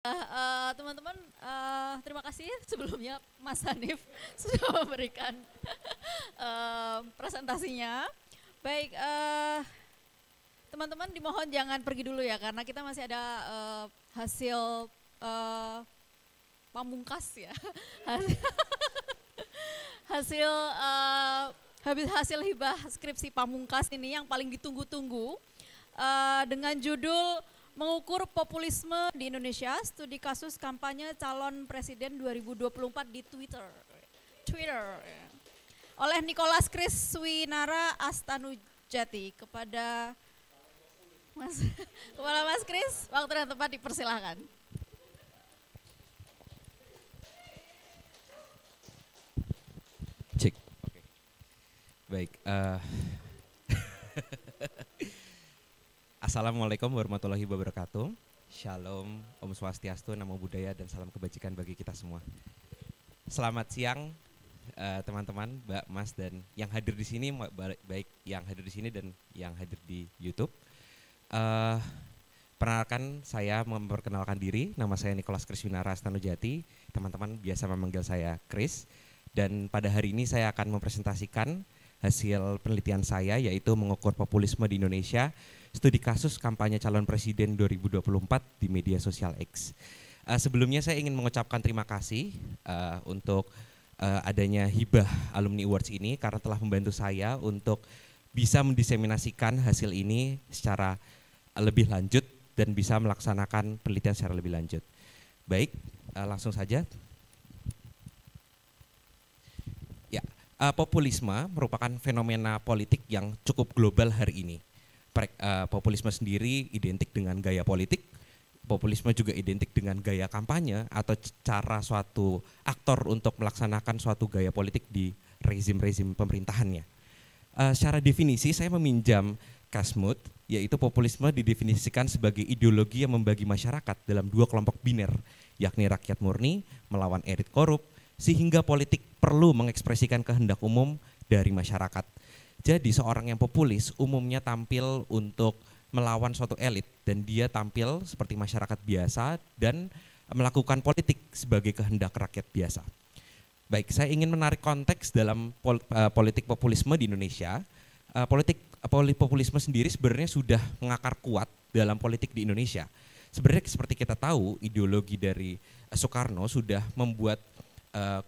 Speaker 3: Eh, eh, teman-teman, uh, terima kasih sebelumnya Mas Hanif sudah memberikan uh, presentasinya. Baik, teman teman-teman dimohon jangan pergi dulu ya karena kita masih ada uh, hasil uh, pamungkas ya, hasil uh, habis hasil hibah skripsi pamungkas ini yang paling ditunggu-tunggu uh, dengan judul Mengukur populisme di Indonesia, studi kasus kampanye calon presiden 2024 di Twitter. Twitter. Ya. Oleh Nicholas Chris Winara Astanujati kepada Mas Kepala Mas Kris, waktu dan tempat dipersilahkan.
Speaker 2: Cek.
Speaker 18: Oke. Baik, uh, Assalamualaikum warahmatullahi wabarakatuh. Shalom, Om Swastiastu, Namo Buddhaya, dan salam kebajikan bagi kita semua. Selamat siang eh, teman-teman, uh, Mbak, Mas, dan yang hadir di sini, baik yang hadir di sini dan yang hadir di YouTube. Uh, perkenalkan, saya memperkenalkan diri. Nama saya Nicholas Kriswinara Stanujati. Teman-teman biasa memanggil saya Kris. Dan pada hari ini saya akan mempresentasikan hasil penelitian saya, yaitu mengukur populisme di Indonesia – studi kasus kampanye calon presiden 2024 di media sosial X. Uh, sebelumnya saya ingin mengucapkan terima kasih uh, untuk uh, adanya hibah alumni awards ini karena telah membantu saya untuk bisa mendiseminasikan hasil ini secara lebih lanjut dan bisa melaksanakan penelitian secara lebih lanjut. Baik, uh, langsung saja. Ya, uh, populisme merupakan fenomena politik yang cukup global hari ini pre, uh, eh, populisme sendiri identik dengan gaya politik, populisme juga identik dengan gaya kampanye atau cara suatu aktor untuk melaksanakan suatu gaya politik di rezim-rezim pemerintahannya. Uh, secara definisi saya meminjam Kasmut, yaitu populisme didefinisikan sebagai ideologi yang membagi masyarakat dalam dua kelompok biner, yakni rakyat murni melawan erit korup, sehingga politik perlu mengekspresikan kehendak umum dari masyarakat jadi seorang yang populis umumnya tampil untuk melawan suatu elit dan dia tampil seperti masyarakat biasa dan melakukan politik sebagai kehendak rakyat biasa. Baik, saya ingin menarik konteks dalam eh, politik populisme di Indonesia. Eh, politik eh, populisme sendiri sebenarnya sudah mengakar kuat dalam politik di Indonesia. Sebenarnya seperti kita tahu, ideologi dari Soekarno sudah membuat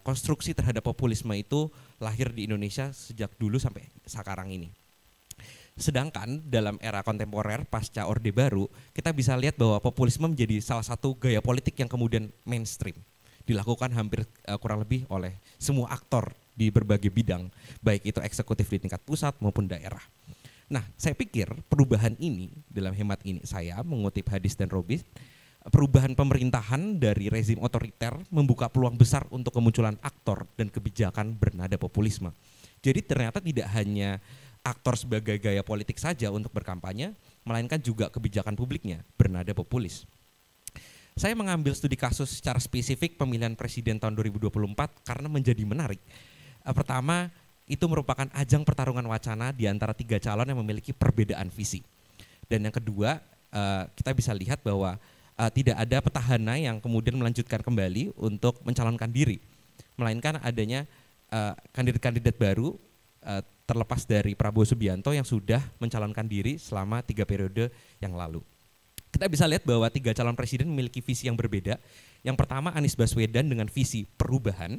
Speaker 18: konstruksi terhadap populisme itu lahir di Indonesia sejak dulu sampai sekarang ini. Sedangkan dalam era kontemporer pasca Orde Baru, kita bisa lihat bahwa populisme menjadi salah satu gaya politik yang kemudian mainstream. Dilakukan hampir uh, kurang lebih oleh semua aktor di berbagai bidang, baik itu eksekutif di tingkat pusat maupun daerah. Nah, saya pikir perubahan ini dalam hemat ini saya mengutip hadis dan robis perubahan pemerintahan dari rezim otoriter membuka peluang besar untuk kemunculan aktor dan kebijakan bernada populisme. Jadi ternyata tidak hanya aktor sebagai gaya politik saja untuk berkampanye, melainkan juga kebijakan publiknya bernada populis. Saya mengambil studi kasus secara spesifik pemilihan presiden tahun 2024 karena menjadi menarik. Eh, pertama, itu merupakan ajang pertarungan wacana di antara tiga calon yang memiliki perbedaan visi. Dan yang kedua, eh, kita bisa lihat bahwa uh, tidak ada petahana yang kemudian melanjutkan kembali untuk mencalonkan diri, melainkan adanya eh, kandidat-kandidat uh, baru uh, terlepas dari Prabowo Subianto yang sudah mencalonkan diri selama tiga periode yang lalu. Kita bisa lihat bahwa tiga calon presiden memiliki visi yang berbeda. Yang pertama Anies Baswedan dengan visi perubahan,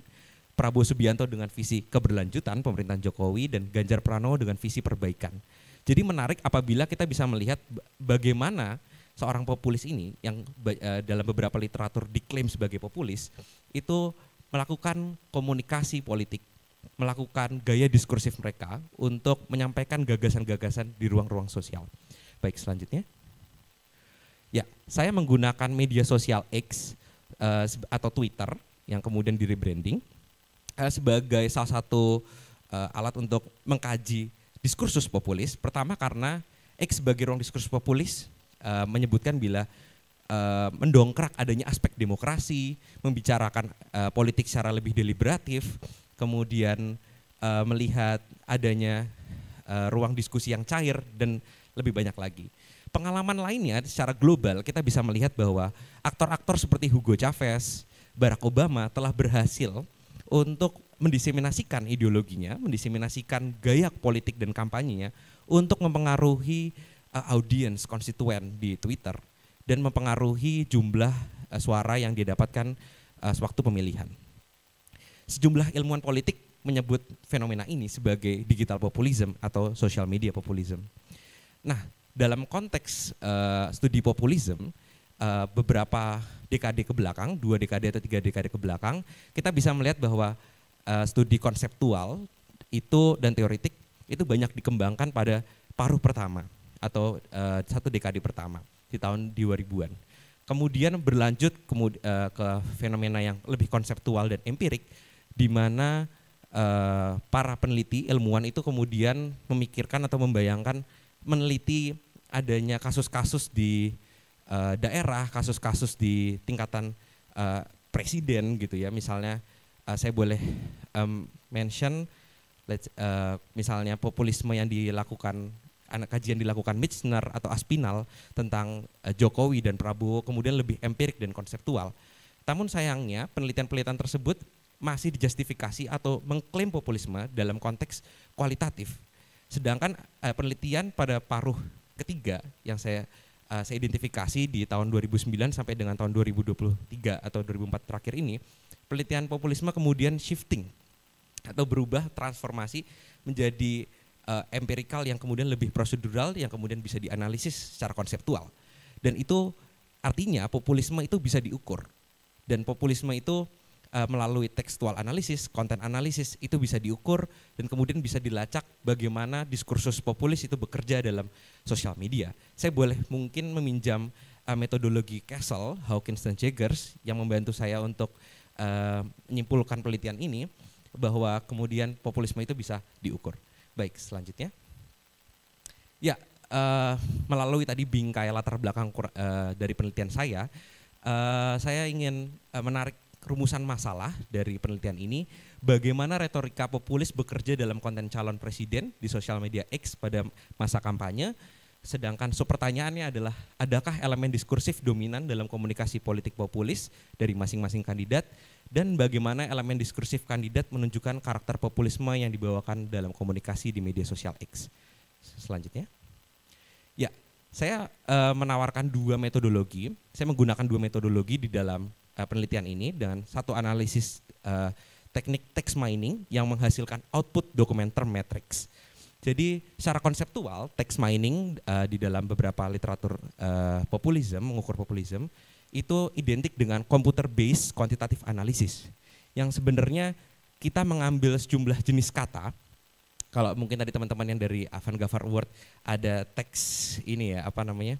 Speaker 18: Prabowo Subianto dengan visi keberlanjutan pemerintahan Jokowi dan Ganjar Pranowo dengan visi perbaikan. Jadi menarik apabila kita bisa melihat bagaimana seorang populis ini yang eh, dalam beberapa literatur diklaim sebagai populis itu melakukan komunikasi politik, melakukan gaya diskursif mereka untuk menyampaikan gagasan-gagasan di ruang-ruang sosial. Baik, selanjutnya. Ya, saya menggunakan media sosial X uh, atau Twitter yang kemudian di rebranding uh, eh, sebagai salah satu uh, alat untuk mengkaji diskursus populis. Pertama karena X sebagai ruang diskursus populis Eh, menyebutkan bila eh, mendongkrak adanya aspek demokrasi, membicarakan eh, politik secara lebih deliberatif, kemudian melihat adanya ruang diskusi yang cair dan lebih banyak lagi. Pengalaman lainnya secara global kita bisa melihat bahwa aktor-aktor seperti Hugo Chavez, Barack Obama telah berhasil untuk mendiseminasikan ideologinya, mendiseminasikan gaya politik dan kampanyenya untuk mempengaruhi Eh, audience konstituen di Twitter dan mempengaruhi jumlah uh, suara yang didapatkan uh, sewaktu pemilihan. Sejumlah ilmuwan politik menyebut fenomena ini sebagai digital populism atau social media populism. Nah, dalam konteks uh, studi populism, uh, beberapa dekade ke belakang, dua dekade atau tiga dekade ke belakang, kita bisa melihat bahwa uh, studi konseptual itu dan teoretik itu banyak dikembangkan pada paruh pertama atau uh, satu dekade pertama di tahun 2000-an. Kemudian berlanjut uh, ke fenomena yang lebih konseptual dan empirik di mana uh, para peneliti ilmuwan itu kemudian memikirkan atau membayangkan meneliti adanya kasus-kasus di uh, daerah, kasus-kasus di tingkatan uh, presiden gitu ya. Misalnya uh, saya boleh um, mention let's, uh, misalnya populisme yang dilakukan anak kajian dilakukan Michener atau Aspinal tentang eh, Jokowi dan Prabowo kemudian lebih empirik dan konseptual. Namun sayangnya penelitian-penelitian tersebut masih dijustifikasi atau mengklaim populisme dalam konteks kualitatif. Sedangkan eh, penelitian pada paruh ketiga yang saya eh, saya identifikasi di tahun 2009 sampai dengan tahun 2023 atau 2004 terakhir ini, penelitian populisme kemudian shifting atau berubah transformasi menjadi uh, eh, empirikal yang kemudian lebih prosedural yang kemudian bisa dianalisis secara konseptual. Dan itu artinya populisme itu bisa diukur. Dan populisme itu uh, melalui tekstual analisis, konten analisis itu bisa diukur dan kemudian bisa dilacak bagaimana diskursus populis itu bekerja dalam sosial media. Saya boleh mungkin meminjam uh, metodologi Castle, Hawkins dan Jaggers yang membantu saya untuk uh, menyimpulkan penelitian ini bahwa kemudian populisme itu bisa diukur. Baik, selanjutnya. Ya, uh, melalui tadi bingkai latar belakang uh, dari penelitian saya, uh, saya ingin uh, menarik rumusan masalah dari penelitian ini, bagaimana retorika populis bekerja dalam konten calon presiden di sosial media X pada masa kampanye, Sedangkan so pertanyaannya adalah adakah elemen diskursif dominan dalam komunikasi politik populis dari masing-masing kandidat dan bagaimana elemen diskursif kandidat menunjukkan karakter populisme yang dibawakan dalam komunikasi di media sosial X. Selanjutnya. Ya, saya e, menawarkan dua metodologi. Saya menggunakan dua metodologi di dalam e, penelitian ini dengan satu analisis e, teknik text mining yang menghasilkan output dokumenter matrix. Jadi secara konseptual text mining uh, di dalam beberapa literatur uh, eh, populisme mengukur populisme itu identik dengan computer based quantitative analysis yang sebenarnya kita mengambil sejumlah jenis kata kalau mungkin tadi teman-teman yang dari Avan Gafar Award ada teks ini ya apa namanya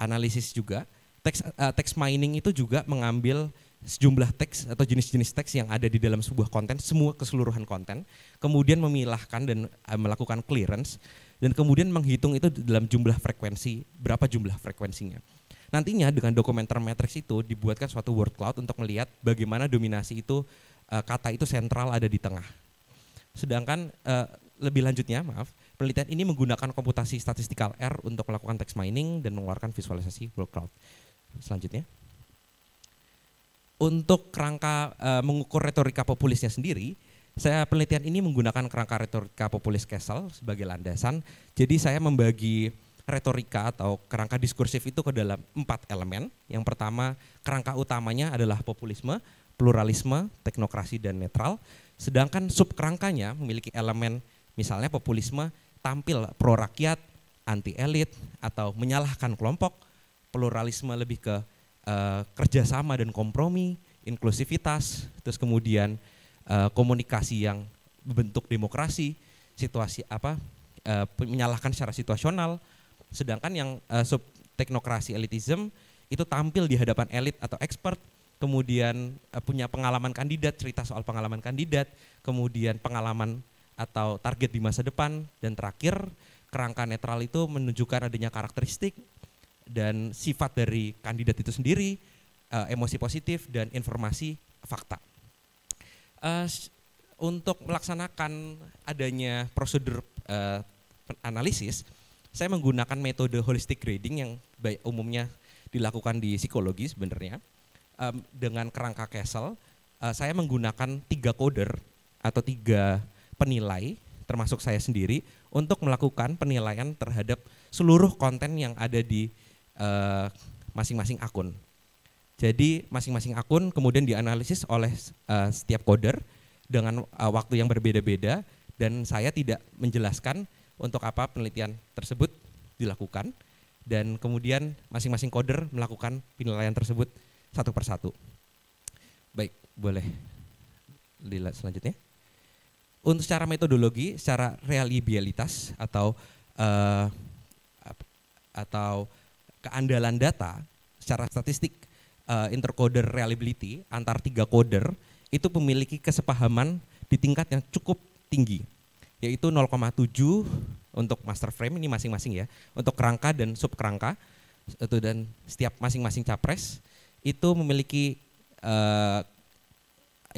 Speaker 18: analisis juga teks uh, eh, teks mining itu juga mengambil sejumlah teks atau jenis-jenis teks yang ada di dalam sebuah konten, semua keseluruhan konten, kemudian memilahkan dan eh, melakukan clearance, dan kemudian menghitung itu dalam jumlah frekuensi, berapa jumlah frekuensinya. Nantinya dengan dokumenter matrix itu dibuatkan suatu word cloud untuk melihat bagaimana dominasi itu, eh, kata itu sentral ada di tengah. Sedangkan eh, lebih lanjutnya, maaf, penelitian ini menggunakan komputasi statistikal R untuk melakukan text mining dan mengeluarkan visualisasi word cloud. Selanjutnya untuk kerangka uh, mengukur retorika populisnya sendiri, saya penelitian ini menggunakan kerangka retorika populis Kessel sebagai landasan. Jadi saya membagi retorika atau kerangka diskursif itu ke dalam empat elemen. Yang pertama, kerangka utamanya adalah populisme, pluralisme, teknokrasi, dan netral. Sedangkan sub kerangkanya memiliki elemen misalnya populisme tampil pro rakyat, anti elit, atau menyalahkan kelompok. Pluralisme lebih ke Eh, kerjasama dan kompromi, inklusivitas, terus kemudian eh, komunikasi yang bentuk demokrasi, situasi apa eh, menyalahkan secara situasional, sedangkan yang uh, sub teknokrasi elitism itu tampil di hadapan elit atau expert, kemudian punya pengalaman kandidat, cerita soal pengalaman kandidat, kemudian pengalaman atau target di masa depan, dan terakhir kerangka netral itu menunjukkan adanya karakteristik, dan sifat dari kandidat itu sendiri, uh, emosi positif dan informasi fakta. Uh, untuk melaksanakan adanya prosedur uh, analisis, saya menggunakan metode holistic grading yang baik umumnya dilakukan di psikologi sebenarnya um, dengan kerangka Kessel. Uh, saya menggunakan tiga koder atau tiga penilai termasuk saya sendiri untuk melakukan penilaian terhadap seluruh konten yang ada di Eh, masing-masing uh, akun. Jadi masing-masing akun kemudian dianalisis oleh uh, setiap coder dengan uh, waktu yang berbeda-beda dan saya tidak menjelaskan untuk apa penelitian tersebut dilakukan dan kemudian masing-masing coder melakukan penilaian tersebut satu persatu. Baik, boleh dilihat selanjutnya. Untuk secara metodologi, secara realibilitas atau uh, atau keandalan data secara statistik uh, intercoder reliability antar tiga coder itu memiliki kesepahaman di tingkat yang cukup tinggi yaitu 0,7 untuk master frame ini masing-masing ya untuk kerangka dan sub kerangka itu dan setiap masing-masing capres itu memiliki uh,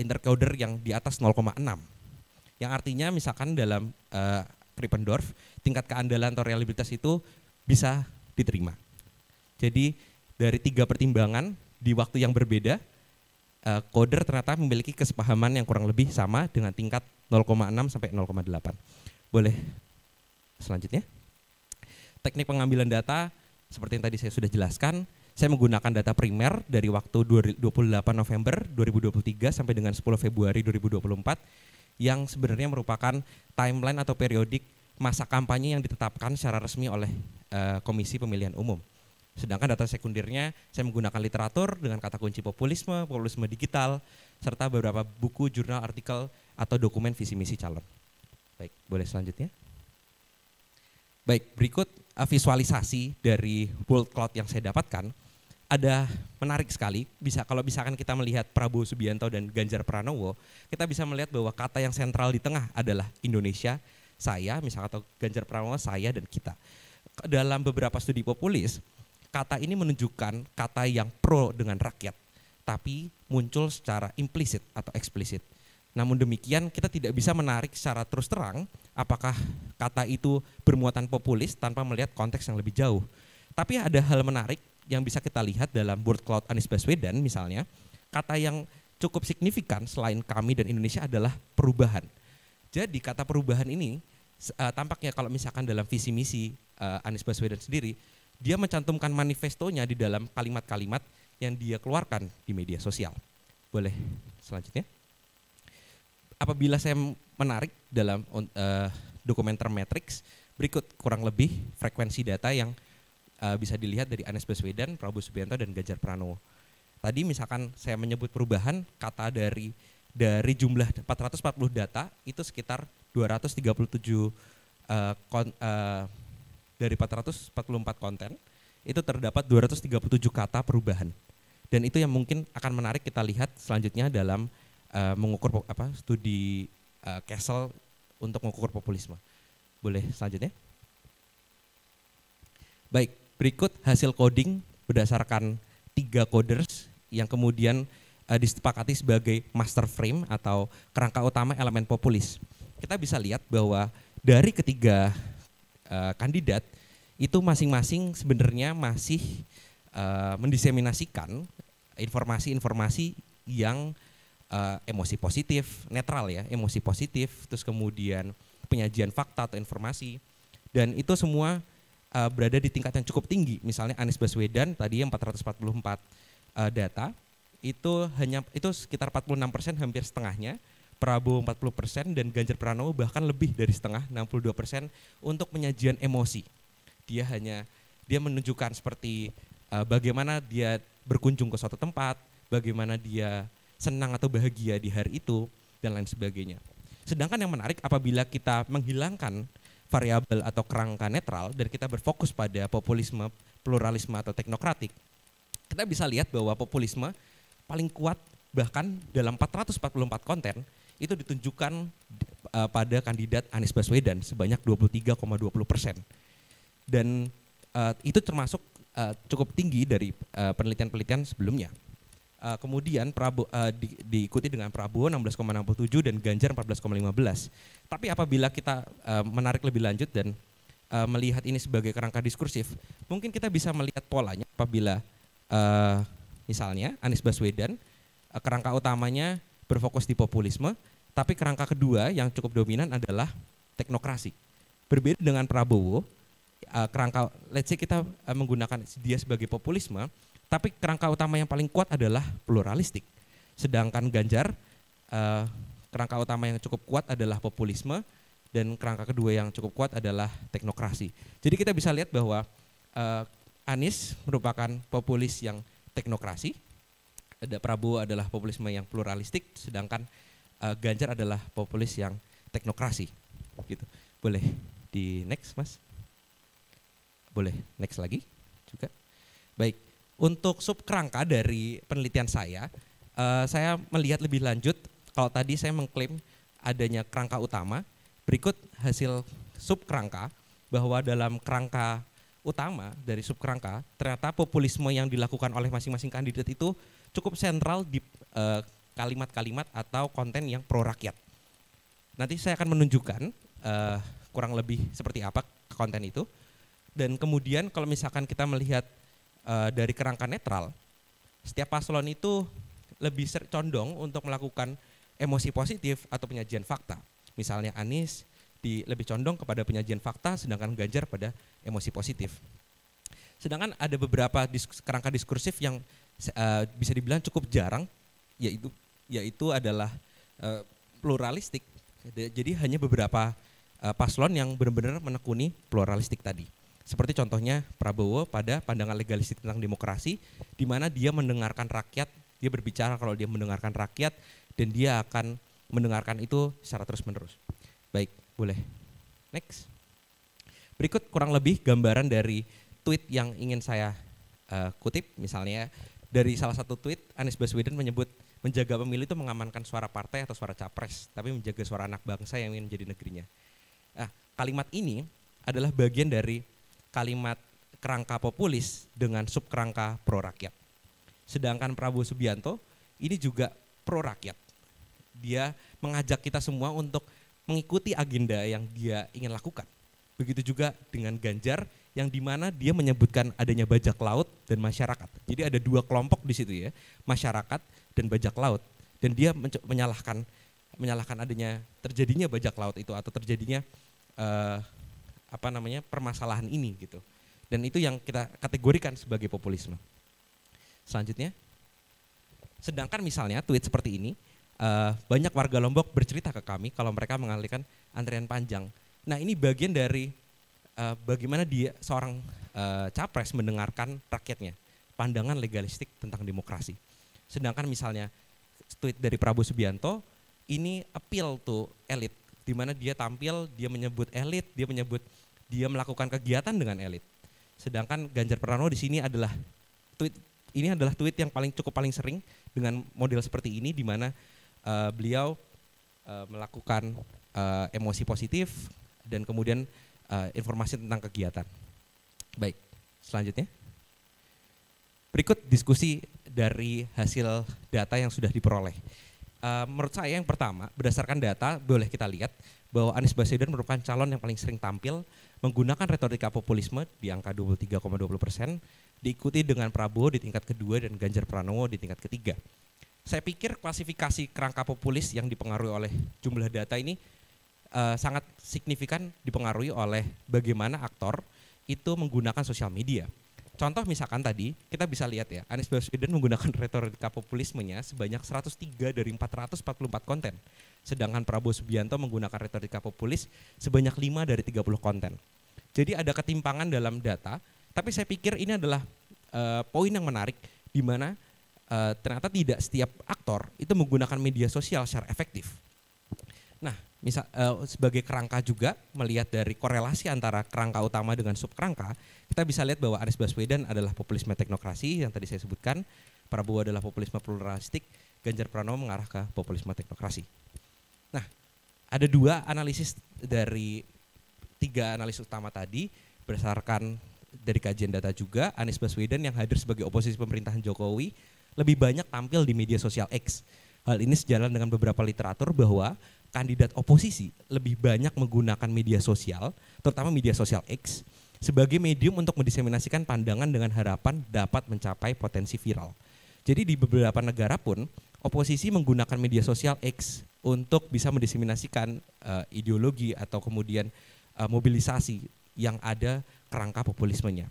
Speaker 18: intercoder yang di atas 0,6 yang artinya misalkan dalam uh, eh, Krippendorf tingkat keandalan atau reliabilitas itu bisa diterima. Jadi dari tiga pertimbangan di waktu yang berbeda, uh, ternyata memiliki kesepahaman yang kurang lebih sama dengan tingkat 0,6 sampai 0,8. Boleh selanjutnya. Teknik pengambilan data seperti yang tadi saya sudah jelaskan, saya menggunakan data primer dari waktu 28 November 2023 sampai dengan 10 Februari 2024 yang sebenarnya merupakan timeline atau periodik masa kampanye yang ditetapkan secara resmi oleh eh, Komisi Pemilihan Umum. Sedangkan data sekundernya saya menggunakan literatur dengan kata kunci populisme, populisme digital, serta beberapa buku, jurnal, artikel, atau dokumen visi misi calon. Baik, boleh selanjutnya. Baik, berikut eh, visualisasi dari World Cloud yang saya dapatkan. Ada menarik sekali, bisa kalau misalkan kita melihat Prabowo Subianto dan Ganjar Pranowo, kita bisa melihat bahwa kata yang sentral di tengah adalah Indonesia, saya, misalkan atau Ganjar Pranowo, saya dan kita. Dalam beberapa studi populis, Kata ini menunjukkan kata yang pro dengan rakyat, tapi muncul secara implisit atau eksplisit. Namun demikian kita tidak bisa menarik secara terus terang apakah kata itu bermuatan populis tanpa melihat konteks yang lebih jauh. Tapi ada hal menarik yang bisa kita lihat dalam word cloud Anies Baswedan misalnya, kata yang cukup signifikan selain kami dan Indonesia adalah perubahan. Jadi kata perubahan ini eh, tampaknya kalau misalkan dalam visi misi eh, Anies Baswedan sendiri dia mencantumkan manifestonya di dalam kalimat-kalimat yang dia keluarkan di media sosial. Boleh selanjutnya. Apabila saya menarik dalam uh, dokumenter Matrix, berikut kurang lebih frekuensi data yang uh, bisa dilihat dari Anies Baswedan, Prabowo Subianto, dan Ganjar Pranowo. Tadi misalkan saya menyebut perubahan kata dari dari jumlah 440 data itu sekitar 237 uh, eh, kon, uh, dari 444 konten itu terdapat 237 kata perubahan. Dan itu yang mungkin akan menarik kita lihat selanjutnya dalam uh, mengukur apa studi uh, Kessel untuk mengukur populisme. Boleh selanjutnya? Baik, berikut hasil coding berdasarkan tiga coders yang kemudian uh, disepakati sebagai master frame atau kerangka utama elemen populis. Kita bisa lihat bahwa dari ketiga uh, kandidat itu masing-masing sebenarnya masih uh, mendiseminasikan informasi-informasi yang uh, emosi positif, netral ya, emosi positif, terus kemudian penyajian fakta atau informasi, dan itu semua uh, berada di tingkat yang cukup tinggi. Misalnya Anies Baswedan tadi 444 uh, data itu hanya itu sekitar 46 persen, hampir setengahnya Prabowo 40% dan Ganjar Pranowo bahkan lebih dari setengah 62% untuk penyajian emosi. Dia hanya dia menunjukkan seperti uh, bagaimana dia berkunjung ke suatu tempat, bagaimana dia senang atau bahagia di hari itu dan lain sebagainya. Sedangkan yang menarik apabila kita menghilangkan variabel atau kerangka netral dan kita berfokus pada populisme, pluralisme atau teknokratik, kita bisa lihat bahwa populisme paling kuat bahkan dalam 444 konten itu ditunjukkan uh, pada kandidat Anies Baswedan sebanyak 23,20 persen. Dan uh, itu termasuk uh, cukup tinggi dari penelitian-penelitian uh, sebelumnya. Uh, kemudian Prabowo uh, di, diikuti dengan Prabowo 16,67 dan Ganjar 14,15. Tapi apabila kita uh, menarik lebih lanjut dan uh, melihat ini sebagai kerangka diskursif, mungkin kita bisa melihat polanya apabila uh, misalnya Anies Baswedan kerangka utamanya berfokus di populisme, tapi kerangka kedua yang cukup dominan adalah teknokrasi. Berbeda dengan Prabowo, eh, kerangka let's say kita eh, menggunakan dia sebagai populisme, tapi kerangka utama yang paling kuat adalah pluralistik. Sedangkan Ganjar eh, kerangka utama yang cukup kuat adalah populisme dan kerangka kedua yang cukup kuat adalah teknokrasi. Jadi kita bisa lihat bahwa Anies merupakan populis yang teknokrasi, ada Prabowo adalah populisme yang pluralistik, sedangkan uh, Ganjar adalah populis yang teknokrasi. Gitu. Boleh di next, Mas? Boleh next lagi juga. Baik, untuk sub kerangka dari penelitian saya, uh, saya melihat lebih lanjut. Kalau tadi saya mengklaim adanya kerangka utama, berikut hasil sub kerangka bahwa dalam kerangka utama dari sub kerangka ternyata populisme yang dilakukan oleh masing-masing kandidat itu cukup sentral di eh, kalimat-kalimat uh, atau konten yang pro rakyat. Nanti saya akan menunjukkan uh, kurang lebih seperti apa konten itu. Dan kemudian kalau misalkan kita melihat uh, dari kerangka netral, setiap paslon itu lebih condong untuk melakukan emosi positif atau penyajian fakta. Misalnya Anies di, lebih condong kepada penyajian fakta, sedangkan Ganjar pada emosi positif. Sedangkan ada beberapa disk, kerangka diskursif yang uh, bisa dibilang cukup jarang yaitu yaitu adalah uh, pluralistik. Jadi hanya beberapa uh, paslon yang benar-benar menekuni pluralistik tadi. Seperti contohnya Prabowo pada pandangan legalistik tentang demokrasi, di mana dia mendengarkan rakyat, dia berbicara kalau dia mendengarkan rakyat, dan dia akan mendengarkan itu secara terus-menerus. Baik, boleh. Next. Berikut kurang lebih gambaran dari tweet yang ingin saya uh, kutip, misalnya dari salah satu tweet Anies Baswedan menyebut menjaga pemilih itu mengamankan suara partai atau suara capres, tapi menjaga suara anak bangsa yang ingin menjadi negerinya. Nah, kalimat ini adalah bagian dari kalimat kerangka populis dengan sub kerangka pro rakyat. Sedangkan Prabowo Subianto ini juga pro rakyat. Dia mengajak kita semua untuk mengikuti agenda yang dia ingin lakukan. Begitu juga dengan Ganjar yang dimana dia menyebutkan adanya bajak laut dan masyarakat. Jadi ada dua kelompok di situ ya, masyarakat dan bajak laut. Dan dia menyalahkan menyalahkan adanya terjadinya bajak laut itu atau terjadinya eh, apa namanya permasalahan ini gitu. Dan itu yang kita kategorikan sebagai populisme. Selanjutnya, sedangkan misalnya tweet seperti ini eh, banyak warga Lombok bercerita ke kami kalau mereka mengalihkan antrian panjang. Nah ini bagian dari uh, bagaimana dia seorang uh, capres mendengarkan rakyatnya, pandangan legalistik tentang demokrasi. Sedangkan misalnya tweet dari Prabowo Subianto ini appeal to elit, di mana dia tampil, dia menyebut elit, dia menyebut dia melakukan kegiatan dengan elit. Sedangkan Ganjar Pranowo di sini adalah tweet ini adalah tweet yang paling cukup paling sering dengan model seperti ini di mana uh, beliau uh, melakukan uh, emosi positif dan kemudian Eh, informasi tentang kegiatan. Baik, selanjutnya. Berikut diskusi dari hasil data yang sudah diperoleh. Uh, menurut saya yang pertama, berdasarkan data boleh kita lihat bahwa Anies Baswedan merupakan calon yang paling sering tampil menggunakan retorika populisme di angka 23,20 persen, diikuti dengan Prabowo di tingkat kedua dan Ganjar Pranowo di tingkat ketiga. Saya pikir klasifikasi kerangka populis yang dipengaruhi oleh jumlah data ini uh, sangat signifikan dipengaruhi oleh bagaimana aktor itu menggunakan sosial media. Contoh misalkan tadi kita bisa lihat ya Anies Baswedan menggunakan retorika populismenya sebanyak 103 dari 444 konten. Sedangkan Prabowo Subianto menggunakan retorika populis sebanyak 5 dari 30 konten. Jadi ada ketimpangan dalam data, tapi saya pikir ini adalah uh, poin yang menarik di mana uh, ternyata tidak setiap aktor itu menggunakan media sosial secara efektif. Nah, misal uh, sebagai kerangka juga melihat dari korelasi antara kerangka utama dengan sub kerangka kita bisa lihat bahwa Anies Baswedan adalah populisme teknokrasi yang tadi saya sebutkan, Prabowo adalah populisme pluralistik, Ganjar Pranowo mengarah ke populisme teknokrasi. Nah, ada dua analisis dari tiga analis utama tadi berdasarkan dari kajian data juga Anies Baswedan yang hadir sebagai oposisi pemerintahan Jokowi lebih banyak tampil di media sosial X. Hal ini sejalan dengan beberapa literatur bahwa kandidat oposisi lebih banyak menggunakan media sosial, terutama media sosial X, sebagai medium untuk mendiseminasikan pandangan dengan harapan dapat mencapai potensi viral. Jadi di beberapa negara pun oposisi menggunakan media sosial X untuk bisa mendiseminasikan uh, ideologi atau kemudian uh, mobilisasi yang ada kerangka populismenya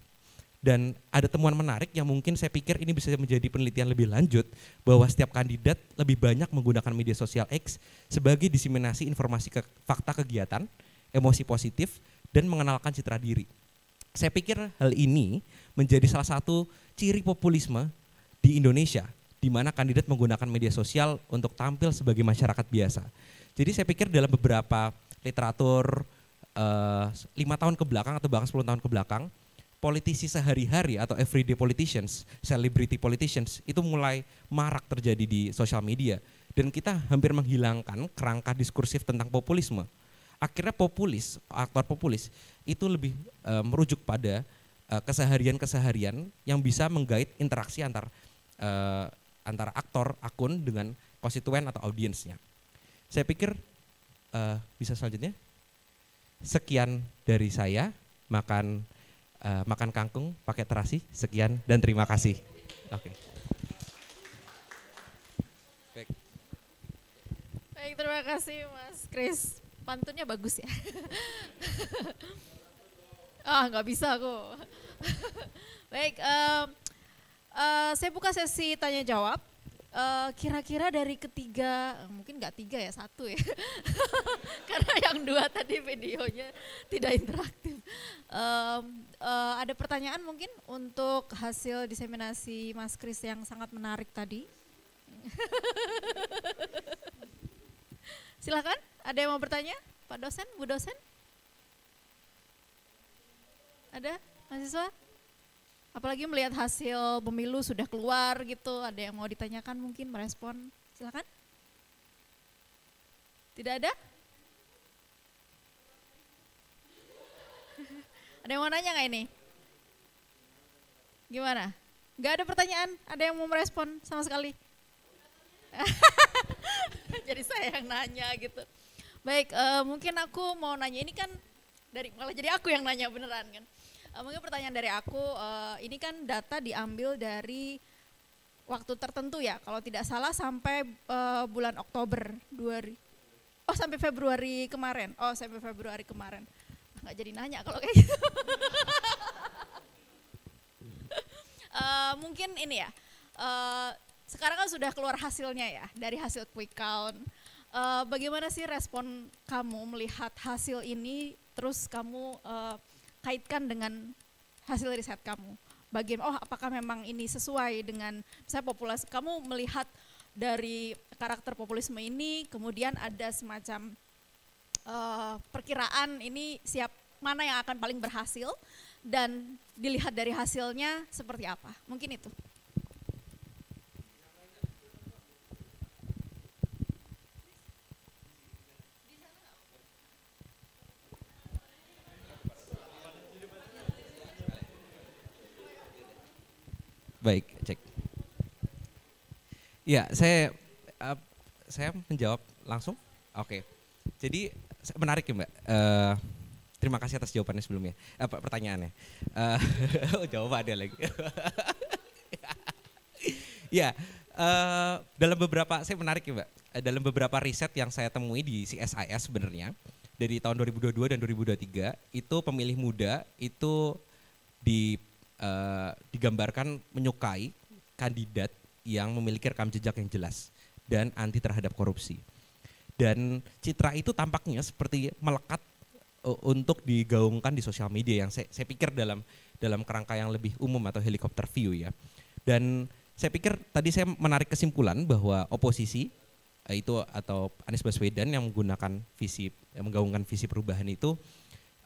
Speaker 18: dan ada temuan menarik yang mungkin saya pikir ini bisa menjadi penelitian lebih lanjut bahwa setiap kandidat lebih banyak menggunakan media sosial X sebagai diseminasi informasi ke fakta kegiatan, emosi positif dan mengenalkan citra diri. Saya pikir hal ini menjadi salah satu ciri populisme di Indonesia di mana kandidat menggunakan media sosial untuk tampil sebagai masyarakat biasa. Jadi saya pikir dalam beberapa literatur eh, lima tahun ke belakang atau bahkan 10 tahun ke belakang politisi sehari-hari atau everyday politicians, celebrity politicians itu mulai marak terjadi di sosial media dan kita hampir menghilangkan kerangka diskursif tentang populisme. Akhirnya populis, aktor populis itu lebih e, merujuk pada eh, keseharian-keseharian yang bisa menggait interaksi antar e, antara aktor akun dengan konstituen atau audiensnya. Saya pikir e, bisa selanjutnya. Sekian dari saya, makan uh, makan kangkung pakai terasi. Sekian dan terima kasih. Oke. Okay.
Speaker 3: Baik. Baik, terima kasih Mas Kris. Pantunnya bagus ya. ah, nggak bisa aku. Baik, um, uh, saya buka sesi tanya jawab kira eh, kira-kira dari ketiga mungkin nggak tiga ya satu ya karena yang dua tadi videonya tidak interaktif uh, uh, ada pertanyaan mungkin untuk hasil diseminasi Mas Kris yang sangat menarik tadi silakan ada yang mau bertanya Pak dosen Bu dosen ada mahasiswa Apalagi melihat hasil pemilu sudah keluar gitu, ada yang mau ditanyakan mungkin merespon, silakan. Tidak ada? ada yang mau nanya nggak ini? Gimana? Gak ada pertanyaan? Ada yang mau merespon sama sekali? jadi saya yang nanya gitu. Baik, uh, mungkin aku mau nanya ini kan dari malah jadi aku yang nanya beneran kan. Uh, mungkin pertanyaan dari aku, uh, ini kan data diambil dari waktu tertentu ya, kalau tidak salah sampai uh, bulan Oktober 2000. Oh sampai Februari kemarin. Oh sampai Februari kemarin. Nggak jadi nanya kalau kayak gitu. uh, mungkin ini ya. Uh, sekarang kan sudah keluar hasilnya ya dari hasil quick count. Uh, bagaimana sih respon kamu melihat hasil ini? Terus kamu uh, kaitkan dengan hasil riset kamu. Bagian oh apakah memang ini sesuai dengan saya populasi kamu melihat dari karakter populisme ini kemudian ada semacam uh, perkiraan ini siap mana yang akan paling berhasil dan dilihat dari hasilnya seperti apa. Mungkin itu.
Speaker 18: Baik, cek. Ya, saya uh, saya menjawab langsung. Oke. Okay. Jadi menarik ya Mbak. Uh, terima kasih atas jawabannya sebelumnya. Eh, apa uh, pertanyaannya? Uh, jawab ada lagi. ya, uh, dalam beberapa saya menarik ya Mbak. Uh, dalam beberapa riset yang saya temui di CSIS sebenarnya dari tahun 2022 dan 2023 itu pemilih muda itu di Eh, digambarkan menyukai kandidat yang memiliki rekam jejak yang jelas dan anti terhadap korupsi. Dan citra itu tampaknya seperti melekat eh, untuk digaungkan di sosial media yang saya, saya pikir dalam dalam kerangka yang lebih umum atau helikopter view ya. Dan saya pikir tadi saya menarik kesimpulan bahwa oposisi eh, itu atau Anies Baswedan yang menggunakan visi yang menggaungkan visi perubahan itu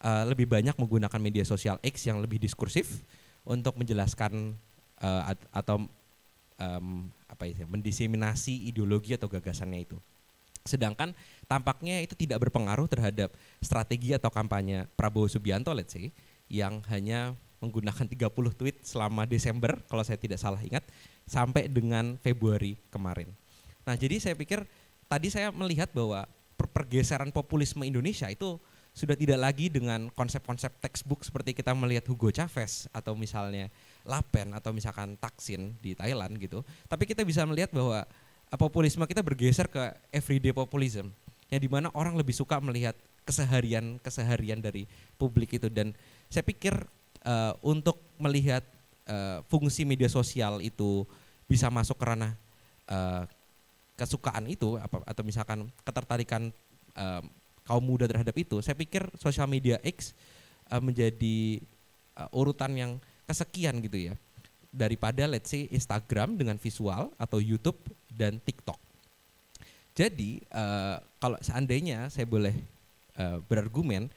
Speaker 18: lebih banyak menggunakan media sosial X yang lebih diskursif untuk menjelaskan uh, atau um, apa itu ya, mendiseminasi ideologi atau gagasannya itu. Sedangkan tampaknya itu tidak berpengaruh terhadap strategi atau kampanye Prabowo Subianto let's say yang hanya menggunakan 30 tweet selama Desember kalau saya tidak salah ingat sampai dengan Februari kemarin. Nah, jadi saya pikir tadi saya melihat bahwa pergeseran populisme Indonesia itu sudah tidak lagi dengan konsep-konsep textbook seperti kita melihat Hugo Chavez atau misalnya Lapen atau misalkan Taksin di Thailand gitu. Tapi kita bisa melihat bahwa eh, populisme kita bergeser ke everyday populism yang dimana orang lebih suka melihat keseharian keseharian dari publik itu dan saya pikir uh, untuk melihat uh, fungsi media sosial itu bisa masuk ke ranah uh, kesukaan itu atau misalkan ketertarikan kaum muda terhadap itu, saya pikir sosial media X uh, menjadi uh, urutan yang kesekian gitu ya. Daripada let's say Instagram dengan visual atau YouTube dan TikTok. Jadi uh, kalau seandainya saya boleh uh, berargumen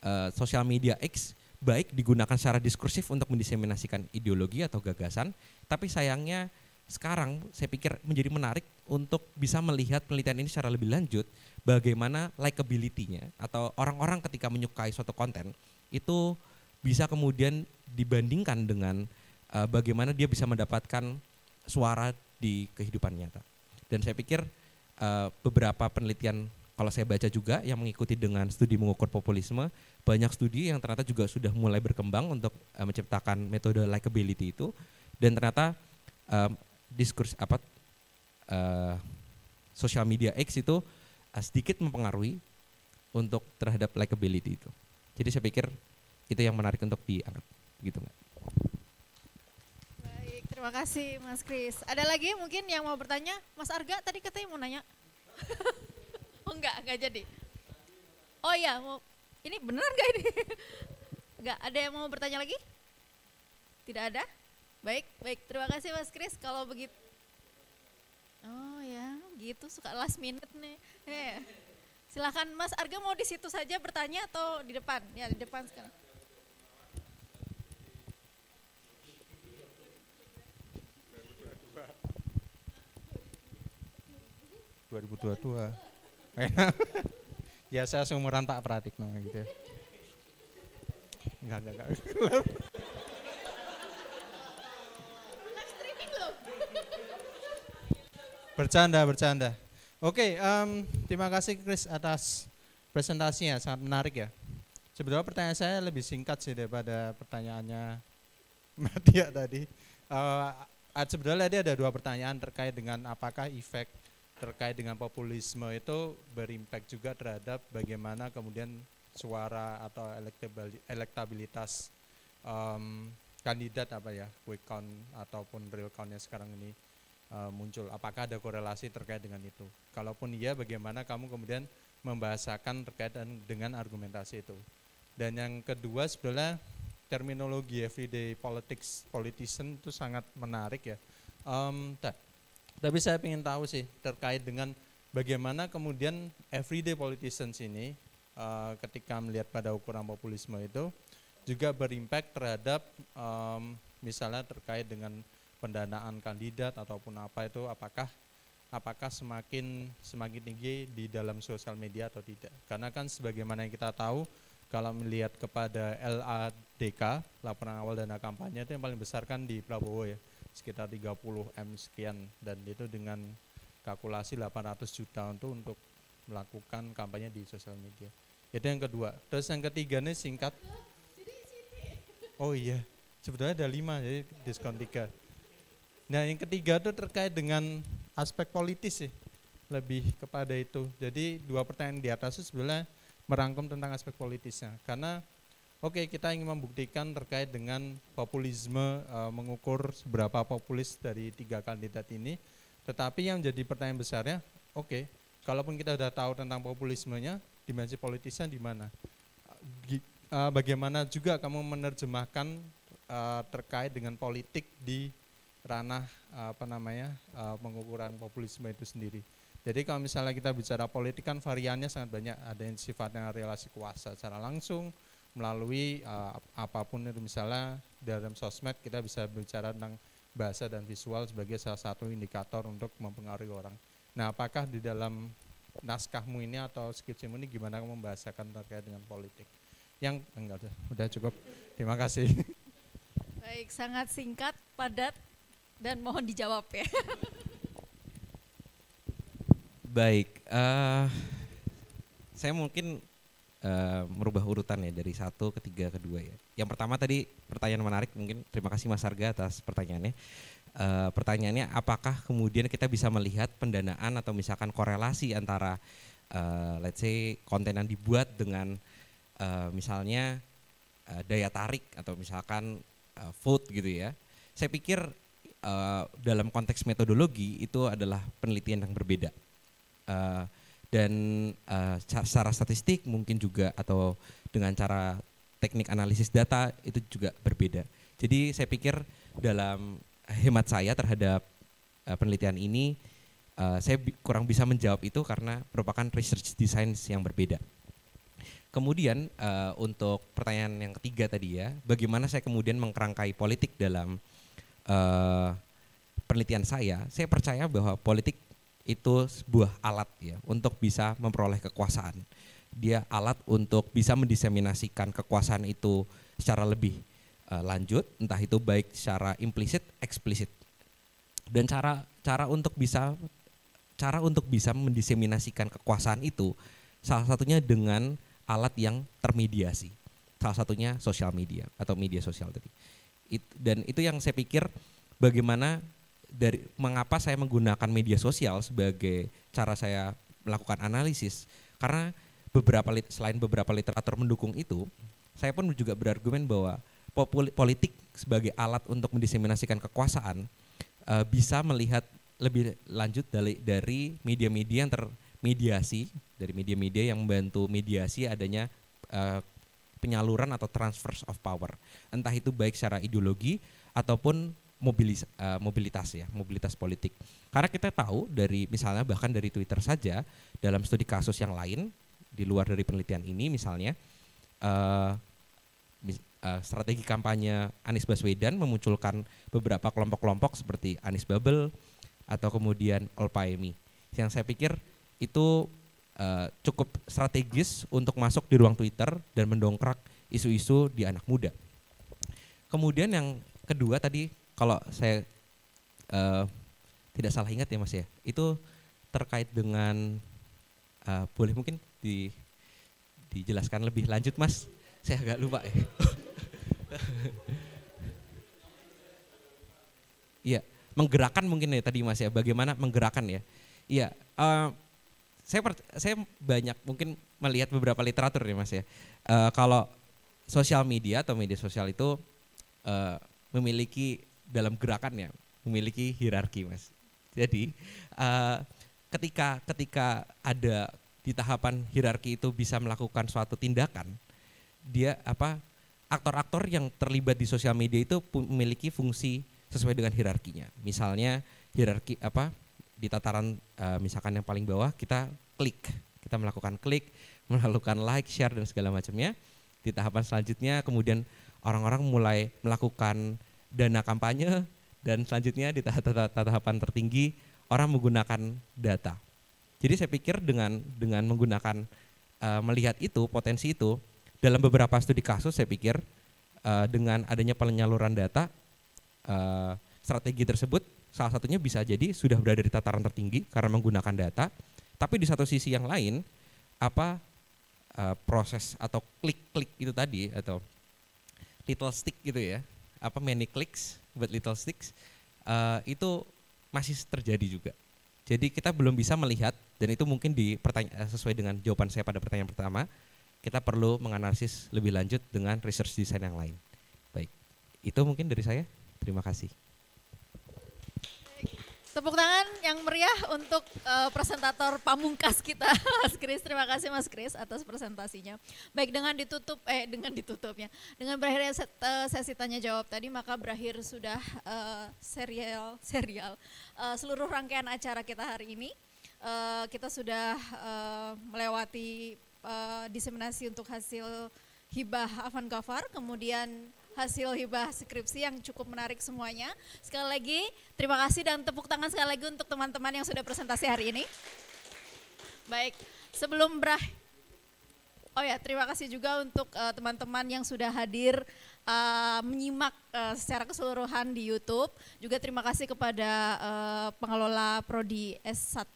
Speaker 18: uh, sosial media X baik digunakan secara diskursif untuk mendiseminasikan ideologi atau gagasan, tapi sayangnya sekarang saya pikir menjadi menarik untuk bisa melihat penelitian ini secara lebih lanjut bagaimana likability-nya atau orang-orang ketika menyukai suatu konten itu bisa kemudian dibandingkan dengan uh, bagaimana dia bisa mendapatkan suara di kehidupan nyata. Dan saya pikir uh, beberapa penelitian kalau saya baca juga yang mengikuti dengan studi mengukur populisme, banyak studi yang ternyata juga sudah mulai berkembang untuk uh, menciptakan metode likability itu dan ternyata uh, diskurs apa uh, social media X itu Eh, sedikit mempengaruhi untuk terhadap likability itu. Jadi saya pikir itu yang menarik untuk diangkat gitu nggak?
Speaker 3: Baik, terima kasih Mas Kris. Ada lagi mungkin yang mau bertanya? Mas Arga tadi katanya mau nanya. oh enggak, enggak jadi. Oh iya, mau ini benar enggak ini? Enggak, ada yang mau bertanya lagi? Tidak ada? Baik, baik. Terima kasih Mas Kris. Kalau begitu Oh ya, gitu suka last minute nih. Oke. silakan Mas Arga mau di situ saja bertanya atau di depan? Ya, di depan sekarang.
Speaker 19: dua ya saya seumuran tak pratik namanya gitu ya. enggak enggak enggak bercanda bercanda Oke, okay, um, terima kasih Chris atas presentasinya, sangat menarik ya. Sebenarnya pertanyaan saya lebih singkat sih daripada pertanyaannya Matia tadi. Uh, sebenarnya tadi ada dua pertanyaan terkait dengan apakah efek terkait dengan populisme itu berimpact juga terhadap bagaimana kemudian suara atau elektabilitas um, kandidat apa ya quick count ataupun real countnya sekarang ini Eh, muncul. Apakah ada korelasi terkait dengan itu? Kalaupun iya, bagaimana kamu kemudian membahasakan terkait dengan argumentasi itu? Dan yang kedua sebenarnya terminologi everyday politics politician itu sangat menarik ya. Um, Tapi saya ingin tahu sih terkait dengan bagaimana kemudian everyday politicians ini uh, ketika melihat pada ukuran populisme itu juga berimpact terhadap um, misalnya terkait dengan pendanaan kandidat ataupun apa itu apakah apakah semakin semakin tinggi di dalam sosial media atau tidak. Karena kan sebagaimana yang kita tahu kalau melihat kepada LADK, laporan awal dana kampanye itu yang paling besar kan di Prabowo ya, sekitar 30 M sekian dan itu dengan kalkulasi 800 juta untuk untuk melakukan kampanye di sosial media. Itu yang kedua. Terus yang ketiga nih singkat. Oh iya, sebetulnya ada lima jadi diskon tiga. Nah yang ketiga itu terkait dengan aspek politis sih, lebih kepada itu. Jadi dua pertanyaan di atas itu sebenarnya merangkum tentang aspek politisnya. Karena oke okay, kita ingin membuktikan terkait dengan populisme e, mengukur seberapa populis dari tiga kandidat ini. Tetapi yang jadi pertanyaan besarnya, oke, okay, kalaupun kita sudah tahu tentang populismenya, dimensi politisnya di mana? Eh, bagaimana juga kamu menerjemahkan eh, terkait dengan politik di ranah apa namanya eh, pengukuran populisme itu sendiri. Jadi kalau misalnya kita bicara politik kan variannya sangat banyak, ada yang sifatnya relasi kuasa secara langsung, melalui uh, apapun itu misalnya dalam sosmed kita bisa bicara tentang bahasa dan visual sebagai salah satu indikator untuk mempengaruhi orang. Nah, apakah di dalam naskahmu ini atau skripsimu ini gimana kamu membahasakan terkait dengan politik? Yang enggak udah, udah cukup. Terima kasih.
Speaker 3: Baik, sangat singkat, padat dan mohon dijawab ya.
Speaker 18: Baik, uh, saya mungkin uh, merubah urutan ya dari satu ke tiga ke dua ya. Yang pertama tadi pertanyaan menarik mungkin terima kasih Mas Harga atas pertanyaannya. Uh, pertanyaannya apakah kemudian kita bisa melihat pendanaan atau misalkan korelasi antara uh, let's say konten yang dibuat dengan uh, misalnya uh, daya tarik atau misalkan uh, vote gitu ya. Saya pikir Eh, dalam konteks metodologi itu adalah penelitian yang berbeda. Uh, dan uh, secara statistik mungkin juga atau dengan cara teknik analisis data itu juga berbeda. Jadi saya pikir dalam hemat saya terhadap uh, penelitian ini uh, saya bi kurang bisa menjawab itu karena merupakan research design yang berbeda. Kemudian uh, untuk pertanyaan yang ketiga tadi ya, bagaimana saya kemudian mengkerangkai politik dalam uh, penelitian saya, saya percaya bahwa politik itu sebuah alat ya untuk bisa memperoleh kekuasaan. Dia alat untuk bisa mendiseminasikan kekuasaan itu secara lebih uh, lanjut, entah itu baik secara implisit, eksplisit. Dan cara cara untuk bisa cara untuk bisa mendiseminasikan kekuasaan itu salah satunya dengan alat yang termediasi. Salah satunya sosial media atau media sosial tadi It, dan itu yang saya pikir bagaimana dari mengapa saya menggunakan media sosial sebagai cara saya melakukan analisis karena beberapa selain beberapa literatur mendukung itu saya pun juga berargumen bahwa politik sebagai alat untuk mendiseminasikan kekuasaan uh, bisa melihat lebih lanjut dari dari media-media yang termediasi dari media-media yang membantu mediasi adanya uh, penyaluran atau transfers of power. Entah itu baik secara ideologi ataupun mobilis, uh, mobilitas ya, mobilitas politik. Karena kita tahu dari misalnya bahkan dari Twitter saja dalam studi kasus yang lain di luar dari penelitian ini misalnya uh, strategi kampanye Anies Baswedan memunculkan beberapa kelompok-kelompok seperti Anies Bubble atau kemudian Olpaemi. Yang saya pikir itu uh, cukup strategis untuk masuk di ruang Twitter dan mendongkrak isu-isu di anak muda. Kemudian yang kedua tadi kalau saya uh, tidak salah ingat ya Mas ya, itu terkait dengan uh, boleh mungkin di dijelaskan lebih lanjut Mas. Saya agak lupa ya. Iya, menggerakkan mungkin ya tadi Mas ya, bagaimana menggerakkan ya. Iya, uh, saya per, saya banyak mungkin melihat beberapa literatur nih mas ya uh, kalau sosial media atau media sosial itu uh, memiliki dalam gerakannya memiliki hierarki mas jadi uh, ketika ketika ada di tahapan hierarki itu bisa melakukan suatu tindakan dia apa aktor-aktor yang terlibat di sosial media itu memiliki fungsi sesuai dengan hierarkinya misalnya hierarki apa di tataran uh, misalkan yang paling bawah kita klik, kita melakukan klik, melakukan like, share dan segala macamnya. Di tahapan selanjutnya kemudian orang-orang mulai melakukan dana kampanye dan selanjutnya di tahapan tertinggi orang menggunakan data. Jadi saya pikir dengan dengan menggunakan uh, melihat itu potensi itu dalam beberapa studi kasus saya pikir uh, dengan adanya penyaluran data uh, strategi tersebut salah satunya bisa jadi sudah berada di tataran tertinggi karena menggunakan data, tapi di satu sisi yang lain apa uh, proses atau klik-klik itu tadi atau little stick gitu ya, apa many clicks but little sticks uh, itu masih terjadi juga. Jadi kita belum bisa melihat dan itu mungkin di eh, sesuai dengan jawaban saya pada pertanyaan pertama, kita perlu menganalisis lebih lanjut dengan research design yang lain. Baik. Itu mungkin dari saya. Terima kasih.
Speaker 3: Tepuk tangan yang meriah untuk uh, presentator pamungkas kita, Mas Kris. Terima kasih Mas Kris atas presentasinya. Baik dengan ditutup, eh dengan ditutupnya, dengan berakhirnya set, uh, sesi tanya jawab tadi, maka berakhir sudah uh, serial serial uh, seluruh rangkaian acara kita hari ini. Uh, kita sudah uh, melewati uh, diseminasi untuk hasil hibah Avan Gafar, kemudian hasil hibah skripsi yang cukup menarik semuanya. Sekali lagi terima kasih dan tepuk tangan sekali lagi untuk teman-teman yang sudah presentasi hari ini. Baik, sebelum berakhir Oh ya, terima kasih juga untuk eh, teman-teman uh, yang sudah hadir uh, menyimak uh, secara keseluruhan di YouTube. Juga terima kasih kepada uh, pengelola prodi S1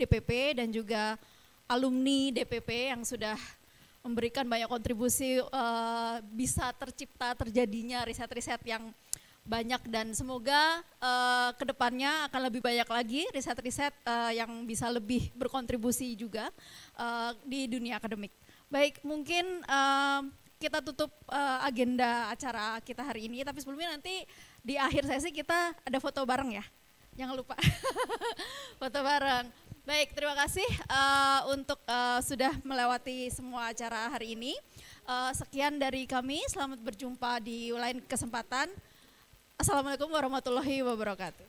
Speaker 3: DPP dan juga alumni DPP yang sudah memberikan banyak kontribusi uh, bisa tercipta terjadinya riset-riset yang banyak dan semoga uh, eh, kedepannya akan lebih banyak lagi riset-riset uh, yang bisa lebih berkontribusi juga uh, di dunia akademik. Baik, mungkin uh, kita tutup uh, agenda acara kita hari ini, tapi sebelumnya nanti di akhir sesi kita ada foto bareng ya, jangan lupa foto bareng. Baik, terima kasih uh, untuk uh, sudah melewati semua acara hari ini. Uh, sekian dari kami, selamat berjumpa di lain kesempatan. Assalamualaikum warahmatullahi wabarakatuh.